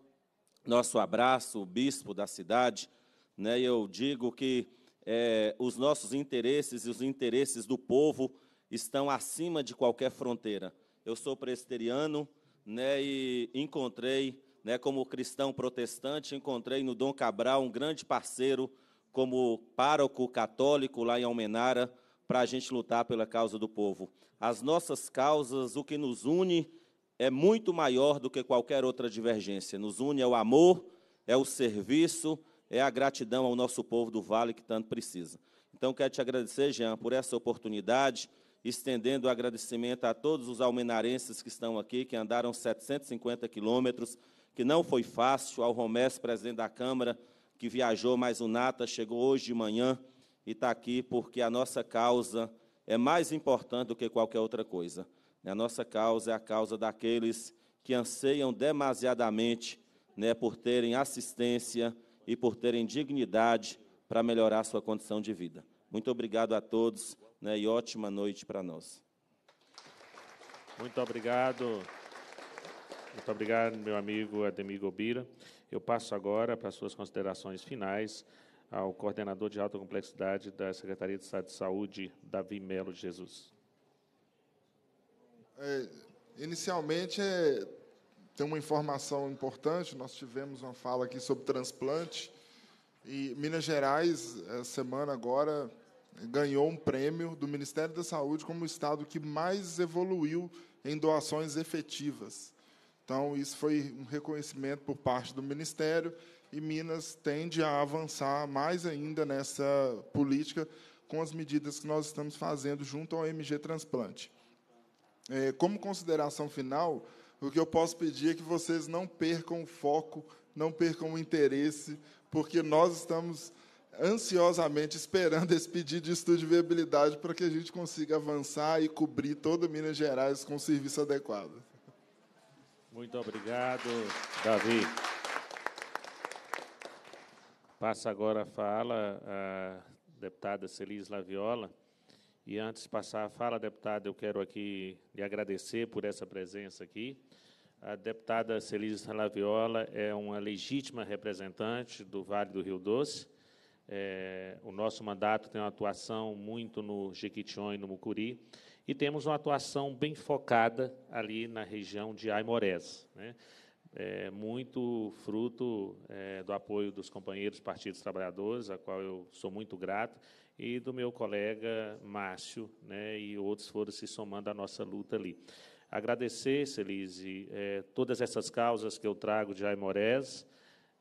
S4: nosso abraço, o bispo da cidade né? Eu digo que é, os nossos interesses e os interesses do povo estão acima de qualquer fronteira. Eu sou presbiteriano né, e encontrei, né, como cristão protestante, encontrei no Dom Cabral um grande parceiro como pároco católico lá em Almenara para a gente lutar pela causa do povo. As nossas causas, o que nos une é muito maior do que qualquer outra divergência. Nos une é o amor, é o serviço, é a gratidão ao nosso povo do Vale que tanto precisa. Então, quero te agradecer, Jean, por essa oportunidade, estendendo o agradecimento a todos os almenarenses que estão aqui, que andaram 750 quilômetros, que não foi fácil, ao Romés, presidente da Câmara, que viajou mais o Nata, chegou hoje de manhã e está aqui porque a nossa causa é mais importante do que qualquer outra coisa. A nossa causa é a causa daqueles que anseiam demasiadamente né, por terem assistência, e por terem dignidade para melhorar sua condição de vida. Muito obrigado a todos né, e ótima
S2: noite para nós. Muito obrigado. Muito obrigado, meu amigo Ademir Gobira. Eu passo agora para as suas considerações finais ao coordenador de alta complexidade da Secretaria de Estado de Saúde, Davi Melo Jesus.
S18: É, inicialmente, é tem uma informação importante. Nós tivemos uma fala aqui sobre transplante. E Minas Gerais, semana agora, ganhou um prêmio do Ministério da Saúde como o estado que mais evoluiu em doações efetivas. Então, isso foi um reconhecimento por parte do Ministério e Minas tende a avançar mais ainda nessa política com as medidas que nós estamos fazendo junto ao MG Transplante. É, como consideração final, o que eu posso pedir é que vocês não percam o foco, não percam o interesse, porque nós estamos ansiosamente esperando esse pedido de estudo de viabilidade para que a gente consiga avançar e cobrir toda Minas Gerais com o serviço adequado.
S2: Muito obrigado, Davi. Passa agora a fala a deputada Celis Laviola. E antes de passar a fala, deputada, eu quero aqui lhe agradecer por essa presença aqui. A deputada Celise Salaviola é uma legítima representante do Vale do Rio Doce. É, o nosso mandato tem uma atuação muito no Jequitinhonha e no Mucuri, e temos uma atuação bem focada ali na região de Aimorés, né? É, muito fruto é, do apoio dos companheiros partidos trabalhadores, a qual eu sou muito grato, e do meu colega Márcio, né, e outros foram se somando à nossa luta ali. Agradecer, Celise, eh, todas essas causas que eu trago de Jaimorés,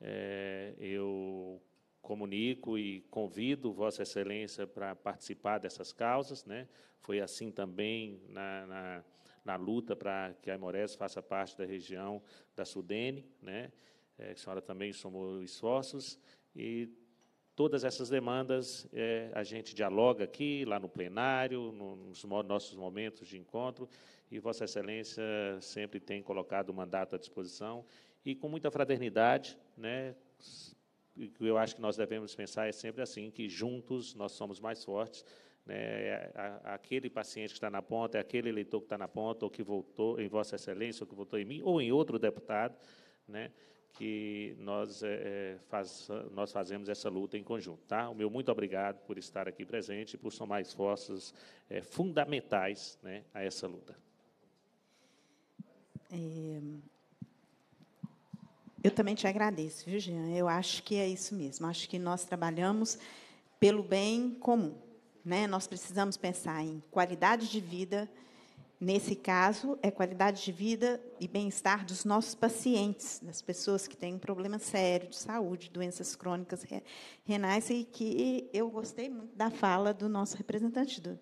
S2: eh, eu comunico e convido Vossa Excelência para participar dessas causas. Né? Foi assim também na, na, na luta para que a Imores faça parte da região da Sudene, né? É, a senhora também somou esforços e Todas essas demandas é, a gente dialoga aqui, lá no plenário, nos nossos momentos de encontro, e Vossa Excelência sempre tem colocado o mandato à disposição e com muita fraternidade, né? Eu acho que nós devemos pensar é sempre assim, que juntos nós somos mais fortes. Né, aquele paciente que está na ponta, é aquele eleitor que está na ponta, ou que votou em Vossa Excelência, ou que votou em mim, ou em outro deputado, né? que nós, é, faz, nós fazemos essa luta em conjunto. Tá? O meu muito obrigado por estar aqui presente e por somar esforços é, fundamentais né, a essa luta.
S8: É, eu também te agradeço, viu, Jean? Eu acho que é isso mesmo. Acho que nós trabalhamos pelo bem comum. Né? Nós precisamos pensar em qualidade de vida Nesse caso, é qualidade de vida e bem-estar dos nossos pacientes, das pessoas que têm um problema sério de saúde, doenças crônicas renais, e que eu gostei muito da fala do nosso representante, do,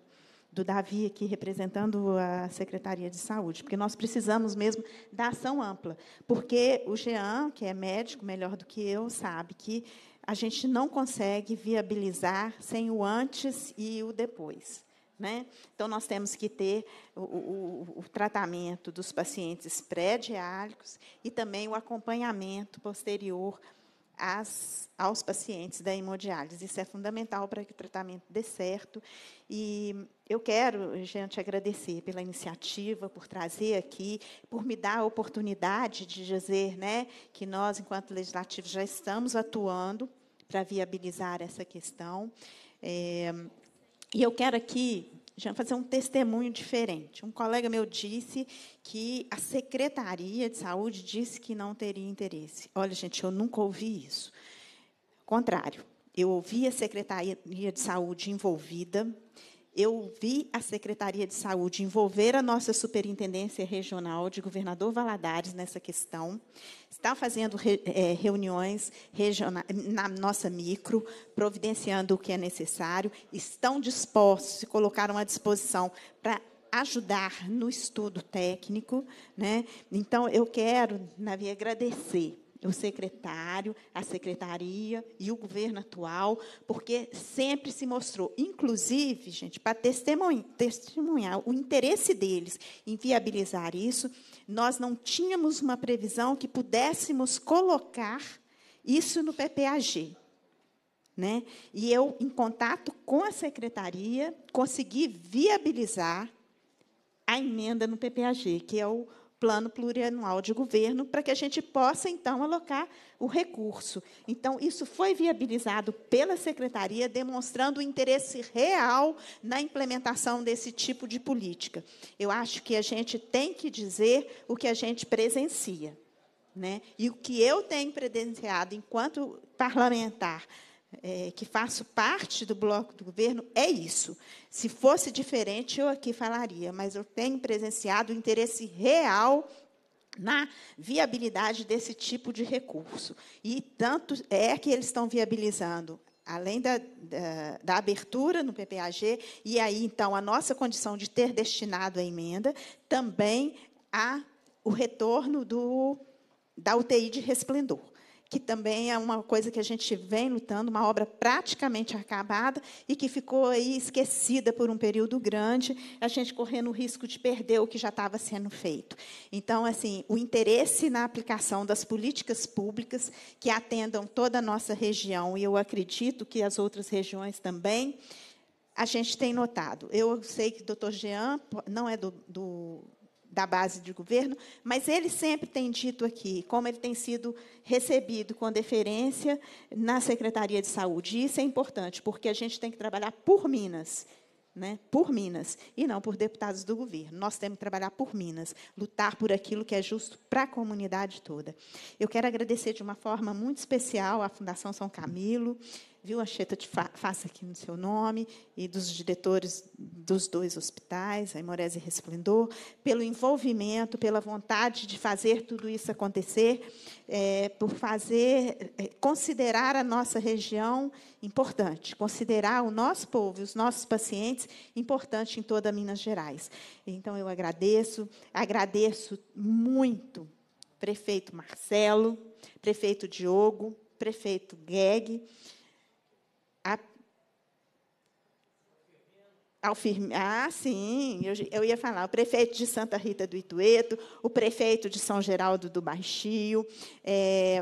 S8: do Davi, aqui representando a Secretaria de Saúde, porque nós precisamos mesmo da ação ampla. Porque o Jean, que é médico melhor do que eu, sabe que a gente não consegue viabilizar sem o antes e o depois. Né? Então, nós temos que ter o, o, o tratamento dos pacientes pré-diálicos e também o acompanhamento posterior aos pacientes da hemodiálise. Isso é fundamental para que o tratamento dê certo. E eu quero, gente, agradecer pela iniciativa, por trazer aqui, por me dar a oportunidade de dizer né, que nós, enquanto legislativos, já estamos atuando para viabilizar essa questão. É, e eu quero aqui já fazer um testemunho diferente. Um colega meu disse que a Secretaria de Saúde disse que não teria interesse. Olha, gente, eu nunca ouvi isso. Contrário, eu ouvi a Secretaria de Saúde envolvida, eu vi a Secretaria de Saúde envolver a nossa Superintendência Regional de Governador Valadares nessa questão. Está fazendo re, é, reuniões na nossa micro, providenciando o que é necessário. Estão dispostos, se colocaram à disposição para ajudar no estudo técnico. Né? Então, eu quero, Navi, agradecer o secretário, a secretaria e o governo atual, porque sempre se mostrou, inclusive, gente, para testemunhar, testemunhar o interesse deles em viabilizar isso, nós não tínhamos uma previsão que pudéssemos colocar isso no PPAG. Né? E eu, em contato com a secretaria, consegui viabilizar a emenda no PPAG, que é o plano plurianual de governo, para que a gente possa, então, alocar o recurso. Então, isso foi viabilizado pela secretaria, demonstrando o interesse real na implementação desse tipo de política. Eu acho que a gente tem que dizer o que a gente presencia. Né? E o que eu tenho presenciado enquanto parlamentar é, que faço parte do bloco do governo, é isso. Se fosse diferente, eu aqui falaria, mas eu tenho presenciado o interesse real na viabilidade desse tipo de recurso. E tanto é que eles estão viabilizando além da, da, da, abertura no PPAG, e aí, então, a nossa condição de ter destinado a emenda, também há o retorno do, da UTI de resplendor que também é uma coisa que a gente vem lutando, uma obra praticamente acabada e que ficou aí esquecida por um período grande, a gente correndo o risco de perder o que já estava sendo feito. Então, assim, o interesse na aplicação das políticas públicas que atendam toda a nossa região, e eu acredito que as outras regiões também, a gente tem notado. Eu sei que o doutor Jean não é do, do da base de governo, mas ele sempre tem dito aqui como ele tem sido recebido com deferência na Secretaria de Saúde. E isso é importante, porque a gente tem que trabalhar por Minas. Né, por Minas e não por deputados do governo. Nós temos que trabalhar por Minas, lutar por aquilo que é justo para a comunidade toda. Eu quero agradecer de uma forma muito especial à Fundação São Camilo, viu, Anchieta, te fa faça aqui no seu nome, e dos diretores dos dois hospitais, a e Resplendor, pelo envolvimento, pela vontade de fazer tudo isso acontecer, é, por fazer, é, considerar a nossa região importante, considerar o nosso povo e os nossos pacientes importante em toda Minas Gerais. Então, eu agradeço, agradeço muito prefeito Marcelo, prefeito Diogo, prefeito Geg, a... Ao firme... Ah, sim, eu, eu, ia falar, o prefeito de Santa Rita do Itueto, o prefeito de São Geraldo do Baixio, é...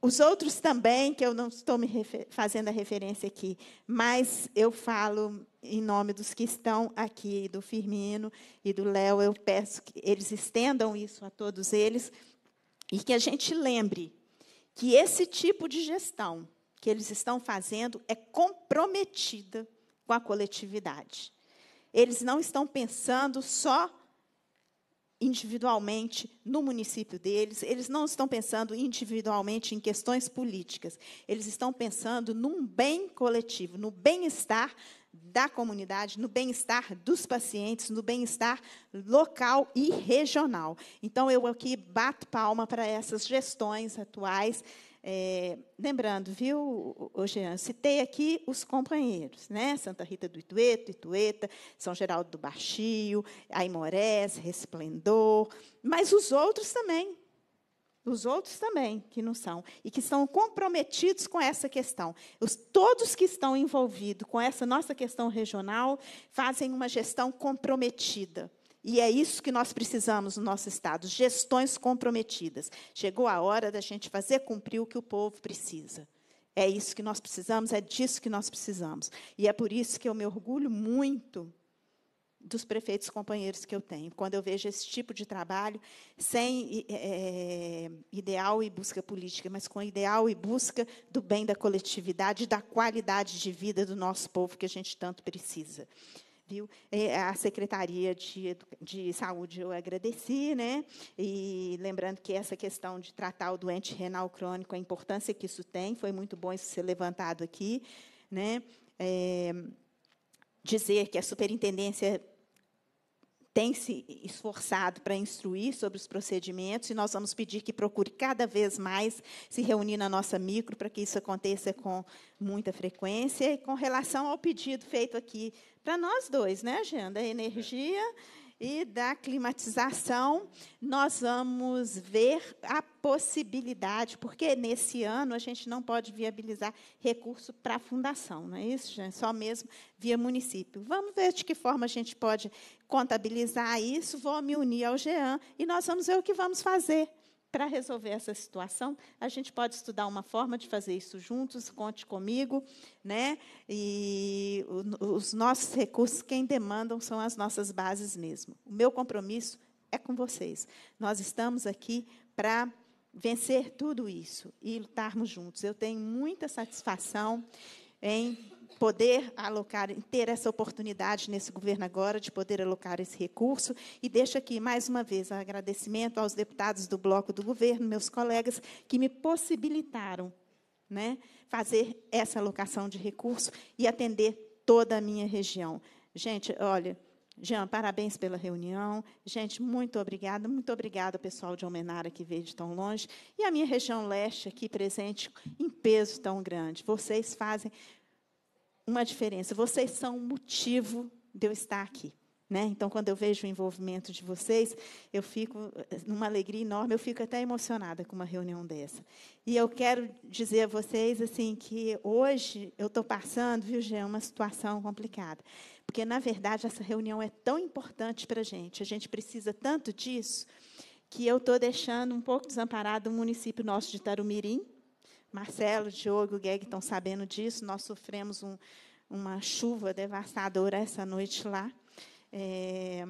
S8: os outros também, que eu não estou me refer... fazendo a referência aqui, mas eu falo em nome dos que estão aqui, do Firmino e do Léo, eu peço que eles estendam isso a todos eles e que a gente lembre que esse tipo de gestão, que eles estão fazendo é comprometida com a coletividade. Eles não estão pensando só individualmente no município deles, eles não estão pensando individualmente em questões políticas, eles estão pensando num bem coletivo, no bem-estar da comunidade, no bem-estar dos pacientes, no bem-estar local e regional. Então, eu aqui bato palma para essas gestões atuais é, lembrando, viu, Jean, citei aqui os companheiros, né? Santa Rita do Itueto, Itueta, São Geraldo do Baixio, Aimorés, Resplendor, mas os outros também, os outros também que não são e que estão comprometidos com essa questão. Os, todos que estão envolvidos com essa nossa questão regional fazem uma gestão comprometida. E é isso que nós precisamos no nosso Estado: gestões comprometidas. Chegou a hora da gente fazer cumprir o que o povo precisa. É isso que nós precisamos, é disso que nós precisamos. E é por isso que eu me orgulho muito dos prefeitos companheiros que eu tenho. Quando eu vejo esse tipo de trabalho, sem é, ideal e busca política, mas com ideal e busca do bem da coletividade, da qualidade de vida do nosso povo que a gente tanto precisa viu? É, a Secretaria de, de Saúde eu agradeci, né? E lembrando que essa questão de tratar o doente renal crônico, a importância que isso tem, foi muito bom isso ser levantado aqui, né? É, dizer que a superintendência tem se esforçado para instruir sobre os procedimentos e nós vamos pedir que procure cada vez mais se reunir na nossa micro para que isso aconteça com muita frequência. E com relação ao pedido feito aqui para nós dois, né, agenda energia e da climatização, nós vamos ver a possibilidade, porque nesse ano a gente não pode viabilizar recurso para a fundação, não é isso, gente? Só mesmo via município. Vamos ver de que forma a gente pode contabilizar isso. Vou me unir ao GEAN e nós vamos ver o que vamos fazer para resolver essa situação, a gente pode estudar uma forma de fazer isso juntos, conte comigo, né? E os nossos recursos, quem demandam são as nossas bases mesmo. O meu compromisso é com vocês. Nós estamos aqui para vencer tudo isso e lutarmos juntos. Eu tenho muita satisfação em poder alocar, ter essa oportunidade nesse governo agora de poder alocar esse recurso. E deixo aqui, mais uma vez, agradecimento aos deputados do bloco do governo, meus colegas, que me possibilitaram né, fazer essa alocação de recurso e atender toda a minha região. Gente, olha, Jean, parabéns pela reunião. Gente, muito obrigada. Muito obrigada, pessoal de Almenara, que veio de tão longe. E a minha região leste aqui presente em peso tão grande. Vocês fazem uma diferença. Vocês são o motivo de eu estar aqui. Né? Então, quando eu vejo o envolvimento de vocês, eu fico numa alegria enorme, eu fico até emocionada com uma reunião dessa. E eu quero dizer a vocês assim que hoje eu estou passando, viu, Jean, uma situação complicada. Porque, na verdade, essa reunião é tão importante para a gente, a gente precisa tanto disso, que eu estou deixando um pouco desamparado o município nosso de Tarumirim, Marcelo, Diogo, Greg, estão sabendo disso. Nós sofremos um, uma chuva devastadora essa noite lá. É,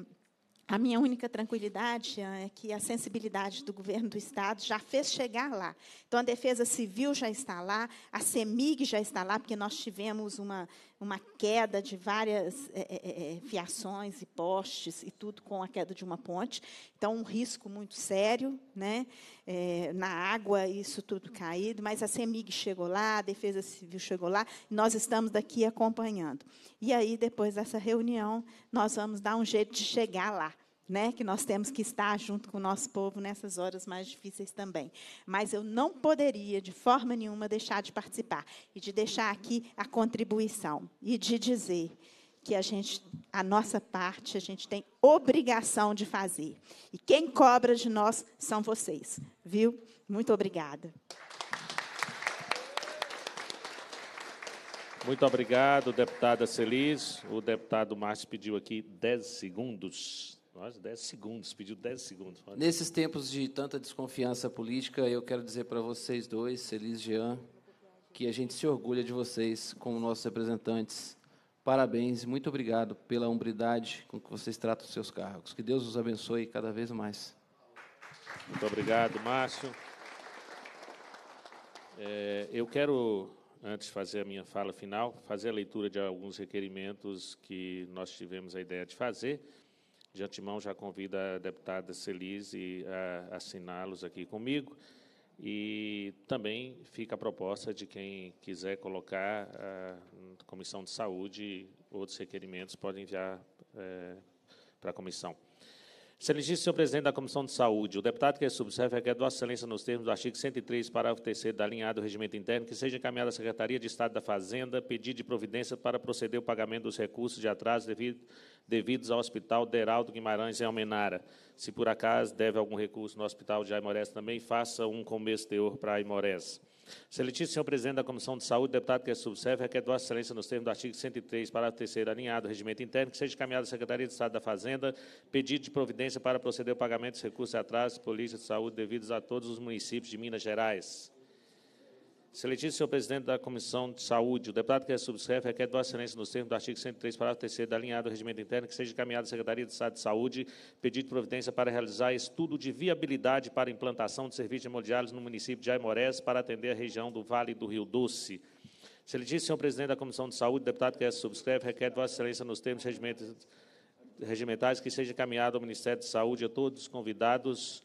S8: a minha única tranquilidade é que a sensibilidade do governo do Estado já fez chegar lá. Então, a Defesa Civil já está lá, a CEMIG já está lá, porque nós tivemos uma uma queda de várias é, é, fiações e postes e tudo com a queda de uma ponte. Então, um risco muito sério, né? É, na água, isso tudo caído. Mas a CEMIG chegou lá, a Defesa Civil chegou lá, nós estamos daqui acompanhando. E aí, depois dessa reunião, nós vamos dar um jeito de chegar lá né, que nós temos que estar junto com o nosso povo nessas horas mais difíceis também. Mas eu não poderia, de forma nenhuma, deixar de participar e de deixar aqui a contribuição e de dizer que a gente, a nossa parte, a gente tem obrigação de fazer. E quem cobra de nós são vocês, viu? Muito obrigada.
S2: Muito obrigado, deputada Celis. O deputado Márcio pediu aqui 10 segundos. 10 segundos, pediu 10 segundos. Pode. Nesses tempos de tanta desconfiança
S16: política, eu quero dizer para vocês dois, Elis Jean, que a gente se orgulha de vocês como nossos representantes. Parabéns, e muito obrigado pela hombridade com que vocês tratam os seus cargos. Que Deus os abençoe cada vez mais.
S2: Muito obrigado, Márcio. É, eu quero, antes de fazer a minha fala final, fazer a leitura de alguns requerimentos que nós tivemos a ideia de fazer. De antemão, já convido a deputada Celise a assiná-los aqui comigo. E também fica a proposta de quem quiser colocar a Comissão de Saúde, outros requerimentos, pode enviar é, para a comissão. Excelentíssimo senhor presidente da Comissão de Saúde, o deputado que é subserve requer Vossa Excelência nos termos do artigo 103, parágrafo 3 da linha A do Regimento Interno, que seja encaminhada à Secretaria de Estado da Fazenda pedido de providência para proceder o pagamento dos recursos de atraso devido, devidos ao Hospital Deraldo Guimarães em Almenara. Se por acaso deve algum recurso no Hospital de Aimorés também, faça um com o teor para Aimorés. Excelentíssimo senhor presidente da Comissão de Saúde, deputado que é subserve, requer Vossa Excelência, nos termos do artigo 103, parágrafo 3 alinhado do Regimento Interno, que seja encaminhado à Secretaria de Estado da Fazenda pedido de providência para proceder ao pagamento dos recursos e atrasos de polícia de saúde devidos a todos os municípios de Minas Gerais. Excelentíssimo senhor presidente da Comissão de Saúde, o deputado que é subscreve requer Vossa Excelência, nos termos do artigo 103, parágrafo 3 da linha do Regimento Interno, que seja encaminhado à Secretaria de Estado de Saúde pedido de providência para realizar estudo de viabilidade para implantação de serviços de no município de Aimorés para atender a região do Vale do Rio Doce. Excelentíssimo senhor presidente da Comissão de Saúde, deputado que é subscreve requer Vossa Excelência, nos termos regimentais, que seja encaminhado ao Ministério de Saúde a todos os convidados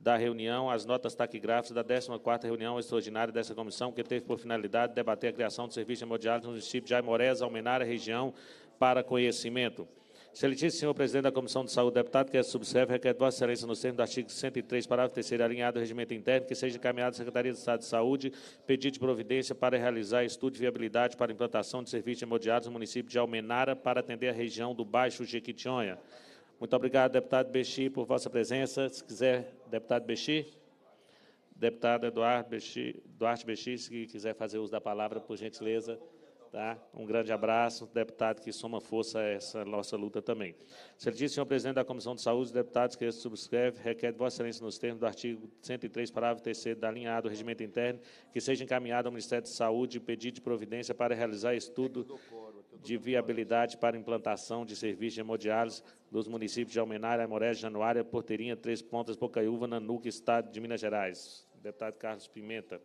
S2: da reunião as notas taquigráficas da 14ª reunião extraordinária dessa comissão, que teve por finalidade debater a criação do serviço de hemodiálise no município de Aimorés, Almenara, região, para conhecimento. Excelentíssimo senhor presidente da Comissão de Saúde, deputado, que é subserve, requer Vossa Excelência, no termo do artigo 103, parágrafo 3 alinhado do regimento interno, que seja encaminhado à Secretaria de Estado de Saúde pedido de providência para realizar estudo de viabilidade para implantação de serviço de hemodiálise no município de Almenara para atender a região do Baixo Jequitinhonha. Muito obrigado, deputado Bexi, por vossa presença. Se quiser, deputado Bexi, deputado Eduardo Bexi, Duarte Bexi, se quiser fazer uso da palavra, por gentileza. Tá? Um grande abraço, deputado que soma força a essa nossa luta também. Certíssimo, senhor presidente da Comissão de Saúde, deputados que subscreve, requer de Vossa Excelência, nos termos do artigo 103, parágrafo 3 da linha do Regimento Interno, que seja encaminhado ao Ministério de Saúde pedido de providência para realizar estudo de viabilidade para implantação de serviços de hemodiálise dos municípios de Almenara, Amoré, Januária, Porteirinha, Três Pontas, Bocaiúva, Nanuca, Estado de Minas Gerais. Deputado Carlos Pimenta.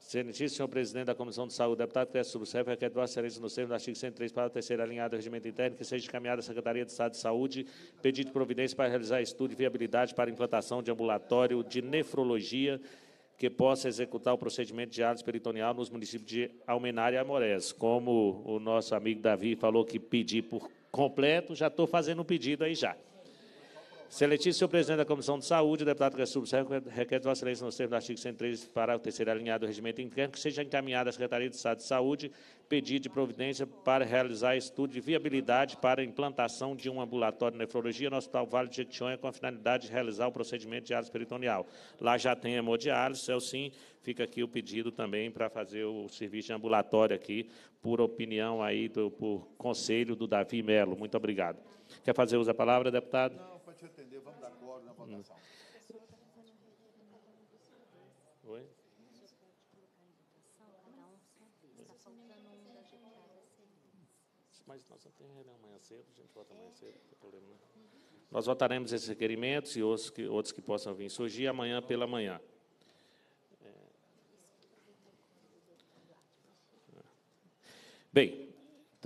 S2: Excelentíssimo senhor presidente da Comissão de Saúde, deputado Cresce Subserve, requer do excelência no termo do artigo 103 para a terceira alinhada do regimento interno, que seja encaminhada à Secretaria de Estado de Saúde, pedido de providência para realizar estudo de viabilidade para implantação de ambulatório de nefrologia que possa executar o procedimento de diálise peritoneal nos municípios de Almenara e Amores. Como o nosso amigo Davi falou que pedir por completo, já estou fazendo um pedido aí já. Excelentíssimo presidente da Comissão de Saúde, o deputado Ressurbo é requer de Vossa Excelência, no termos do artigo 103, para o terceiro alinhado do regimento interno, que seja encaminhada à Secretaria de Estado de Saúde pedido de providência para realizar estudo de viabilidade para implantação de um ambulatório de nefrologia no Hospital Vale de Jequitinhonha com a finalidade de realizar o procedimento de diálise peritoneal. Lá já tem hemodiálise, é o sim, fica aqui o pedido também para fazer o serviço de ambulatório aqui, por opinião aí, do, por conselho do Davi Melo. Muito obrigado. Quer fazer uso da palavra, deputado? Não te atender. Vamos dar coro na votação. Oi? Mas nós até reunião amanhã cedo, a gente vota amanhã cedo, não tem problema, né? Nós votaremos esses requerimentos e outros que, outros que possam vir surgir amanhã pela manhã. É. Bem,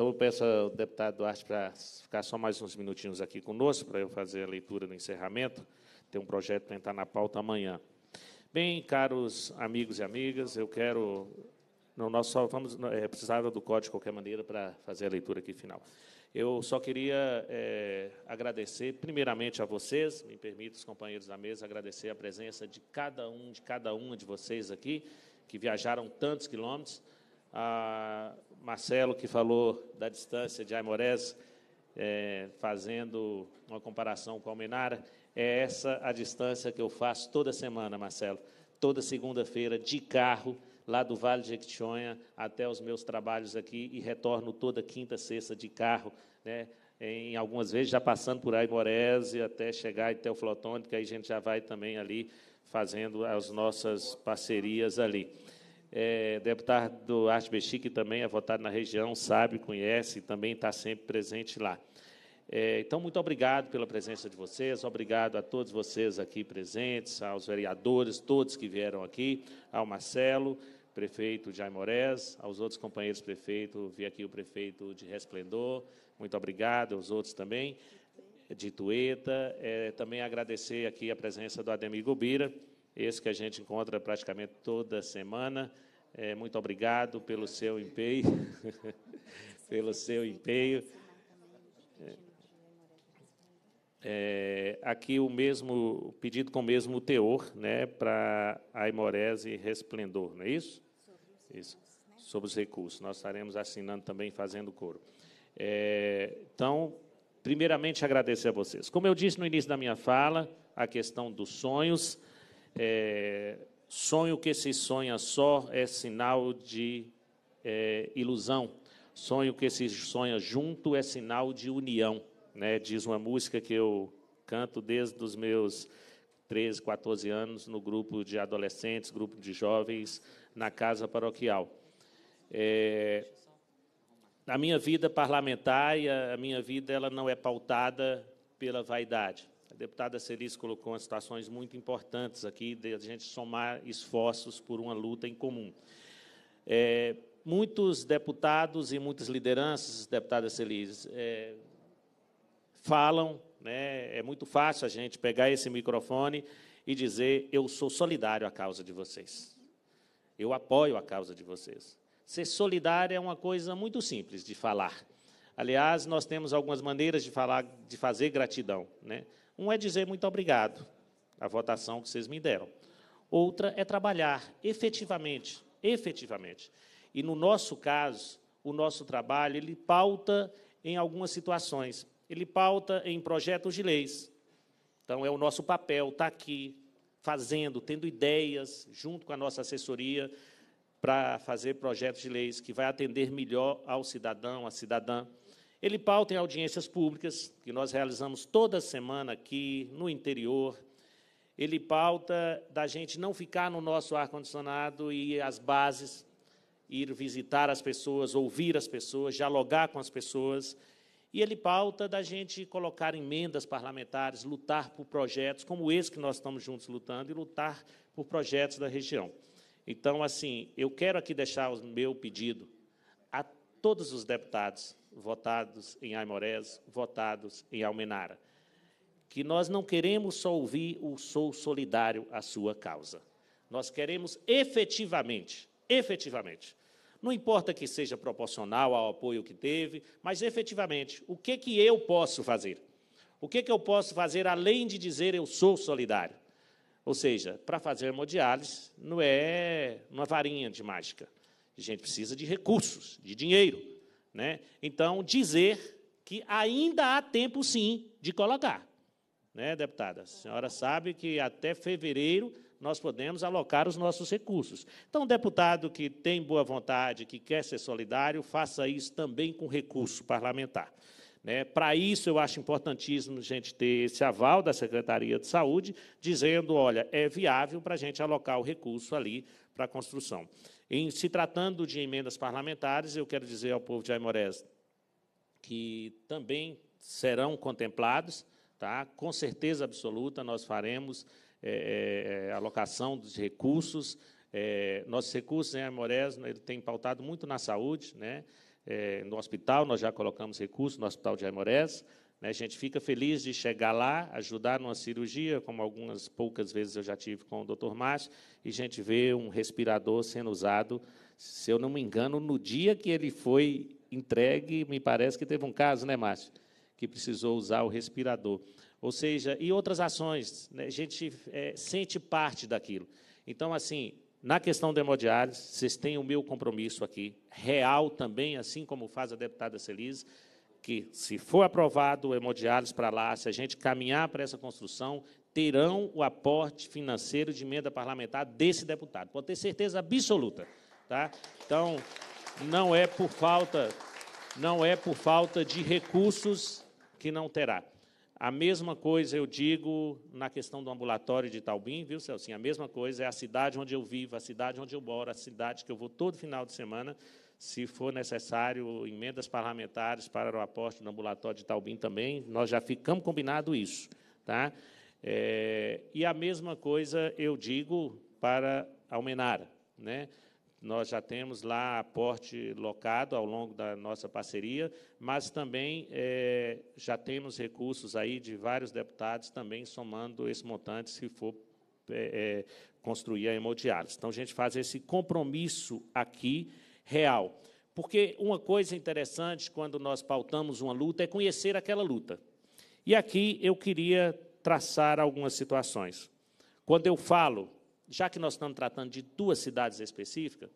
S2: então, eu peço ao deputado Duarte para ficar só mais uns minutinhos aqui conosco, para eu fazer a leitura do encerramento. Tem um projeto para entrar na pauta amanhã. Bem, caros amigos e amigas, eu quero. Não, nós só vamos. É, precisava do código de qualquer maneira para fazer a leitura aqui final. Eu só queria é, agradecer, primeiramente, a vocês, me permito, os companheiros da mesa, agradecer a presença de cada um, de cada uma de vocês aqui, que viajaram tantos quilômetros a Marcelo, que falou da distância de Aimorés, é, fazendo uma comparação com a Almenara, é essa a distância que eu faço toda semana, Marcelo. Toda segunda-feira, de carro, lá do Vale de Jequitinhonha até os meus trabalhos aqui e retorno toda quinta, sexta de carro, né? Em algumas vezes já passando por Aimorese até chegar até o Flotônico, aí a gente já vai também ali fazendo as nossas parcerias ali. É, deputado Artbexi, que também é votado na região, sabe, conhece, também está sempre presente lá. É, então, muito obrigado pela presença de vocês, obrigado a todos vocês aqui presentes, aos vereadores, todos que vieram aqui, ao Marcelo, prefeito de Aimorés, aos outros companheiros prefeito, vi aqui o prefeito de Resplendor, muito obrigado, aos outros também, de Tueta, é, também agradecer aqui a presença do Ademir Gubira, esse que a gente encontra praticamente toda semana. É, muito obrigado pelo seu empenho, *laughs* pelo seu empenho. É, aqui o mesmo pedido com o mesmo teor, né, para Aimorés e Resplendor, não é isso? Isso. Sobre os recursos. Nós estaremos assinando também, fazendo coro. É, então, primeiramente agradecer a vocês. Como eu disse no início da minha fala, a questão dos sonhos é, sonho que se sonha só é sinal de é, ilusão. Sonho que se sonha junto é sinal de união. Né? Diz uma música que eu canto desde os meus 13, 14 anos, no grupo de adolescentes, grupo de jovens, na casa paroquial. É, a minha vida parlamentar e a minha vida ela não é pautada pela vaidade. A deputada Celis colocou umas situações muito importantes aqui, de a gente somar esforços por uma luta em comum. É, muitos deputados e muitas lideranças, deputada Celis, é, falam, né, é muito fácil a gente pegar esse microfone e dizer: eu sou solidário à causa de vocês. Eu apoio a causa de vocês. Ser solidário é uma coisa muito simples de falar. Aliás, nós temos algumas maneiras de falar, de fazer gratidão, né? Um é dizer muito obrigado, a votação que vocês me deram. Outra é trabalhar efetivamente, efetivamente. E no nosso caso, o nosso trabalho, ele pauta em algumas situações. Ele pauta em projetos de leis. Então, é o nosso papel estar tá aqui, fazendo, tendo ideias, junto com a nossa assessoria, para fazer projetos de leis que vai atender melhor ao cidadão, à cidadã. Ele pauta em audiências públicas, que nós realizamos toda semana aqui, no interior. Ele pauta da gente não ficar no nosso ar-condicionado e as bases, ir visitar as pessoas, ouvir as pessoas, dialogar com as pessoas. E ele pauta da gente colocar emendas parlamentares, lutar por projetos como esse que nós estamos juntos lutando e lutar por projetos da região. Então, assim, eu quero aqui deixar o meu pedido a todos os deputados votados em Aimorés, votados em Almenara. Que nós não queremos só ouvir o sou solidário à sua causa. Nós queremos efetivamente, efetivamente. Não importa que seja proporcional ao apoio que teve, mas efetivamente, o que, que eu posso fazer? O que, que eu posso fazer além de dizer eu sou solidário? Ou seja, para fazer hemodiálise não é uma varinha de mágica. A gente precisa de recursos, de dinheiro, né? Então, dizer que ainda há tempo, sim, de colocar. Né, deputada? A senhora sabe que até fevereiro nós podemos alocar os nossos recursos. Então, deputado que tem boa vontade, que quer ser solidário, faça isso também com recurso parlamentar. Né, Para isso, eu acho importantíssimo a gente ter esse aval da Secretaria de Saúde, dizendo: olha, é viável para a gente alocar o recurso ali para a construção. Em se tratando de emendas parlamentares, eu quero dizer ao povo de Aimorés que também serão contemplados, tá? com certeza absoluta, nós faremos é, é, alocação dos recursos. É, nossos recursos em né, Aimorés né, ele tem pautado muito na saúde, né? É, no hospital, nós já colocamos recursos no hospital de Aimorés, né? A gente fica feliz de chegar lá, ajudar numa cirurgia, como algumas poucas vezes eu já tive com o Dr. Márcio, e a gente vê um respirador sendo usado. Se eu não me engano, no dia que ele foi entregue, me parece que teve um caso, né, Márcio? Que precisou usar o respirador. Ou seja, e outras ações, né? a gente é, sente parte daquilo. Então, assim, na questão da hemodiálise, vocês têm o meu compromisso aqui, real também, assim como faz a deputada Celise que, se for aprovado o hemodiálise para lá, se a gente caminhar para essa construção, terão o aporte financeiro de emenda parlamentar desse deputado. Pode ter certeza absoluta. Tá? Então, não é por falta, não é por falta de recursos que não terá. A mesma coisa eu digo na questão do ambulatório de Taubim, viu, Celcinho? A mesma coisa é a cidade onde eu vivo, a cidade onde eu moro, a cidade que eu vou todo final de semana. Se for necessário emendas parlamentares para o aporte no ambulatório de Taubim também, nós já ficamos combinado isso. Tá? É, e a mesma coisa eu digo para a Almenara. Né? Nós já temos lá aporte locado ao longo da nossa parceria, mas também é, já temos recursos aí de vários deputados também somando esse montante, se for é, é construir a hemodiálise. Então, a gente faz esse compromisso aqui real. Porque uma coisa interessante quando nós pautamos uma luta é conhecer aquela luta. E aqui eu queria traçar algumas situações. Quando eu falo, já que nós estamos tratando de duas cidades específicas,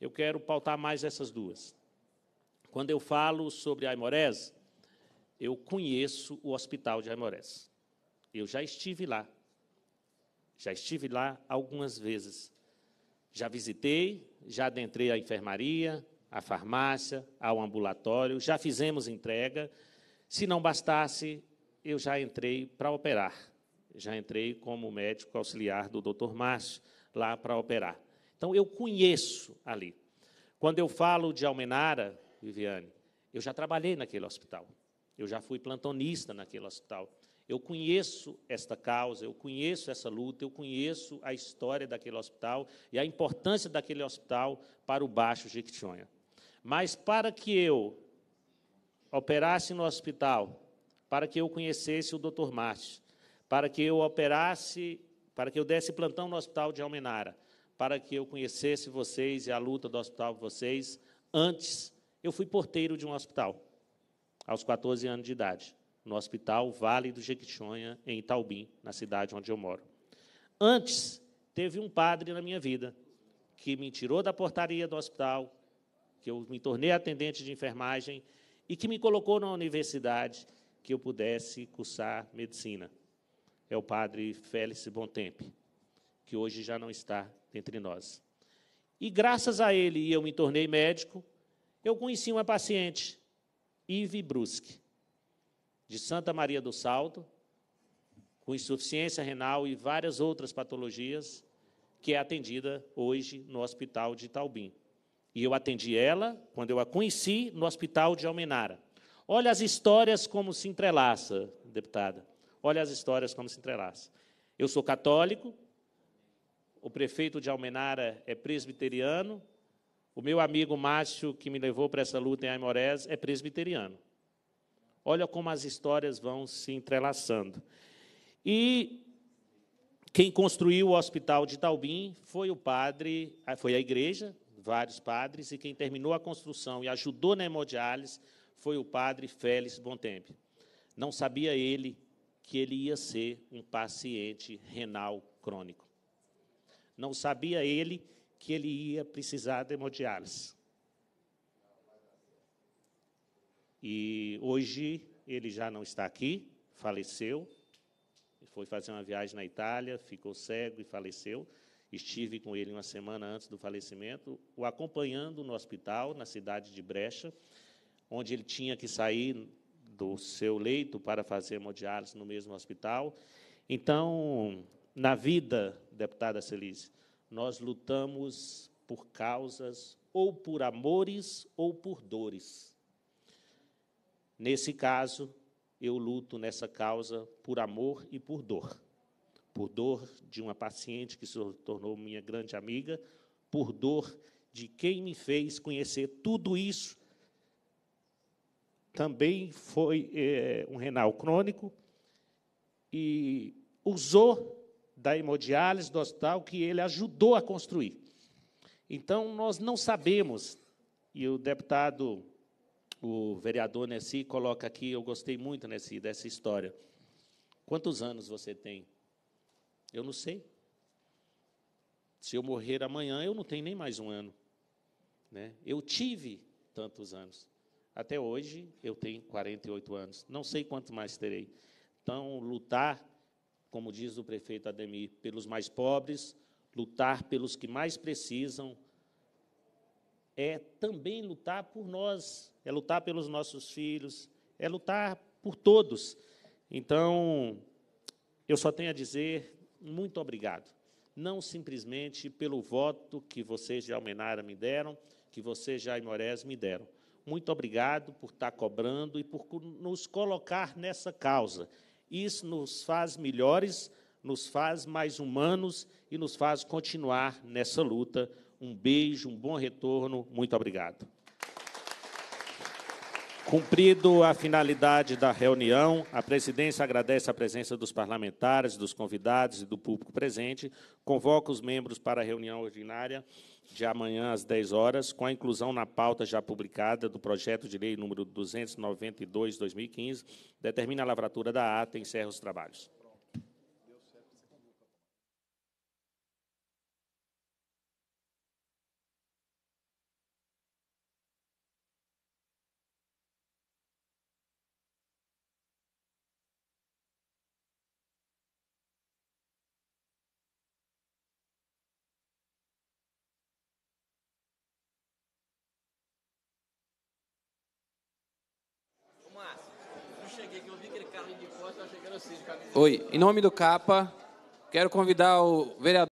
S2: eu quero pautar mais essas duas. Quando eu falo sobre Aimorés, eu conheço o hospital de Aimorés. Eu já estive lá. Já estive lá algumas vezes. Já visitei, já adentrei a enfermaria, a farmácia, ao ambulatório, já fizemos entrega. Se não bastasse, eu já entrei para operar. Já entrei como médico auxiliar do Dr. Márcio lá para operar. Então eu conheço ali. Quando eu falo de Almenara, Viviane, eu já trabalhei naquele hospital. Eu já fui plantonista naquele hospital. Eu conheço esta causa, eu conheço essa luta, eu conheço a história daquele hospital e a importância daquele hospital para o Baixo Jequitinhonha. Mas para que eu operasse no hospital, para que eu conhecesse o Dr. Martins, para que eu operasse, para que eu desse plantão no hospital de Almenara, para que eu conhecesse vocês e a luta do hospital de vocês, antes eu fui porteiro de um hospital aos 14 anos de idade no Hospital Vale do Jequitinhonha, em Itaubim, na cidade onde eu moro. Antes, teve um padre na minha vida que me tirou da portaria do hospital, que eu me tornei atendente de enfermagem e que me colocou na universidade que eu pudesse cursar medicina. É o padre Félix Bontempe, que hoje já não está entre nós. E graças a ele, eu me tornei médico, eu conheci uma paciente, Ive Brusque de Santa Maria do Salto, com insuficiência renal e várias outras patologias, que é atendida hoje no Hospital de Taubim. E eu atendi ela quando eu a conheci no Hospital de Almenara. Olha as histórias como se entrelaça, deputada. Olha as histórias como se entrelaça. Eu sou católico, o prefeito de Almenara é presbiteriano, o meu amigo Márcio, que me levou para essa luta em Aimorés, é presbiteriano. Olha como as histórias vão se entrelaçando. E quem construiu o hospital de Taubim foi o padre, ah, foi a igreja, vários padres, e quem terminou a construção e ajudou na hemodiálise foi o padre Félix Bontempe. Não sabia ele que ele ia ser um paciente renal crônico. Não sabia ele que ele ia precisar de hemodiálise. E hoje ele já não está aqui, faleceu. Foi fazer uma viagem na Itália, ficou cego e faleceu. Estive com ele uma semana antes do falecimento, o acompanhando no hospital, na cidade de Brecha, onde ele tinha que sair do seu leito para fazer hemodiálise no mesmo hospital. Então, na vida, deputada Celise, nós lutamos por causas ou por amores ou por dores. Nesse caso, eu luto nessa causa por amor e por dor. Por dor de uma paciente que se tornou minha grande amiga, por dor de quem me fez conhecer tudo isso. Também foi é, um renal crônico e usou da hemodiálise do hospital que ele ajudou a construir. Então, nós não sabemos, e o deputado o vereador Nessi coloca aqui, eu gostei muito Nessi, dessa história. Quantos anos você tem? Eu não sei. Se eu morrer amanhã, eu não tenho nem mais um ano. Né? Eu tive tantos anos. Até hoje, eu tenho 48 anos. Não sei quanto mais terei. Então, lutar, como diz o prefeito Ademir, pelos mais pobres, lutar pelos que mais precisam, é também lutar por nós, é lutar pelos nossos filhos, é lutar por todos. Então, eu só tenho a dizer muito obrigado. Não simplesmente pelo voto que vocês de Almenara me deram, que vocês de Aimorés me deram. Muito obrigado por estar cobrando e por nos colocar nessa causa. Isso nos faz melhores, nos faz mais humanos e nos faz continuar nessa luta um beijo, um bom retorno. Muito obrigado. Cumprido a finalidade da reunião, a presidência agradece a presença dos parlamentares, dos convidados e do público presente. Convoca os membros para a reunião ordinária de amanhã às 10 horas, com a inclusão na pauta já publicada do projeto de lei número 292/2015, determina a lavratura da ata e encerra os trabalhos.
S16: Oi, em nome do CAPA, quero convidar o vereador.